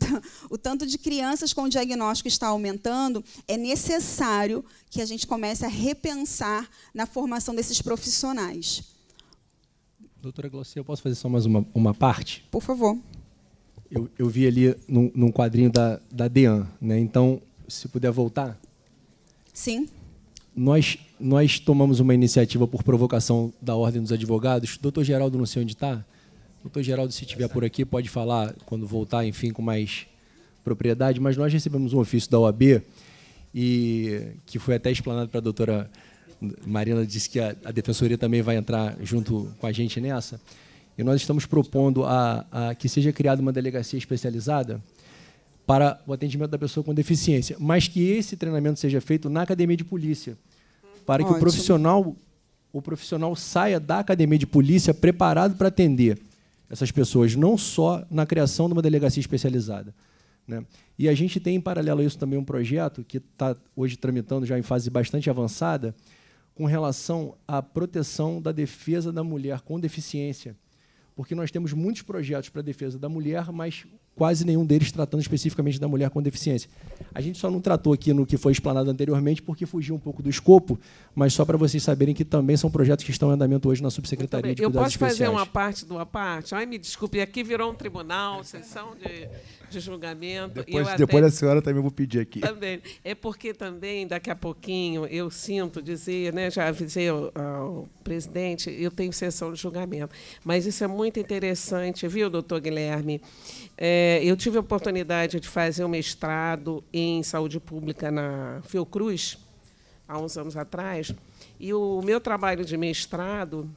o tanto de crianças com diagnóstico está aumentando, é necessário que a gente comece a repensar na formação desses profissionais. Doutora Glossia, eu posso fazer só mais uma, uma parte? Por favor. Eu, eu vi ali num, num quadrinho da, da DEAN, né? então, se puder voltar. Sim. Nós nós tomamos uma iniciativa por provocação da Ordem dos Advogados. Doutor Geraldo, não sei onde está. Doutor Geraldo, se estiver por aqui, pode falar quando voltar, enfim, com mais propriedade. Mas nós recebemos um ofício da OAB, e que foi até explanado para a doutora Marina, disse que a, a, Defensoria também vai entrar junto com a gente nessa. E nós estamos propondo a, a que seja criada uma delegacia especializada para o atendimento da pessoa com deficiência, mas que esse treinamento seja feito na academia de polícia para Ótimo. que o profissional, o profissional saia da academia de polícia preparado para atender essas pessoas, não só na criação de uma delegacia especializada. Né? E a gente tem, em paralelo a isso, também um projeto que está hoje tramitando já em fase bastante avançada, com relação à proteção da defesa da mulher com deficiência. Porque nós temos muitos projetos para a defesa da mulher, mas quase nenhum deles tratando especificamente da mulher com deficiência. A gente só não tratou aqui no que foi explanado anteriormente, porque fugiu um pouco do escopo, mas só para vocês saberem que também são projetos que estão em andamento hoje na Subsecretaria de Cuidados Eu posso fazer uma parte de uma parte? Ai, me desculpe, aqui virou um tribunal, sessão de, de julgamento. Depois, eu depois até... a senhora também vou pedir aqui. Também. É porque também, daqui a pouquinho, eu sinto dizer, né, já avisei ao, ao presidente, eu tenho sessão de julgamento. Mas isso é muito interessante, viu, doutor Guilherme? É, eu tive a oportunidade de fazer um mestrado em saúde pública na Fiocruz, há uns anos atrás, e o meu trabalho de mestrado,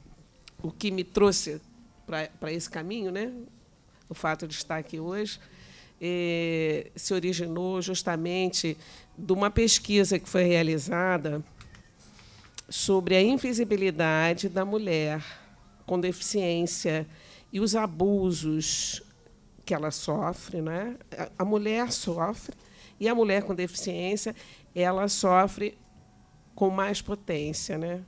o que me trouxe para esse caminho, né? o fato de estar aqui hoje, é, se originou justamente de uma pesquisa que foi realizada sobre a invisibilidade da mulher com deficiência e os abusos que ela sofre, né? A mulher sofre e a mulher com deficiência ela sofre com mais potência, né?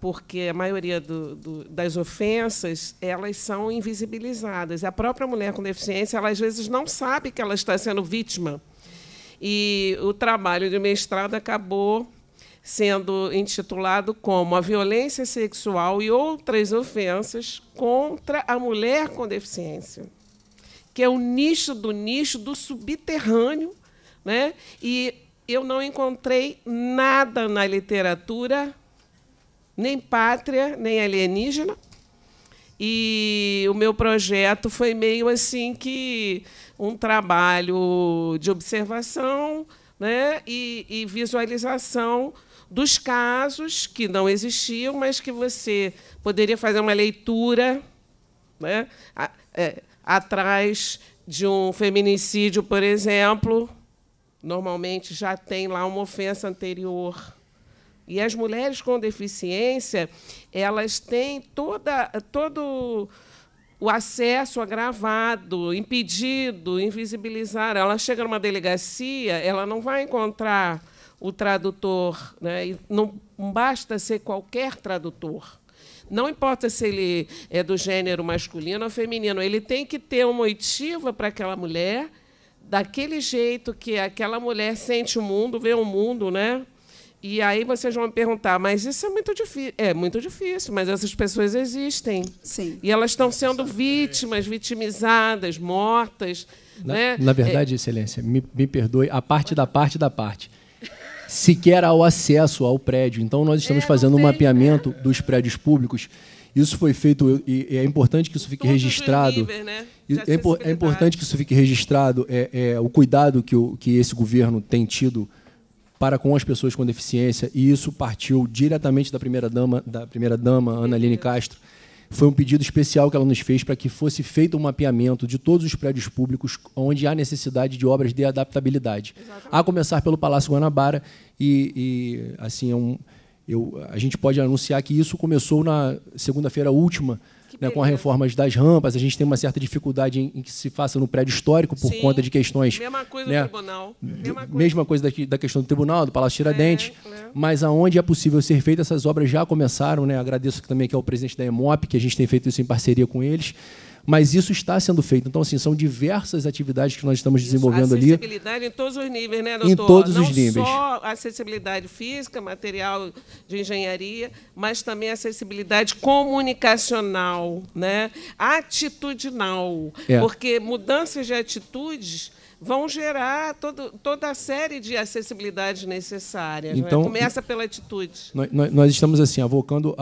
Porque a maioria do, do, das ofensas elas são invisibilizadas. A própria mulher com deficiência, ela às vezes não sabe que ela está sendo vítima. E o trabalho de mestrado acabou sendo intitulado como A Violência Sexual e Outras Ofensas contra a Mulher com Deficiência que é o nicho do nicho, do subterrâneo. Né? E eu não encontrei nada na literatura, nem pátria, nem alienígena. E o meu projeto foi meio assim que um trabalho de observação né, e, e visualização dos casos que não existiam, mas que você poderia fazer uma leitura. Né? É, atrás de um feminicídio, por exemplo, normalmente já tem lá uma ofensa anterior. E as mulheres com deficiência, elas têm toda, todo o acesso agravado, impedido, invisibilizado. Ela chega numa delegacia, ela não vai encontrar o tradutor. Né? não basta ser qualquer tradutor. Não importa se ele é do gênero masculino ou feminino, ele tem que ter uma oitiva para aquela mulher, daquele jeito que aquela mulher sente o mundo, vê o mundo, né? E aí vocês vão me perguntar, mas isso é muito difícil. É muito difícil, mas essas pessoas existem. Sim. E elas estão sendo vítimas, vitimizadas, mortas. Na, né? na verdade, é... Excelência, me, me perdoe, a parte da parte da parte sequer ao acesso ao prédio. Então, nós estamos é, fazendo um mapeamento dos prédios públicos. Isso foi feito e é importante que isso fique Todos registrado. Níveis, né? É, é importante que isso fique registrado. É, é o cuidado que, o, que esse governo tem tido para com as pessoas com deficiência e isso partiu diretamente da primeira dama, da primeira dama Ana Aline Castro foi um pedido especial que ela nos fez para que fosse feito um mapeamento de todos os prédios públicos onde há necessidade de obras de adaptabilidade, Exatamente. a começar pelo Palácio Guanabara e, e assim é um, eu, a gente pode anunciar que isso começou na segunda-feira última né, com as reformas das rampas, a gente tem uma certa dificuldade em, em que se faça no prédio histórico por Sim, conta de questões. Mesma coisa né, do tribunal. Mesma coisa, mesma coisa da, da, questão do tribunal, do Palácio Tiradentes. É, é, Mas aonde é possível ser feito, essas obras já começaram. Né, agradeço também que é o presidente da EMOP, que a gente tem feito isso em parceria com eles mas isso está sendo feito. Então, assim, são diversas atividades que nós estamos desenvolvendo ali. Acessibilidade em todos os níveis, né, doutor? Em todos Não os níveis. Não só acessibilidade física, material de engenharia, mas também acessibilidade comunicacional, né? atitudinal. É. Porque mudanças de atitudes vão gerar todo, toda a série de acessibilidades necessárias. É? Então, né? Começa pela atitude. Nós, nós estamos assim avocando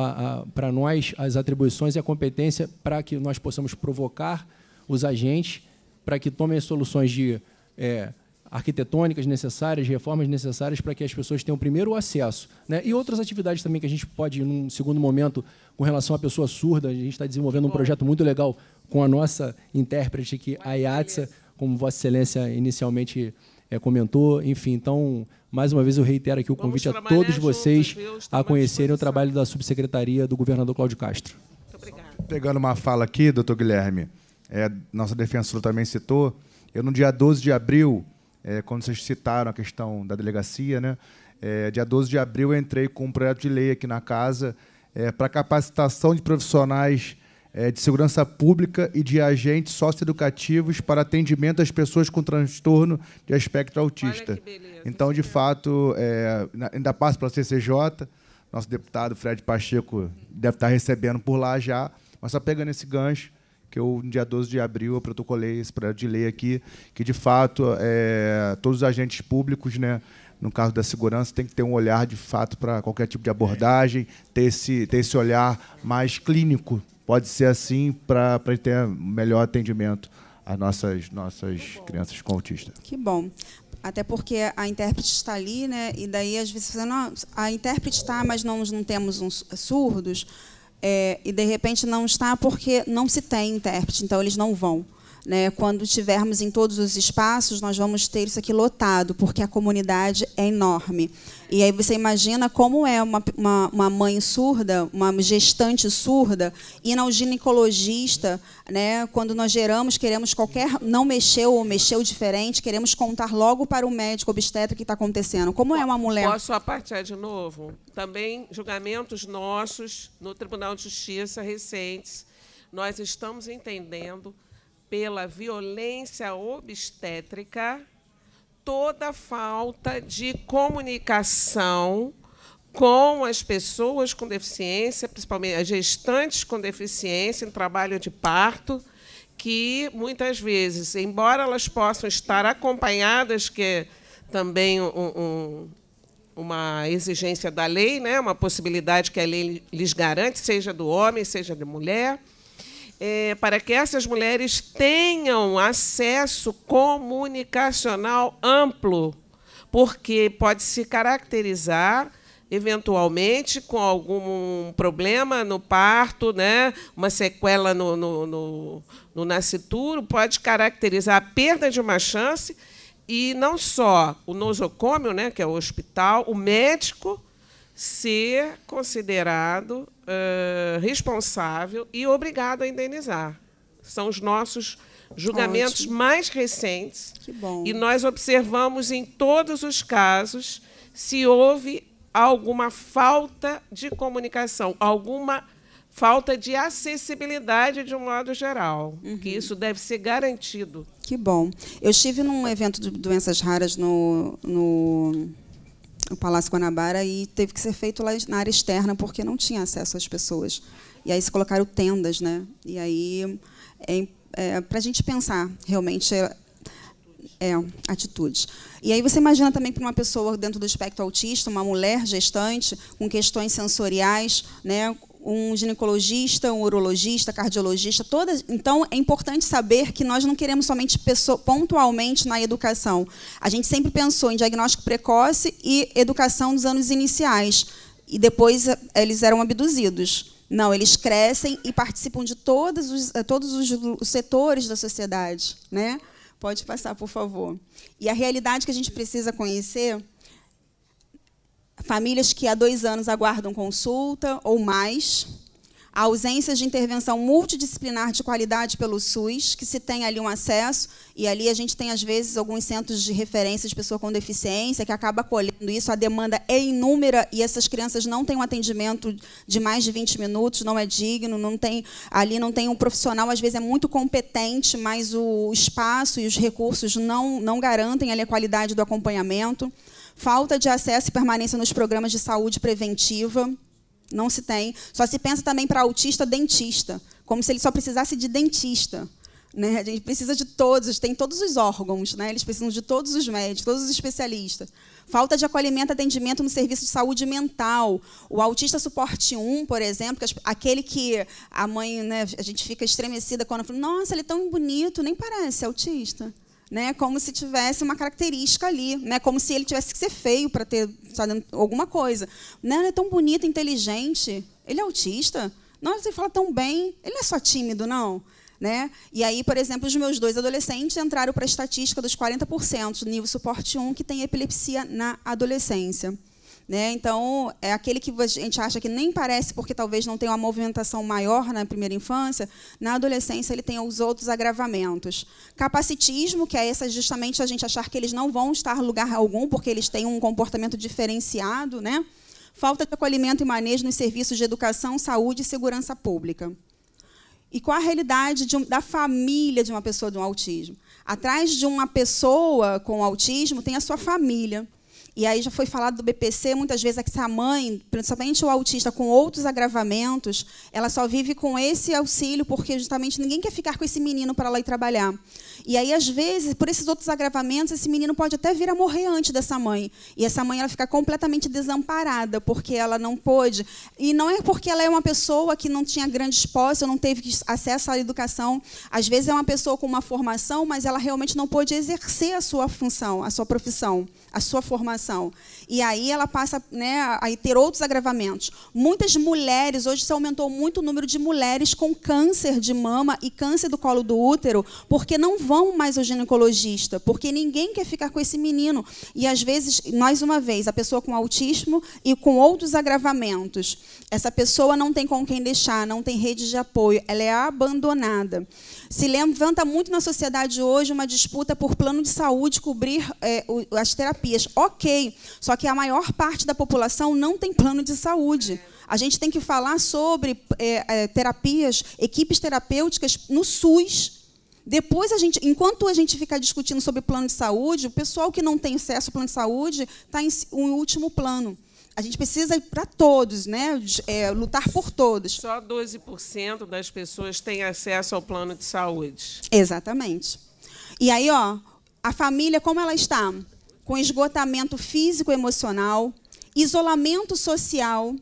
para nós as atribuições e a competência para que nós possamos provocar os agentes para que tomem as soluções de é, arquitetônicas necessárias, reformas necessárias para que as pessoas tenham primeiro o acesso. Né? E outras atividades também que a gente pode, num segundo momento, com relação à pessoa surda, a gente está desenvolvendo um projeto muito legal com a nossa intérprete aqui, é a Yatsa como Vossa Excelência inicialmente é, comentou. Enfim, então, mais uma vez eu reitero aqui o convite a todos vocês a conhecerem o trabalho da subsecretaria do governador Cláudio Castro. Muito Pegando uma fala aqui, doutor Guilherme, é, nossa defensora também citou, eu no dia 12 de abril, é, quando vocês citaram a questão da delegacia, né? É, dia 12 de abril eu entrei com um projeto de lei aqui na casa é, para capacitação de profissionais é, de segurança pública e de agentes socioeducativos para atendimento às pessoas com transtorno de espectro autista. Beleza, então, de fato, é, ainda passa pela CCJ, nosso deputado Fred Pacheco deve estar recebendo por lá já, mas só pegando esse gancho, que eu, no dia 12 de abril, eu protocolei esse projeto de lei aqui, que, de fato, é, todos os agentes públicos, né, no caso da segurança, tem que ter um olhar, de fato, para qualquer tipo de abordagem, ter esse, ter esse olhar mais clínico pode ser assim para ter melhor atendimento às nossas, nossas crianças com autista. Que bom. Até porque a intérprete está ali, né? E daí às vezes você não, a intérprete está, mas não, não temos uns surdos. É, e de repente não está porque não se tem intérprete, então eles não vão. Né? Quando tivermos em todos os espaços, nós vamos ter isso aqui lotado, porque a comunidade é enorme. E aí você imagina como é uma, uma, uma mãe surda, uma gestante surda, ir ao ginecologista, né? quando nós geramos, queremos qualquer não mexeu ou mexeu diferente, queremos contar logo para o médico obstétrico o que está acontecendo. Como é uma mulher? Posso partir de novo? Também julgamentos nossos no Tribunal de Justiça recentes, nós estamos entendendo pela violência obstétrica toda falta de comunicação com as pessoas com deficiência, principalmente as gestantes com deficiência em trabalho de parto, que muitas vezes, embora elas possam estar acompanhadas, que é também um, um, uma exigência da lei, né, uma possibilidade que a lei lhes garante, seja do homem, seja de mulher, é, para que essas mulheres tenham acesso comunicacional amplo, porque pode se caracterizar eventualmente com algum problema no parto, né? uma sequela no, no, no, no nascituro, pode caracterizar a perda de uma chance, e não só o nosocômio, né, que é o hospital, o médico ser considerado uh, responsável e obrigado a indenizar. São os nossos julgamentos Ótimo. mais recentes. E nós observamos em todos os casos se houve alguma falta de comunicação, alguma falta de acessibilidade de um modo geral, uhum. que isso deve ser garantido. Que bom. Eu estive num evento de doenças raras no, no o Palácio Guanabara e teve que ser feito lá na área externa porque não tinha acesso às pessoas. E aí se colocaram tendas, né? E aí é, é, para a gente pensar realmente é, é, atitudes. E aí você imagina também para uma pessoa dentro do espectro autista, uma mulher gestante com questões sensoriais, né? um ginecologista, um urologista, cardiologista, todas. Então, é importante saber que nós não queremos somente pessoa, pontualmente na educação. A gente sempre pensou em diagnóstico precoce e educação dos anos iniciais. E depois eh, eles eram abduzidos. Não, eles crescem e participam de eh, todos os, todos os setores da sociedade. Né? Pode passar, por favor. E a realidade que a gente precisa conhecer famílias que há dois anos aguardam consulta ou mais, a ausência de intervenção multidisciplinar de qualidade pelo SUS, que se tem ali um acesso, e ali a gente tem, às vezes, alguns centros de referência de pessoa com deficiência, que acaba colhendo isso, a demanda é inúmera, e essas crianças não têm um atendimento de mais de 20 minutos, não é digno, não tem ali não tem um profissional, às vezes é muito competente, mas o espaço e os recursos não, não garantem ali a qualidade do acompanhamento falta de acesso e permanência nos programas de saúde preventiva. Não se tem. Só se pensa também para autista dentista, como se ele só precisasse de dentista. Né? A gente precisa de todos, tem todos os órgãos, né? eles precisam de todos os médicos, todos os especialistas. Falta de acolhimento e atendimento no serviço de saúde mental. O autista suporte 1, por exemplo, que aquele que a mãe, né, a gente fica estremecida quando fala, nossa, ele é tão bonito, nem parece é autista né? Como se tivesse uma característica ali, né? Como se ele tivesse que ser feio para ter sabe, alguma coisa. Não, né, ele é tão bonito, inteligente. Ele é autista. Nossa, ele fala tão bem. Ele não é só tímido, não. Né? E aí, por exemplo, os meus dois adolescentes entraram para a estatística dos 40% do nível suporte 1 que tem epilepsia na adolescência. Né? Então, é aquele que a gente acha que nem parece, porque talvez não tenha uma movimentação maior na primeira infância, na adolescência ele tem os outros agravamentos. Capacitismo, que é essa é justamente a gente achar que eles não vão estar em lugar algum, porque eles têm um comportamento diferenciado. Né? Falta de acolhimento e manejo nos serviços de educação, saúde e segurança pública. E qual a realidade um, da família de uma pessoa com autismo? Atrás de uma pessoa com autismo tem a sua família. E aí já foi falado do BPC, muitas vezes é essa mãe, principalmente o autista com outros agravamentos, ela só vive com esse auxílio porque justamente ninguém quer ficar com esse menino para lá ir trabalhar. E aí às vezes, por esses outros agravamentos, esse menino pode até vir a morrer antes dessa mãe. E essa mãe ela fica completamente desamparada porque ela não pôde. E não é porque ela é uma pessoa que não tinha grandes posses ou não teve acesso à educação. Às vezes é uma pessoa com uma formação, mas ela realmente não pôde exercer a sua função, a sua profissão, a sua formação coração. E aí ela passa né, a ter outros agravamentos. Muitas mulheres, hoje se aumentou muito o número de mulheres com câncer de mama e câncer do colo do útero, porque não vão mais ao ginecologista, porque ninguém quer ficar com esse menino. E às vezes, mais uma vez, a pessoa com autismo e com outros agravamentos, essa pessoa não tem com quem deixar, não tem rede de apoio, ela é abandonada. Se levanta muito na sociedade hoje uma disputa por plano de saúde cobrir é, as terapias. Ok, só que a maior parte da população não tem plano de saúde. A gente tem que falar sobre é, é, terapias, equipes terapêuticas no SUS. Depois, a gente, enquanto a gente ficar discutindo sobre plano de saúde, o pessoal que não tem acesso ao plano de saúde está em um último plano. A gente precisa ir para todos, né? É, lutar por todos. Só 12% das pessoas têm acesso ao plano de saúde. Exatamente. E aí, ó, a família, como ela está? com esgotamento físico e emocional, isolamento social,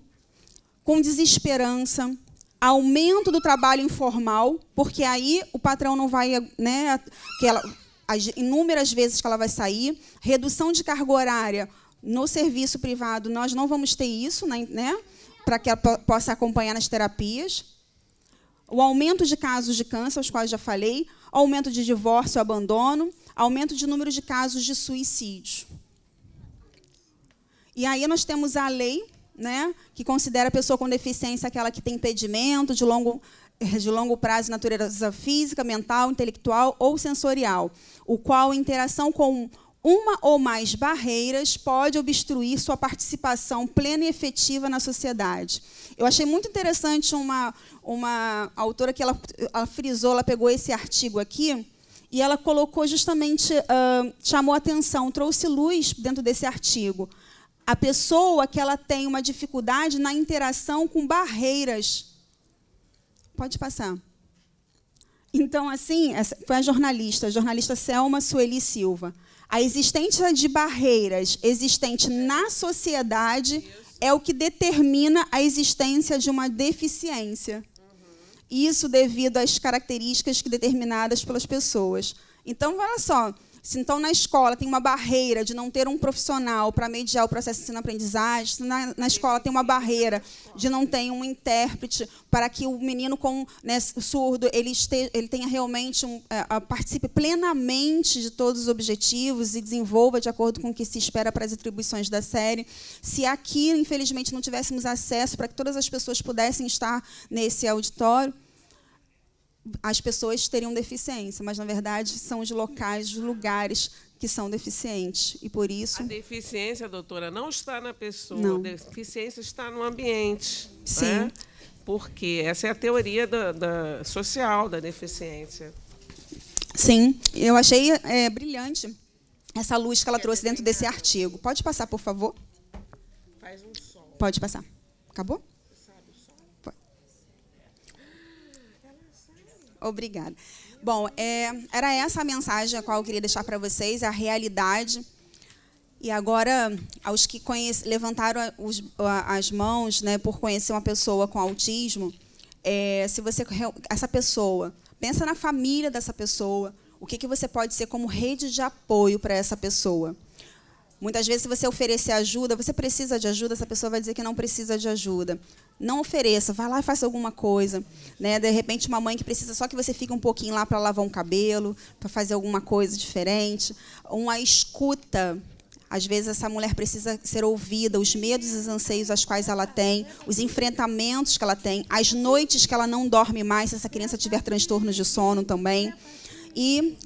com desesperança, aumento do trabalho informal, porque aí o patrão não vai, né, que ela, as inúmeras vezes que ela vai sair, redução de carga horária no serviço privado, nós não vamos ter isso, né, né para que ela possa acompanhar nas terapias. O aumento de casos de câncer, os quais já falei, aumento de divórcio, abandono, aumento de número de casos de suicídio. E aí nós temos a lei, né, que considera a pessoa com deficiência aquela que tem impedimento de longo, de longo prazo de natureza física, mental, intelectual ou sensorial, o qual, em interação com uma ou mais barreiras pode obstruir sua participação plena e efetiva na sociedade. Eu achei muito interessante uma, uma autora que ela, ela frisou, ela pegou esse artigo aqui, e ela colocou justamente, uh, chamou atenção, trouxe luz dentro desse artigo. A pessoa que ela tem uma dificuldade na interação com barreiras. Pode passar. Então, assim, foi a jornalista, a jornalista Selma Sueli Silva. A existência de barreiras existente na sociedade é o que determina a existência de uma deficiência. Isso devido às características determinadas pelas pessoas. Então, olha só, se então na escola tem uma barreira de não ter um profissional para mediar o processo de ensino-aprendizagem, se na, na, escola tem uma barreira de não ter um intérprete para que o menino com né, surdo ele, este, ele tenha realmente um, uh, participe plenamente de todos os objetivos e desenvolva de acordo com o que se espera para as atribuições da série. Se aqui, infelizmente, não tivéssemos acesso para que todas as pessoas pudessem estar nesse auditório, as pessoas teriam deficiência, mas na verdade são os locais, os lugares que são deficientes. E por isso. A deficiência, doutora, não está na pessoa, não. a deficiência está no ambiente. Sim. Né? Porque essa é a teoria da, da, social da deficiência. Sim, eu achei é, brilhante essa luz que ela trouxe dentro desse artigo. Pode passar, por favor? Faz um som. Pode passar. Acabou? Obrigada. Bom, é, era essa a mensagem a qual eu queria deixar para vocês, a realidade. E agora, aos que conhece, levantaram os, as mãos né, por conhecer uma pessoa com autismo, é, se você essa pessoa pensa na família dessa pessoa, o que, que você pode ser como rede de apoio para essa pessoa? Muitas vezes, se você oferecer ajuda, você precisa de ajuda, essa pessoa vai dizer que não precisa de ajuda não ofereça, vá lá e faça alguma coisa, né? De repente uma mãe que precisa só que você fique um pouquinho lá para lavar um cabelo, para fazer alguma coisa diferente, uma escuta. Às vezes essa mulher precisa ser ouvida, os medos e os anseios aos quais ela tem, os enfrentamentos que ela tem, as noites que ela não dorme mais, se essa criança tiver transtornos de sono também. E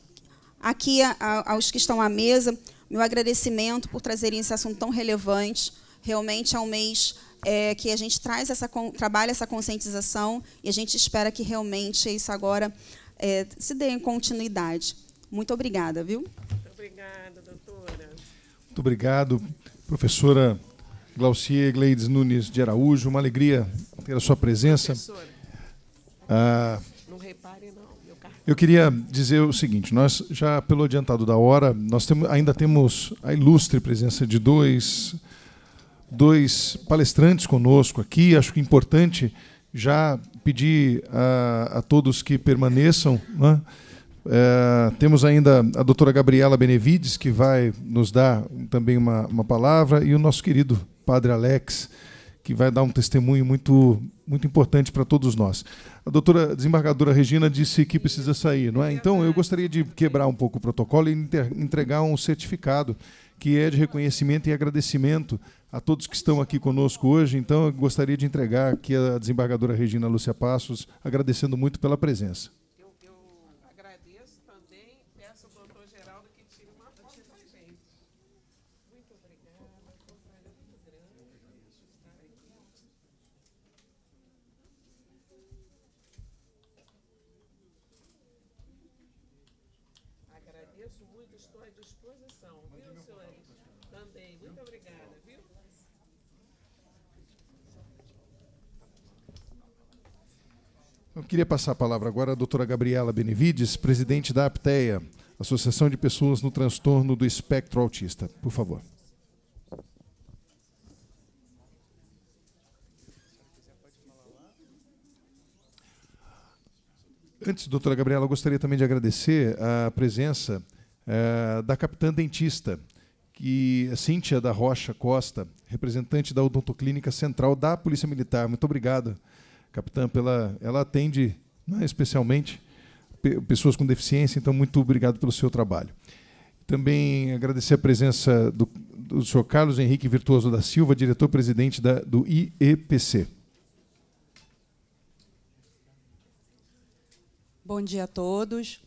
aqui a, a, aos que estão à mesa, meu agradecimento por trazerem esse assunto tão relevante. Realmente é um mês é, que a gente traz essa trabalha essa conscientização e a gente espera que realmente isso agora é, se dê em continuidade. Muito obrigada, viu? Muito obrigada, doutora. Muito obrigado, professora Glaucia Gleides Nunes de Araújo. Uma alegria ter a sua presença. Ah, não repare, não. Eu queria dizer o seguinte: nós já pelo adiantado da hora, nós temos, ainda temos a ilustre presença de dois dois palestrantes conosco aqui. Acho que é importante já pedir a, a todos que permaneçam. Né? É, temos ainda a doutora Gabriela Benevides, que vai nos dar também uma, uma palavra, e o nosso querido padre Alex, que vai dar um testemunho muito, muito importante para todos nós. A doutora desembargadora Regina disse que precisa sair, não é? Então, eu gostaria de quebrar um pouco o protocolo e entregar um certificado que é de reconhecimento e agradecimento a todos que estão aqui conosco hoje. Então, eu gostaria de entregar aqui a desembargadora Regina Lúcia Passos, agradecendo muito pela presença. Eu queria passar a palavra agora à doutora Gabriela Benevides, presidente da APTEA, Associação de Pessoas no Transtorno do Espectro Autista. Por favor. Antes, doutora Gabriela, eu gostaria também de agradecer a presença eh, da capitã dentista, que é Cíntia da Rocha Costa, representante da Odontoclínica Central da Polícia Militar. Muito obrigado capitã, pela, ela atende né, especialmente pessoas com deficiência, então muito obrigado pelo seu trabalho. Também agradecer a presença do, do senhor Carlos Henrique Virtuoso da Silva, diretor-presidente do IEPC. Bom dia a todos.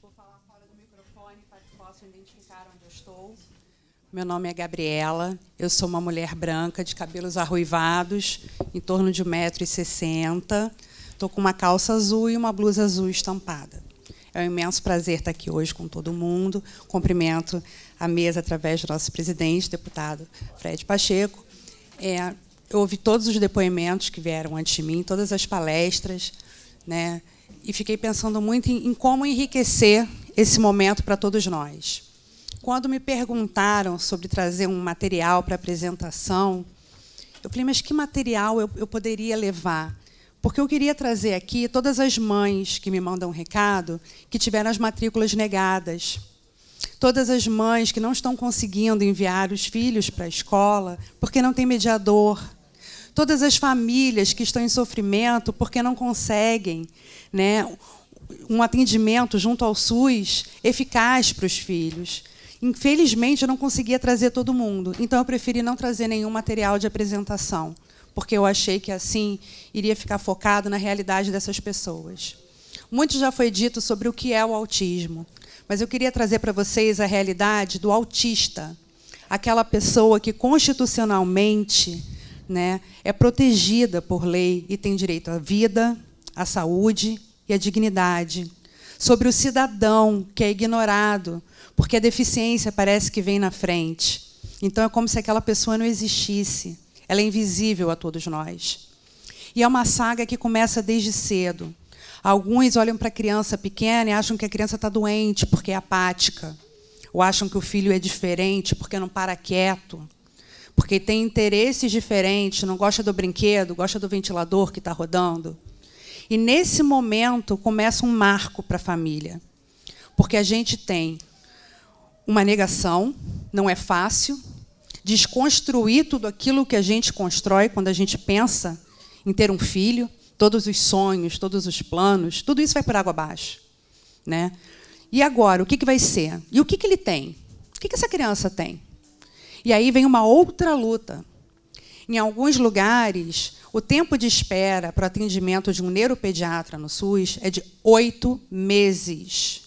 Meu nome é Gabriela, eu sou uma mulher branca de cabelos arruivados, em torno de 1,60m. Estou com uma calça azul e uma blusa azul estampada. É um imenso prazer estar aqui hoje com todo mundo. Cumprimento a mesa através do nosso presidente, deputado Fred Pacheco. É, eu ouvi todos os depoimentos que vieram antes de mim, todas as palestras, né? e fiquei pensando muito em, em como enriquecer esse momento para todos nós. Quando me perguntaram sobre trazer um material para apresentação, eu falei, mas que material eu, eu poderia levar? Porque eu queria trazer aqui todas as mães que me mandam um recado que tiveram as matrículas negadas. Todas as mães que não estão conseguindo enviar os filhos para a escola porque não tem mediador, todas as famílias que estão em sofrimento porque não conseguem né, um atendimento junto ao SUS eficaz para os filhos. Infelizmente, eu não conseguia trazer todo mundo, então eu preferi não trazer nenhum material de apresentação, porque eu achei que assim iria ficar focado na realidade dessas pessoas. Muito já foi dito sobre o que é o autismo, mas eu queria trazer para vocês a realidade do autista, aquela pessoa que constitucionalmente né, é protegida por lei e tem direito à vida, à saúde e à dignidade. Sobre o cidadão que é ignorado, porque a deficiência parece que vem na frente. Então é como se aquela pessoa não existisse. Ela é invisível a todos nós. E é uma saga que começa desde cedo. Alguns olham para a criança pequena e acham que a criança está doente porque é apática, ou acham que o filho é diferente porque não para quieto, porque tem interesses diferentes, não gosta do brinquedo, gosta do ventilador que está rodando. E nesse momento começa um marco para a família, porque a gente tem uma negação, não é fácil. Desconstruir tudo aquilo que a gente constrói quando a gente pensa em ter um filho, todos os sonhos, todos os planos, tudo isso vai por água abaixo. Né? E agora, o que, que vai ser? E o que, que ele tem? O que, que essa criança tem? E aí vem uma outra luta. Em alguns lugares, o tempo de espera para o atendimento de um neuropediatra no SUS é de oito meses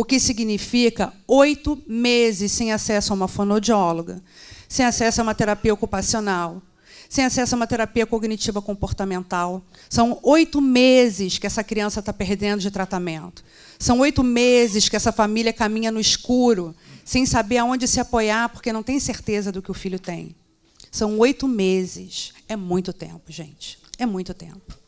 o que significa oito meses sem acesso a uma fonodióloga, sem acesso a uma terapia ocupacional, sem acesso a uma terapia cognitiva comportamental. São oito meses que essa criança está perdendo de tratamento. São oito meses que essa família caminha no escuro, sem saber aonde se apoiar, porque não tem certeza do que o filho tem. São oito meses. É muito tempo, gente. É muito tempo.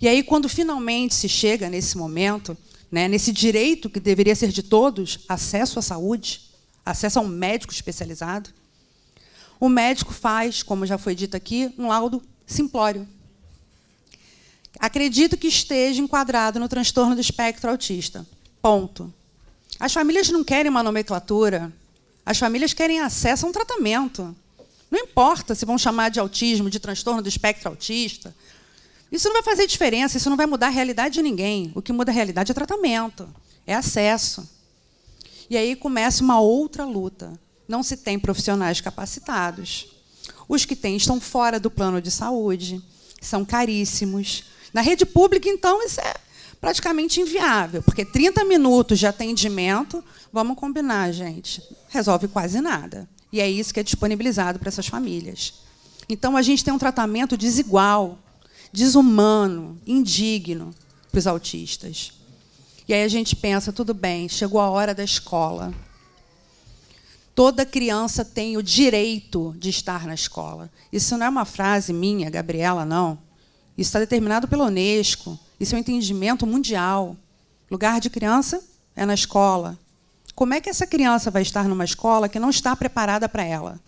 E aí, quando finalmente se chega nesse momento, né, nesse direito que deveria ser de todos, acesso à saúde, acesso a um médico especializado. O médico faz, como já foi dito aqui, um laudo simplório. Acredito que esteja enquadrado no transtorno do espectro autista. Ponto. As famílias não querem uma nomenclatura. As famílias querem acesso a um tratamento. Não importa se vão chamar de autismo, de transtorno do espectro autista, isso não vai fazer diferença, isso não vai mudar a realidade de ninguém. O que muda a realidade é tratamento, é acesso. E aí começa uma outra luta. Não se tem profissionais capacitados. Os que têm estão fora do plano de saúde, são caríssimos. Na rede pública, então, isso é praticamente inviável, porque 30 minutos de atendimento, vamos combinar, gente, resolve quase nada. E é isso que é disponibilizado para essas famílias. Então, a gente tem um tratamento desigual desumano, indigno para os autistas. E aí a gente pensa, tudo bem, chegou a hora da escola. Toda criança tem o direito de estar na escola. Isso não é uma frase minha, Gabriela, não. Isso está determinado pela Unesco. Isso é um entendimento mundial. Lugar de criança é na escola. Como é que essa criança vai estar numa escola que não está preparada para ela?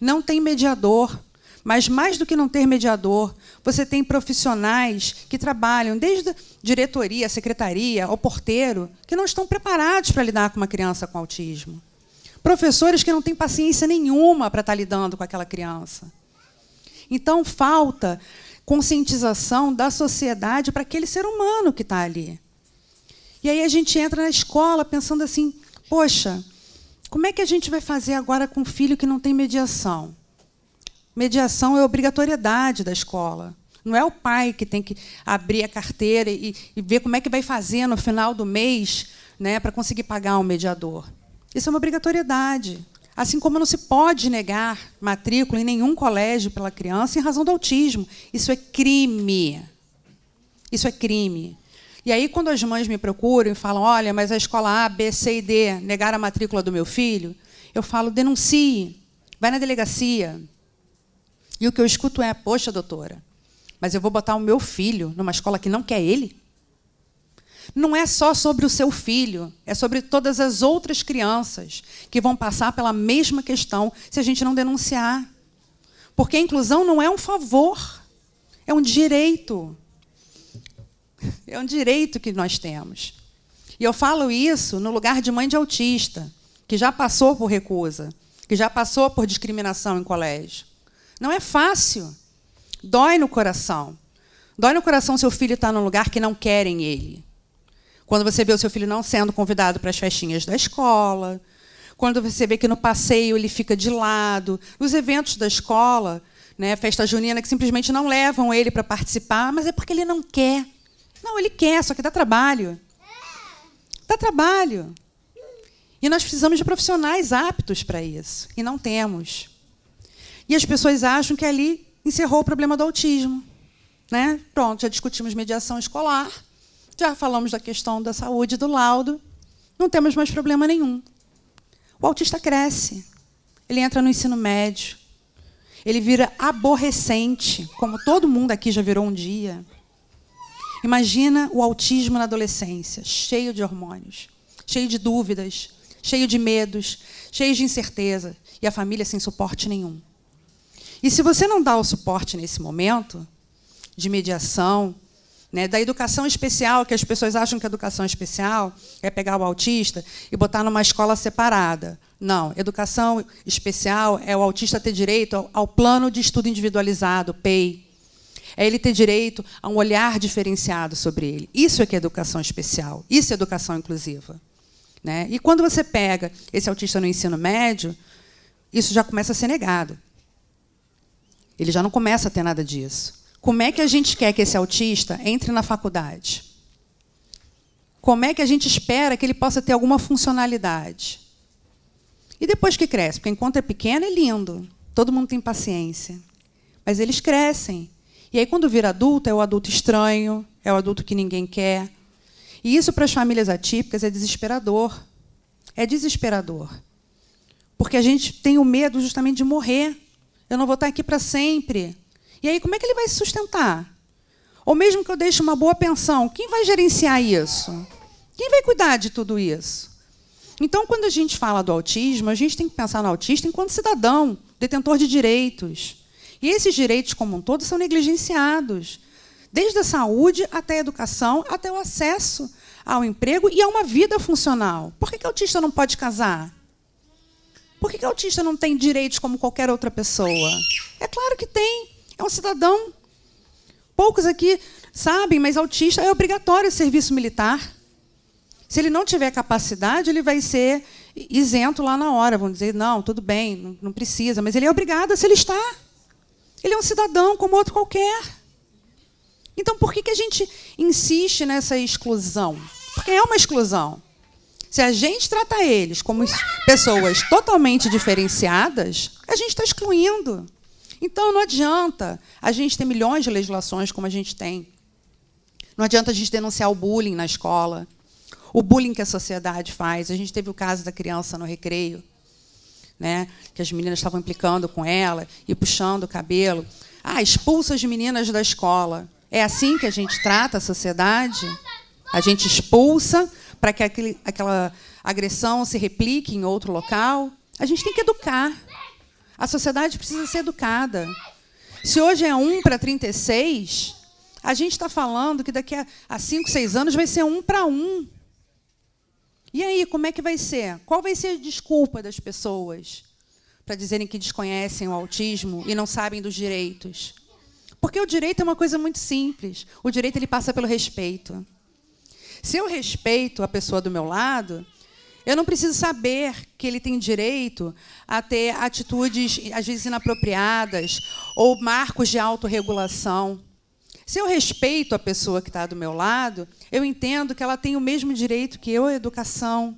Não tem mediador, mas mais do que não ter mediador, você tem profissionais que trabalham desde diretoria, secretaria, ao porteiro, que não estão preparados para lidar com uma criança com autismo. Professores que não têm paciência nenhuma para estar lidando com aquela criança. Então falta conscientização da sociedade para aquele ser humano que está ali. E aí a gente entra na escola pensando assim: poxa, como é que a gente vai fazer agora com um filho que não tem mediação? Mediação é obrigatoriedade da escola. Não é o pai que tem que abrir a carteira e, e ver como é que vai fazer no final do mês né, para conseguir pagar um mediador. Isso é uma obrigatoriedade. Assim como não se pode negar matrícula em nenhum colégio pela criança em razão do autismo. Isso é crime. Isso é crime. E aí, quando as mães me procuram e falam: olha, mas a escola A, B, C e D negaram a matrícula do meu filho, eu falo: denuncie, vai na delegacia, e o que eu escuto é: poxa, doutora, mas eu vou botar o meu filho numa escola que não quer ele? Não é só sobre o seu filho, é sobre todas as outras crianças que vão passar pela mesma questão se a gente não denunciar. Porque a inclusão não é um favor, é um direito. É um direito que nós temos. E eu falo isso no lugar de mãe de autista, que já passou por recusa, que já passou por discriminação em colégio. Não é fácil. Dói no coração. Dói no coração seu filho estar tá num lugar que não querem ele. Quando você vê o seu filho não sendo convidado para as festinhas da escola, quando você vê que no passeio ele fica de lado, nos eventos da escola, né, festa junina, que simplesmente não levam ele para participar, mas é porque ele não quer. Não, ele quer, só que dá trabalho. Dá trabalho. E nós precisamos de profissionais aptos para isso, e não temos. E as pessoas acham que ali encerrou o problema do autismo. Né? Pronto, já discutimos mediação escolar, já falamos da questão da saúde, do laudo, não temos mais problema nenhum. O autista cresce, ele entra no ensino médio, ele vira aborrecente, como todo mundo aqui já virou um dia. Imagina o autismo na adolescência, cheio de hormônios, cheio de dúvidas, cheio de medos, cheio de incerteza, e a família sem suporte nenhum. E se você não dá o suporte nesse momento de mediação, né, da educação especial, que as pessoas acham que educação especial é pegar o autista e botar numa escola separada. Não, educação especial é o autista ter direito ao, ao plano de estudo individualizado, PEI. É ele ter direito a um olhar diferenciado sobre ele. Isso é que é educação especial, isso é educação inclusiva. Né? E quando você pega esse autista no ensino médio, isso já começa a ser negado. Ele já não começa a ter nada disso. Como é que a gente quer que esse autista entre na faculdade? Como é que a gente espera que ele possa ter alguma funcionalidade? E depois que cresce, porque enquanto é pequeno é lindo, todo mundo tem paciência. Mas eles crescem. E aí quando vira adulto, é o adulto estranho, é o adulto que ninguém quer. E isso para as famílias atípicas é desesperador. É desesperador. Porque a gente tem o medo justamente de morrer eu não vou estar aqui para sempre. E aí, como é que ele vai se sustentar? Ou mesmo que eu deixe uma boa pensão, quem vai gerenciar isso? Quem vai cuidar de tudo isso? Então, quando a gente fala do autismo, a gente tem que pensar no autista enquanto cidadão, detentor de direitos. E esses direitos, como um todo, são negligenciados desde a saúde até a educação, até o acesso ao emprego e a uma vida funcional. Por que, que autista não pode casar? Por que, que autista não tem direitos como qualquer outra pessoa? É claro que tem. É um cidadão. Poucos aqui sabem, mas autista é obrigatório o serviço militar. Se ele não tiver capacidade, ele vai ser isento lá na hora. Vão dizer, não, tudo bem, não precisa. Mas ele é obrigado se ele está. Ele é um cidadão como outro qualquer. Então, por que, que a gente insiste nessa exclusão? Porque é uma exclusão. Se a gente trata eles como pessoas totalmente diferenciadas, a gente está excluindo. Então não adianta a gente ter milhões de legislações como a gente tem. Não adianta a gente denunciar o bullying na escola, o bullying que a sociedade faz. A gente teve o caso da criança no recreio, né, que as meninas estavam implicando com ela e puxando o cabelo. Ah, expulsa as meninas da escola. É assim que a gente trata a sociedade? A gente expulsa para que aquele, aquela agressão se replique em outro local. A gente tem que educar. A sociedade precisa ser educada. Se hoje é 1 para 36, a gente está falando que daqui a 5, 6 anos vai ser 1 para 1. E aí, como é que vai ser? Qual vai ser a desculpa das pessoas para dizerem que desconhecem o autismo e não sabem dos direitos? Porque o direito é uma coisa muito simples. O direito ele passa pelo respeito. Se eu respeito a pessoa do meu lado, eu não preciso saber que ele tem direito a ter atitudes, às vezes, inapropriadas ou marcos de autorregulação. Se eu respeito a pessoa que está do meu lado, eu entendo que ela tem o mesmo direito que eu à educação.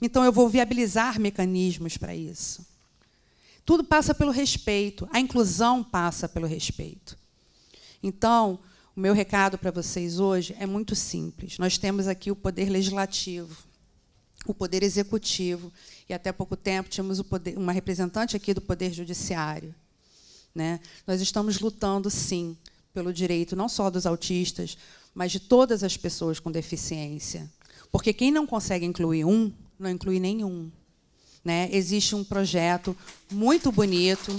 Então, eu vou viabilizar mecanismos para isso. Tudo passa pelo respeito, a inclusão passa pelo respeito. Então, o meu recado para vocês hoje é muito simples. Nós temos aqui o poder legislativo, o poder executivo e até pouco tempo tínhamos poder, uma representante aqui do poder judiciário. Né? Nós estamos lutando sim pelo direito não só dos autistas, mas de todas as pessoas com deficiência, porque quem não consegue incluir um não inclui nenhum. Né? Existe um projeto muito bonito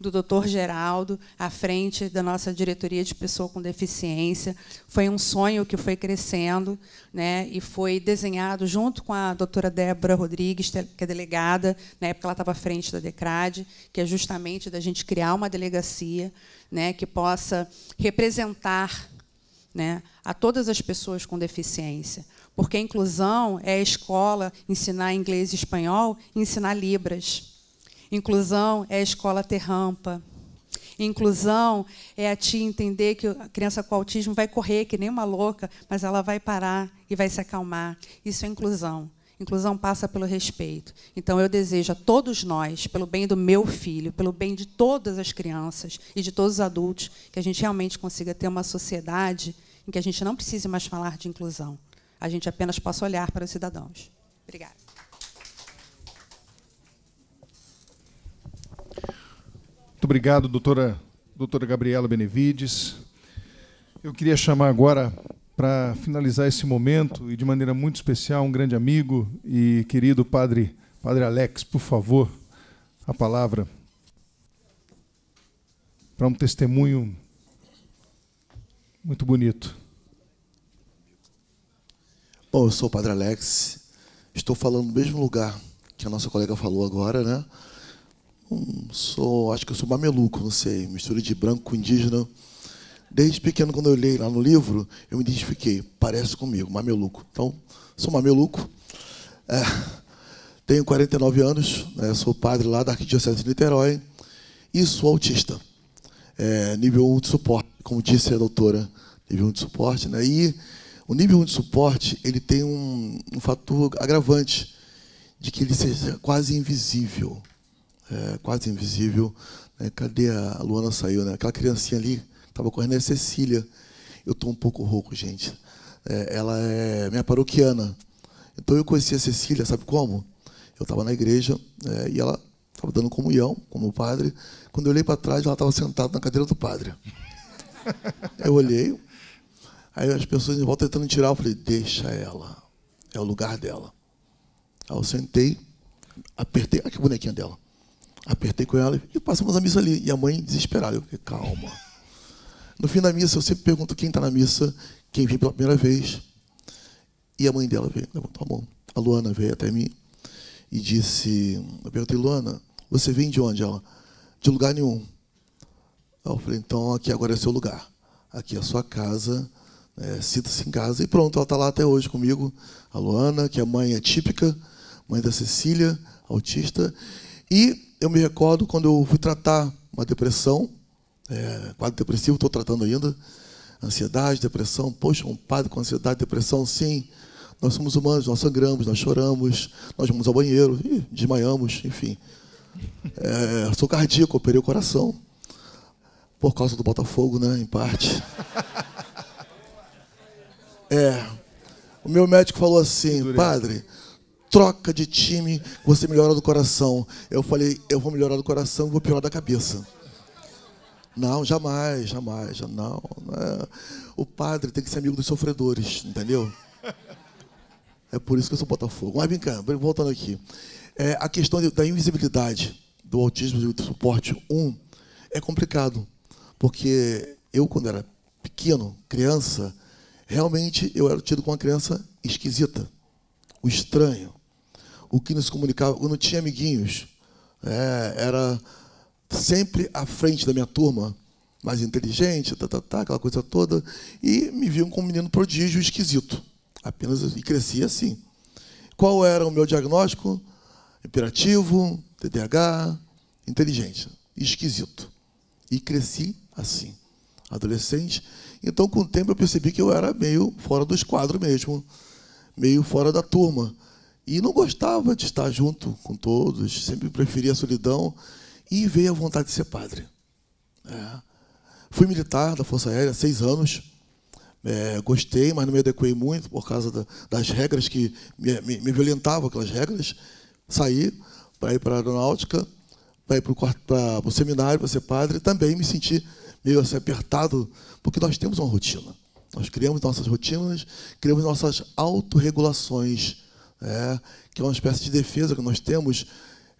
do Dr. Geraldo à frente da nossa diretoria de pessoa com deficiência. Foi um sonho que foi crescendo, né? E foi desenhado junto com a doutora Débora Rodrigues, que é, é delegada, na época ela estava à frente da Decrade, que é justamente da gente criar uma delegacia, né, que possa representar, né, a todas as pessoas com deficiência porque a inclusão é a escola ensinar inglês e espanhol, ensinar libras. Inclusão é a escola ter rampa. Inclusão é a tia entender que a criança com autismo vai correr que nem uma louca, mas ela vai parar e vai se acalmar. Isso é inclusão. Inclusão passa pelo respeito. Então eu desejo a todos nós, pelo bem do meu filho, pelo bem de todas as crianças e de todos os adultos, que a gente realmente consiga ter uma sociedade em que a gente não precise mais falar de inclusão. A gente apenas possa olhar para os cidadãos. Obrigada. obrigado, doutora, doutora Gabriela Benevides. Eu queria chamar agora, para finalizar esse momento, e de maneira muito especial, um grande amigo e querido padre, padre Alex, por favor, a palavra para um testemunho muito bonito. Bom, eu sou o Padre Alex, estou falando no mesmo lugar que a nossa colega falou agora, né? sou, acho que eu sou mameluco, não sei, mistura de branco com indígena. Desde pequeno, quando eu olhei lá no livro, eu me identifiquei, parece comigo, mameluco. Então, sou mameluco, é, tenho 49 anos, né, sou padre lá da Arquidiocese de Niterói e sou autista. É, nível 1 de suporte, como disse a doutora, nível 1 de suporte. Né, e o nível 1 de suporte ele tem um, um fator agravante, de que ele seja quase invisível é, quase invisível. Né? Cadê a, a Luana saiu? Né? Aquela criancinha ali estava correndo é Cecília. Eu estou um pouco rouco, gente. É, ela é minha paroquiana. Então eu conheci a Cecília, sabe como? Eu estava na igreja é, e ela estava dando comunhão como padre. Quando eu olhei para trás, ela estava sentada na cadeira do padre. Eu olhei, aí as pessoas em volta tentando tirar, eu falei, deixa ela, é o lugar dela. Aí eu sentei, apertei, olha que bonequinha dela. Apertei com ela e passamos a missa ali. E a mãe desesperada. Eu falei, calma. No fim da missa, eu sempre pergunto quem está na missa, quem veio pela primeira vez. E a mãe dela veio, levantou a mão. A Luana veio até mim e disse, eu perguntei, Luana, você vem de onde? Ela, de lugar nenhum. Eu falei, então aqui agora é seu lugar. Aqui é a sua casa, é, sinta-se em casa. E pronto, ela está lá até hoje comigo. A Luana, que a é mãe é típica mãe da Cecília, autista. E eu me recordo quando eu fui tratar uma depressão, é, quadro depressivo, estou tratando ainda, ansiedade, depressão. Poxa, um padre com ansiedade, depressão, sim. Nós somos humanos, nós sangramos, nós choramos, nós vamos ao banheiro, e desmaiamos, enfim. É, sou cardíaco, operei o coração. Por causa do Botafogo, né? Em parte. É. O meu médico falou assim, padre, troca de time, você melhora do coração. Eu falei, eu vou melhorar do coração, vou piorar da cabeça. Não, jamais, jamais, não. não é. O padre tem que ser amigo dos sofredores, entendeu? É por isso que eu sou Botafogo. Mas vem cá, voltando aqui. É, a questão da invisibilidade do autismo de suporte 1 é complicado, porque eu, quando era pequeno, criança, realmente eu era tido como uma criança esquisita, o estranho o que nos comunicava. Eu não tinha amiguinhos. É, era sempre à frente da minha turma, mais inteligente, tá, tá, tá, aquela coisa toda. E me viam como um menino prodígio esquisito. Apenas e crescia assim. Qual era o meu diagnóstico? Imperativo, TDAH, inteligente, esquisito. E cresci assim, adolescente. Então, com o tempo, eu percebi que eu era meio fora do esquadro mesmo, meio fora da turma. E não gostava de estar junto com todos, sempre preferia a solidão. E veio a vontade de ser padre. É. Fui militar da Força Aérea seis anos. É, gostei, mas não me adequei muito por causa da, das regras que me, me, me, violentavam, aquelas regras. Saí para ir para a aeronáutica, para ir para o seminário, para ser padre. Também me senti meio assim, apertado, porque nós temos uma rotina. Nós criamos nossas rotinas, criamos nossas autorregulações é, que é uma espécie de defesa que nós temos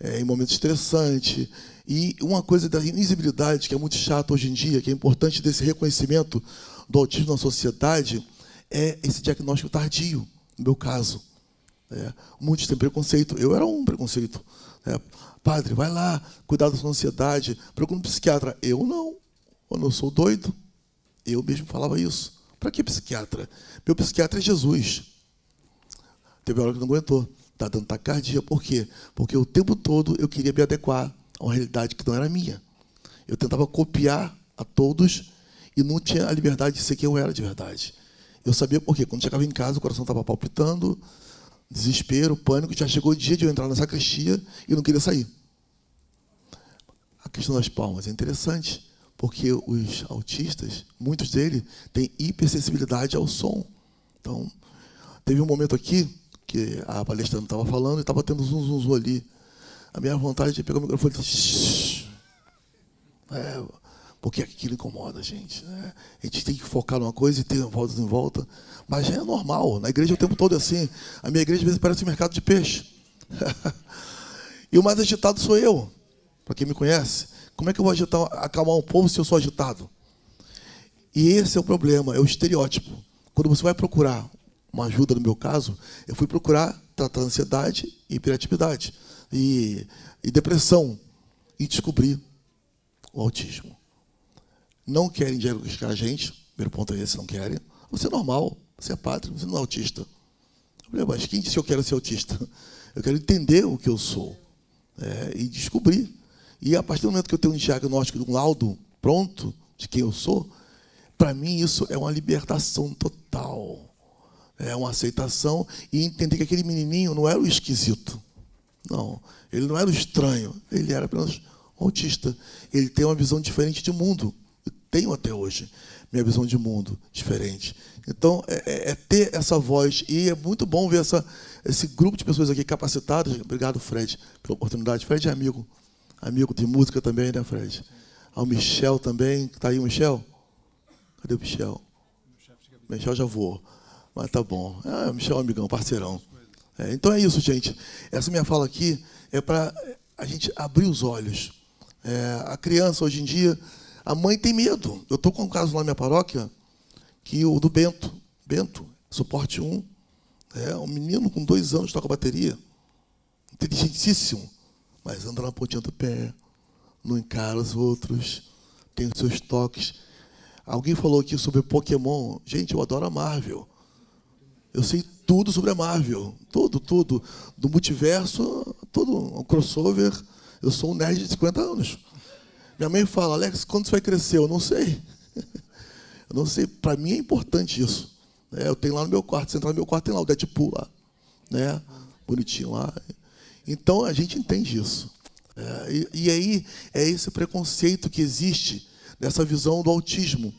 é, em momentos estressantes. E uma coisa da invisibilidade, que é muito chata hoje em dia, que é importante desse reconhecimento do autismo na sociedade, é esse diagnóstico tardio, no meu caso. É, muitos têm preconceito, eu era um preconceito. É, padre, vai lá, cuidado da sua ansiedade, procura um psiquiatra. Eu não, quando eu sou doido, eu mesmo falava isso. Para que psiquiatra? Meu psiquiatra é Jesus. Teve hora que não aguentou. Está dando tacardia. Por quê? Porque o tempo todo eu queria me adequar a uma realidade que não era minha. Eu tentava copiar a todos e não tinha a liberdade de ser quem eu era de verdade. Eu sabia por quê. Quando chegava em casa, o coração estava palpitando, desespero, pânico. Já chegou o dia de eu entrar na sacristia e não queria sair. A questão das palmas é interessante, porque os autistas, muitos deles, têm hipersensibilidade ao som. Então, teve um momento aqui que a palestrante estava falando e estava tendo zum, zum, zum ali. A minha vontade de pegar o microfone e dizer, assim, é, porque aquilo incomoda a gente. Né? A gente tem que focar numa coisa e ter voltas em volta. Mas já é normal. Na igreja o tempo todo é assim. A minha igreja às vezes parece um mercado de peixe. e o mais agitado sou eu. Para quem me conhece, como é que eu vou agitar, acalmar um povo se eu sou agitado? E esse é o problema, é o estereótipo. Quando você vai procurar uma ajuda no meu caso, eu fui procurar tratar ansiedade e hiperatividade e, e depressão e descobri o autismo. Não querem diagnosticar a gente, primeiro ponto é esse, não querem. Você é normal, você é pátria, você não é autista. Eu falei, mas quem disse que eu quero ser autista? Eu quero entender o que eu sou é, e descobrir. E a partir do momento que eu tenho um diagnóstico de um laudo pronto de quem eu sou, para mim isso é uma libertação total é, uma aceitação e entender que aquele menininho não era o esquisito. Não, ele não era o estranho, ele era apenas autista. Ele tem uma visão diferente de mundo. Eu tenho até hoje minha visão de mundo diferente. Então, é, é, é ter essa voz e é muito bom ver essa, esse grupo de pessoas aqui capacitadas. Obrigado, Fred, pela oportunidade. Fred é amigo, amigo de música também, né, Fred? Ao ah, Michel também. Está aí o Michel? Cadê o Michel? Michel já voou. Mas tá bom. Ah, é, Michel amigão, parceirão. É, então é isso, gente. Essa minha fala aqui é para a gente abrir os olhos. É, a criança, hoje em dia, a mãe tem medo. Eu estou com um caso lá na minha paróquia, que o do Bento, Bento, suporte 1, é um menino com dois anos toca bateria, inteligentíssimo, mas anda na pontinha do pé, não encara os outros, tem os seus toques. Alguém falou aqui sobre Pokémon. Gente, eu adoro a Marvel. Eu sei tudo sobre a Marvel. Tudo, tudo. Do multiverso, tudo. Um crossover. Eu sou um nerd de 50 anos. Minha mãe fala, Alex, quando você vai crescer? Eu não sei. Eu não sei. Para mim é importante isso. Né? eu tenho lá no meu quarto. Você entrar no meu quarto, tem lá o Deadpool lá. Né? Bonitinho lá. Então a gente entende isso. É, e, aí é esse preconceito que existe nessa visão do autismo.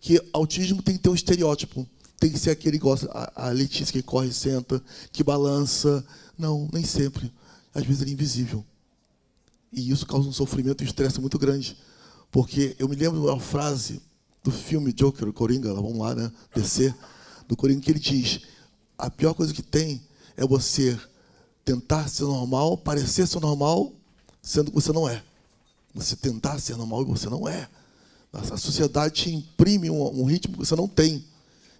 Que autismo tem que ter um estereótipo tem que ser aquele que gosta, a, Letícia que corre, senta, que balança. Não, nem sempre. Às vezes ele é invisível. E isso causa um sofrimento e um estresse muito grande. Porque eu me lembro de uma frase do filme Joker, Coringa, vamos lá, né? Descer, do Coringa, que ele diz: a pior coisa que tem é você tentar ser normal, parecer ser normal, sendo que você não é. Você tentar ser normal e você não é. A sociedade te imprime um, um ritmo que você não tem.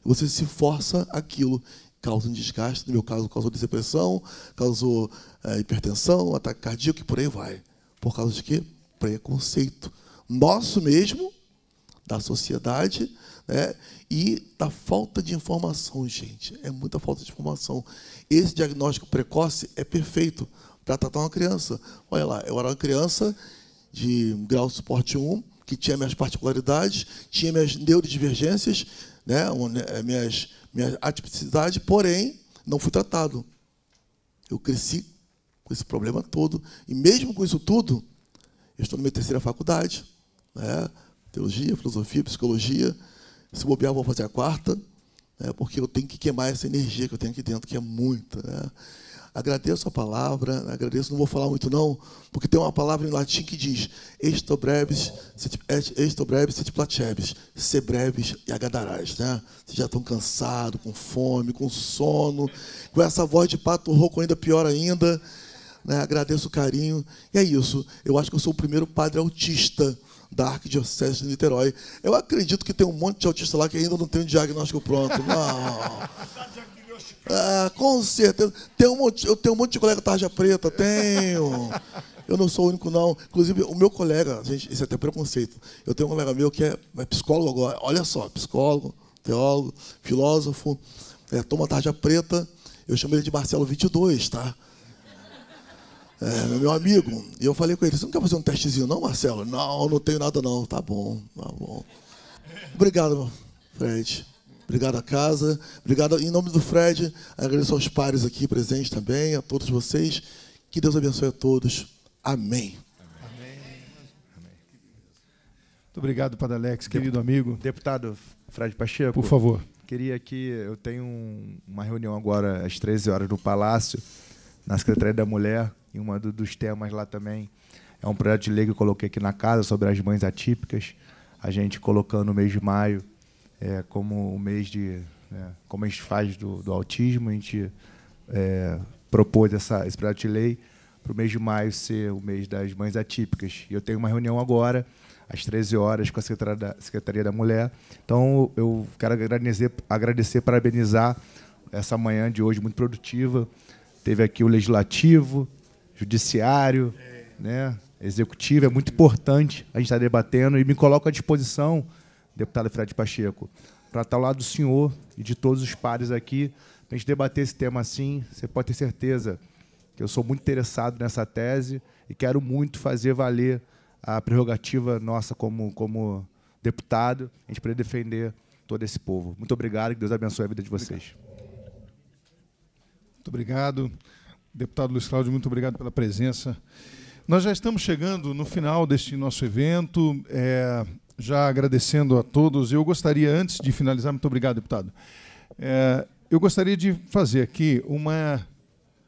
Você se força aquilo, causa um desgaste, no meu caso causou depressão, causou é, hipertensão, ataque cardíaco e por aí vai. Por causa de quê? Preconceito. Nosso mesmo, da sociedade, né? e da falta de informação, gente. É muita falta de informação. Esse diagnóstico precoce é perfeito para tratar uma criança. Olha lá, eu era uma criança de grau suporte 1, que tinha minhas particularidades, tinha minhas neurodivergências, né, né é, minhas, minha atipicidade, porém, não fui tratado. Eu cresci com esse problema todo. E mesmo com isso tudo, eu estou na minha terceira faculdade, né, teologia, filosofia, psicologia. Se bobear, vou fazer a quarta, né, porque eu tenho que queimar essa energia que eu tenho aqui dentro, que é muita. Né. Agradeço a palavra, agradeço, não vou falar muito não, porque tem uma palavra em latim que diz esto breves, esto breves, sete placebes, Ser breves e agadarás, né? Vocês já estão cansados, com fome, com sono, com essa voz de pato rouco ainda pior ainda, né? Agradeço o carinho, e é isso, eu acho que eu sou o primeiro padre autista da Arquidiocese de Niterói. Eu acredito que tem um monte de autista lá que ainda não tem o diagnóstico pronto, não... Ah, com certeza. Tem um monte, eu tenho um monte de colega tarja preta, tenho. Eu não sou o único, não. Inclusive, o meu colega, gente, isso é até preconceito. Eu tenho um colega meu que é, é psicólogo agora. Olha só, psicólogo, teólogo, filósofo, é, toma tarja preta. Eu chamo ele de Marcelo 22, tá? É, meu amigo. E eu falei com ele, você não quer fazer um testezinho, não, Marcelo? Não, não tenho nada, não. Tá bom, tá bom. Obrigado, Fred obrigado à casa, obrigado em nome do Fred, agradeço aos pares aqui presentes também, a todos vocês. Que Deus abençoe a todos. Amém. Amém. Amém. Muito obrigado, Padre Alex, querido amigo. Deputado Fred Pacheco. Por favor. Queria que eu tenho uma reunião agora às 13 horas no Palácio, na Secretaria da Mulher, e um dos temas lá também é um projeto de lei que eu coloquei aqui na casa sobre as mães atípicas. A gente colocando no mês de maio é, como o mês de. Né, como a gente faz do, do autismo, a gente é, propôs essa, esse projeto de lei para o mês de maio ser o mês das mães atípicas. E eu tenho uma reunião agora, às 13 horas, com a Secretaria da, Secretaria da Mulher. Então, eu quero agradecer, agradecer, parabenizar essa manhã de hoje muito produtiva. Teve aqui o Legislativo, Judiciário, né, Executivo. É muito importante a gente estar debatendo e me coloco à disposição deputado Fred Pacheco, para estar ao lado do senhor e de todos os pares aqui, para a gente debater esse tema assim. Você pode ter certeza que eu sou muito interessado nessa tese e quero muito fazer valer a prerrogativa nossa como, como deputado, a gente poder defender todo esse povo. Muito obrigado, que Deus abençoe a vida de vocês. Muito obrigado. Deputado Luiz Cláudio, muito obrigado pela presença. Nós já estamos chegando no final deste nosso evento. É, já agradecendo a todos. Eu gostaria, antes de finalizar, muito obrigado, deputado. É, eu gostaria de fazer aqui uma,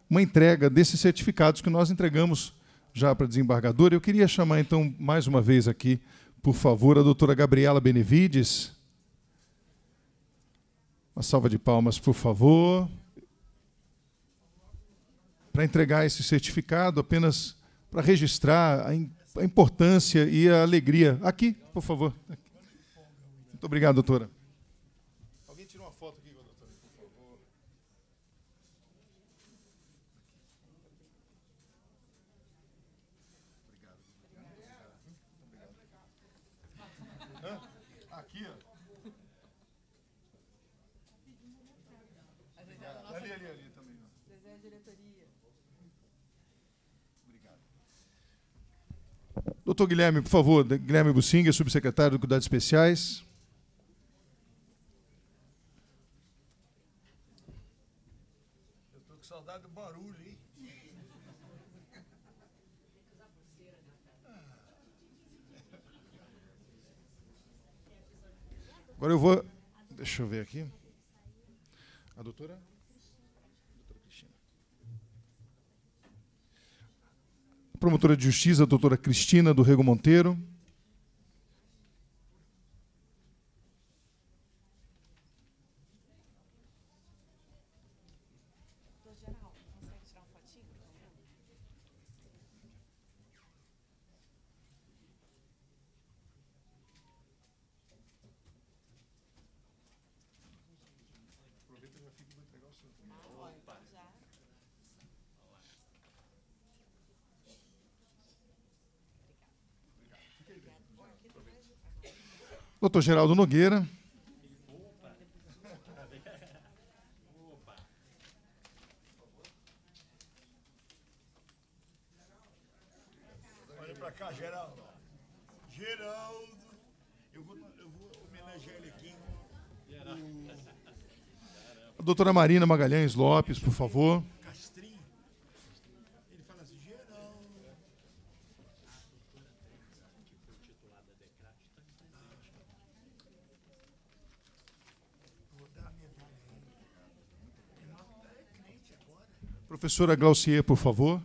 uma entrega desses certificados que nós entregamos já para a desembargadora. Eu queria chamar, então, mais uma vez aqui, por favor, a doutora Gabriela Benevides. Uma salva de palmas, por favor. Para entregar esse certificado, apenas para registrar a, importância e a alegria aqui por favor. Muito obrigado, doutora. Doutor Guilherme, por favor, Guilherme Bussinga, subsecretário de Cuidados Especiais. Eu estou com saudade do barulho, hein? Agora eu vou. Deixa eu ver aqui. A doutora? promotora de justiça, doutora Cristina do Rego Monteiro, Doutor Geraldo Nogueira. Olha para cá, Geraldo. Geraldo. Eu vou, eu vou homenagear ele aqui. Geraldo. Doutora Marina Magalhães Lopes, por favor. Professora Glaucier, por favor.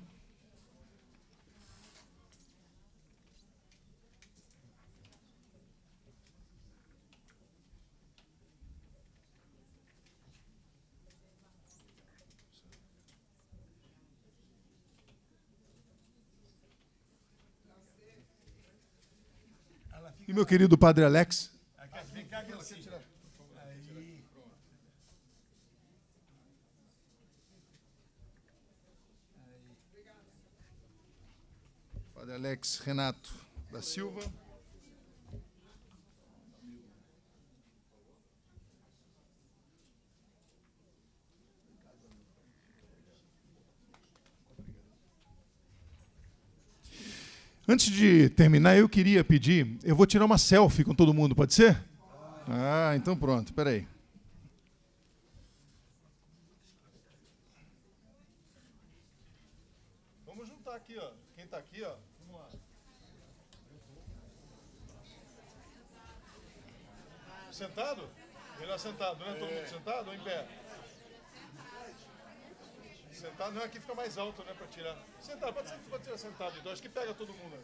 E meu querido Padre Alex, Alex Renato da Silva. Antes de terminar, eu queria pedir, eu vou tirar uma selfie com todo mundo, pode ser? Ah, então pronto, peraí. Vamos juntar aqui, ó. Quem está aqui, ó. Sentado? Melhor sentado, né? Todo é. mundo sentado ou em pé? Sentado, não, é aqui fica mais alto, né, para tirar. Sentado, pode, ser, pode tirar sentado, então, acho que pega todo mundo. Né?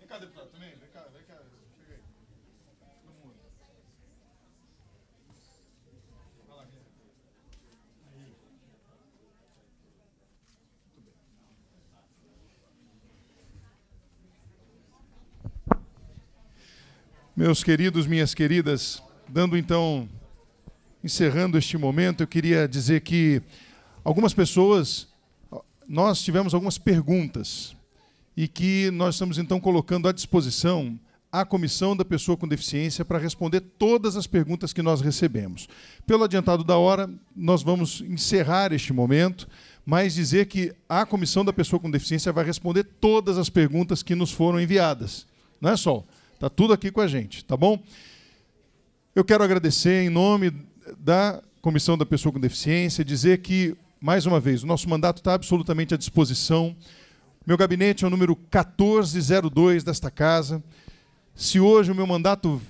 Vem cá, deputado, também, Meus queridos, minhas queridas, dando então, encerrando este momento, eu queria dizer que algumas pessoas, nós tivemos algumas perguntas e que nós estamos então colocando à disposição a comissão da pessoa com deficiência para responder todas as perguntas que nós recebemos. Pelo adiantado da hora, nós vamos encerrar este momento, mas dizer que a comissão da pessoa com deficiência vai responder todas as perguntas que nos foram enviadas. Não é só Está tudo aqui com a gente, tá bom? Eu quero agradecer em nome da Comissão da Pessoa com Deficiência, dizer que, mais uma vez, o nosso mandato está absolutamente à disposição. Meu gabinete é o número 1402 desta casa. Se hoje o meu mandato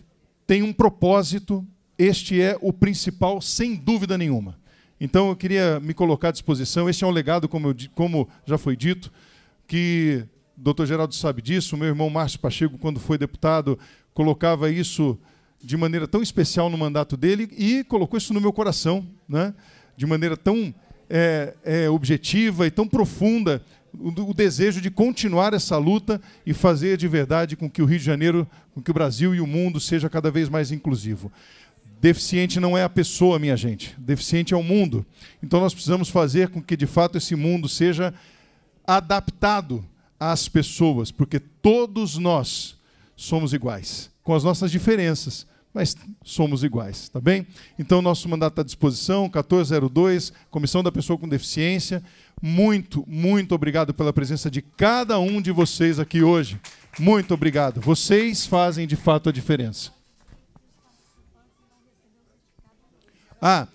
tem um propósito, este é o principal, sem dúvida nenhuma. Então eu queria me colocar à disposição. Este é um legado, como, eu, como já foi dito, que doutor Geraldo sabe disso, meu irmão Márcio Pacheco, quando foi deputado, colocava isso de maneira tão especial no mandato dele e colocou isso no meu coração, né? de maneira tão é, é, objetiva e tão profunda, o, o desejo de continuar essa luta e fazer de verdade com que o Rio de Janeiro, com que o Brasil e o mundo seja cada vez mais inclusivo. Deficiente não é a pessoa, minha gente. Deficiente é o mundo. Então nós precisamos fazer com que, de fato, esse mundo seja adaptado às pessoas, porque todos nós somos iguais, com as nossas diferenças, mas somos iguais, tá bem? Então, nosso mandato está à disposição, 1402, Comissão da Pessoa com Deficiência. Muito, muito obrigado pela presença de cada um de vocês aqui hoje. Muito obrigado. Vocês fazem de fato a diferença. Ah,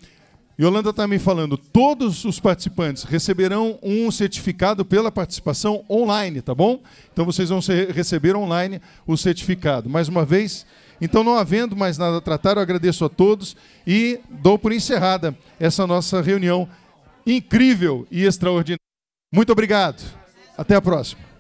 Yolanda está me falando, todos os participantes receberão um certificado pela participação online, tá bom? Então vocês vão receber online o certificado. Mais uma vez, então não havendo mais nada a tratar, eu agradeço a todos e dou por encerrada essa nossa reunião incrível e extraordinária. Muito obrigado. Até a próxima.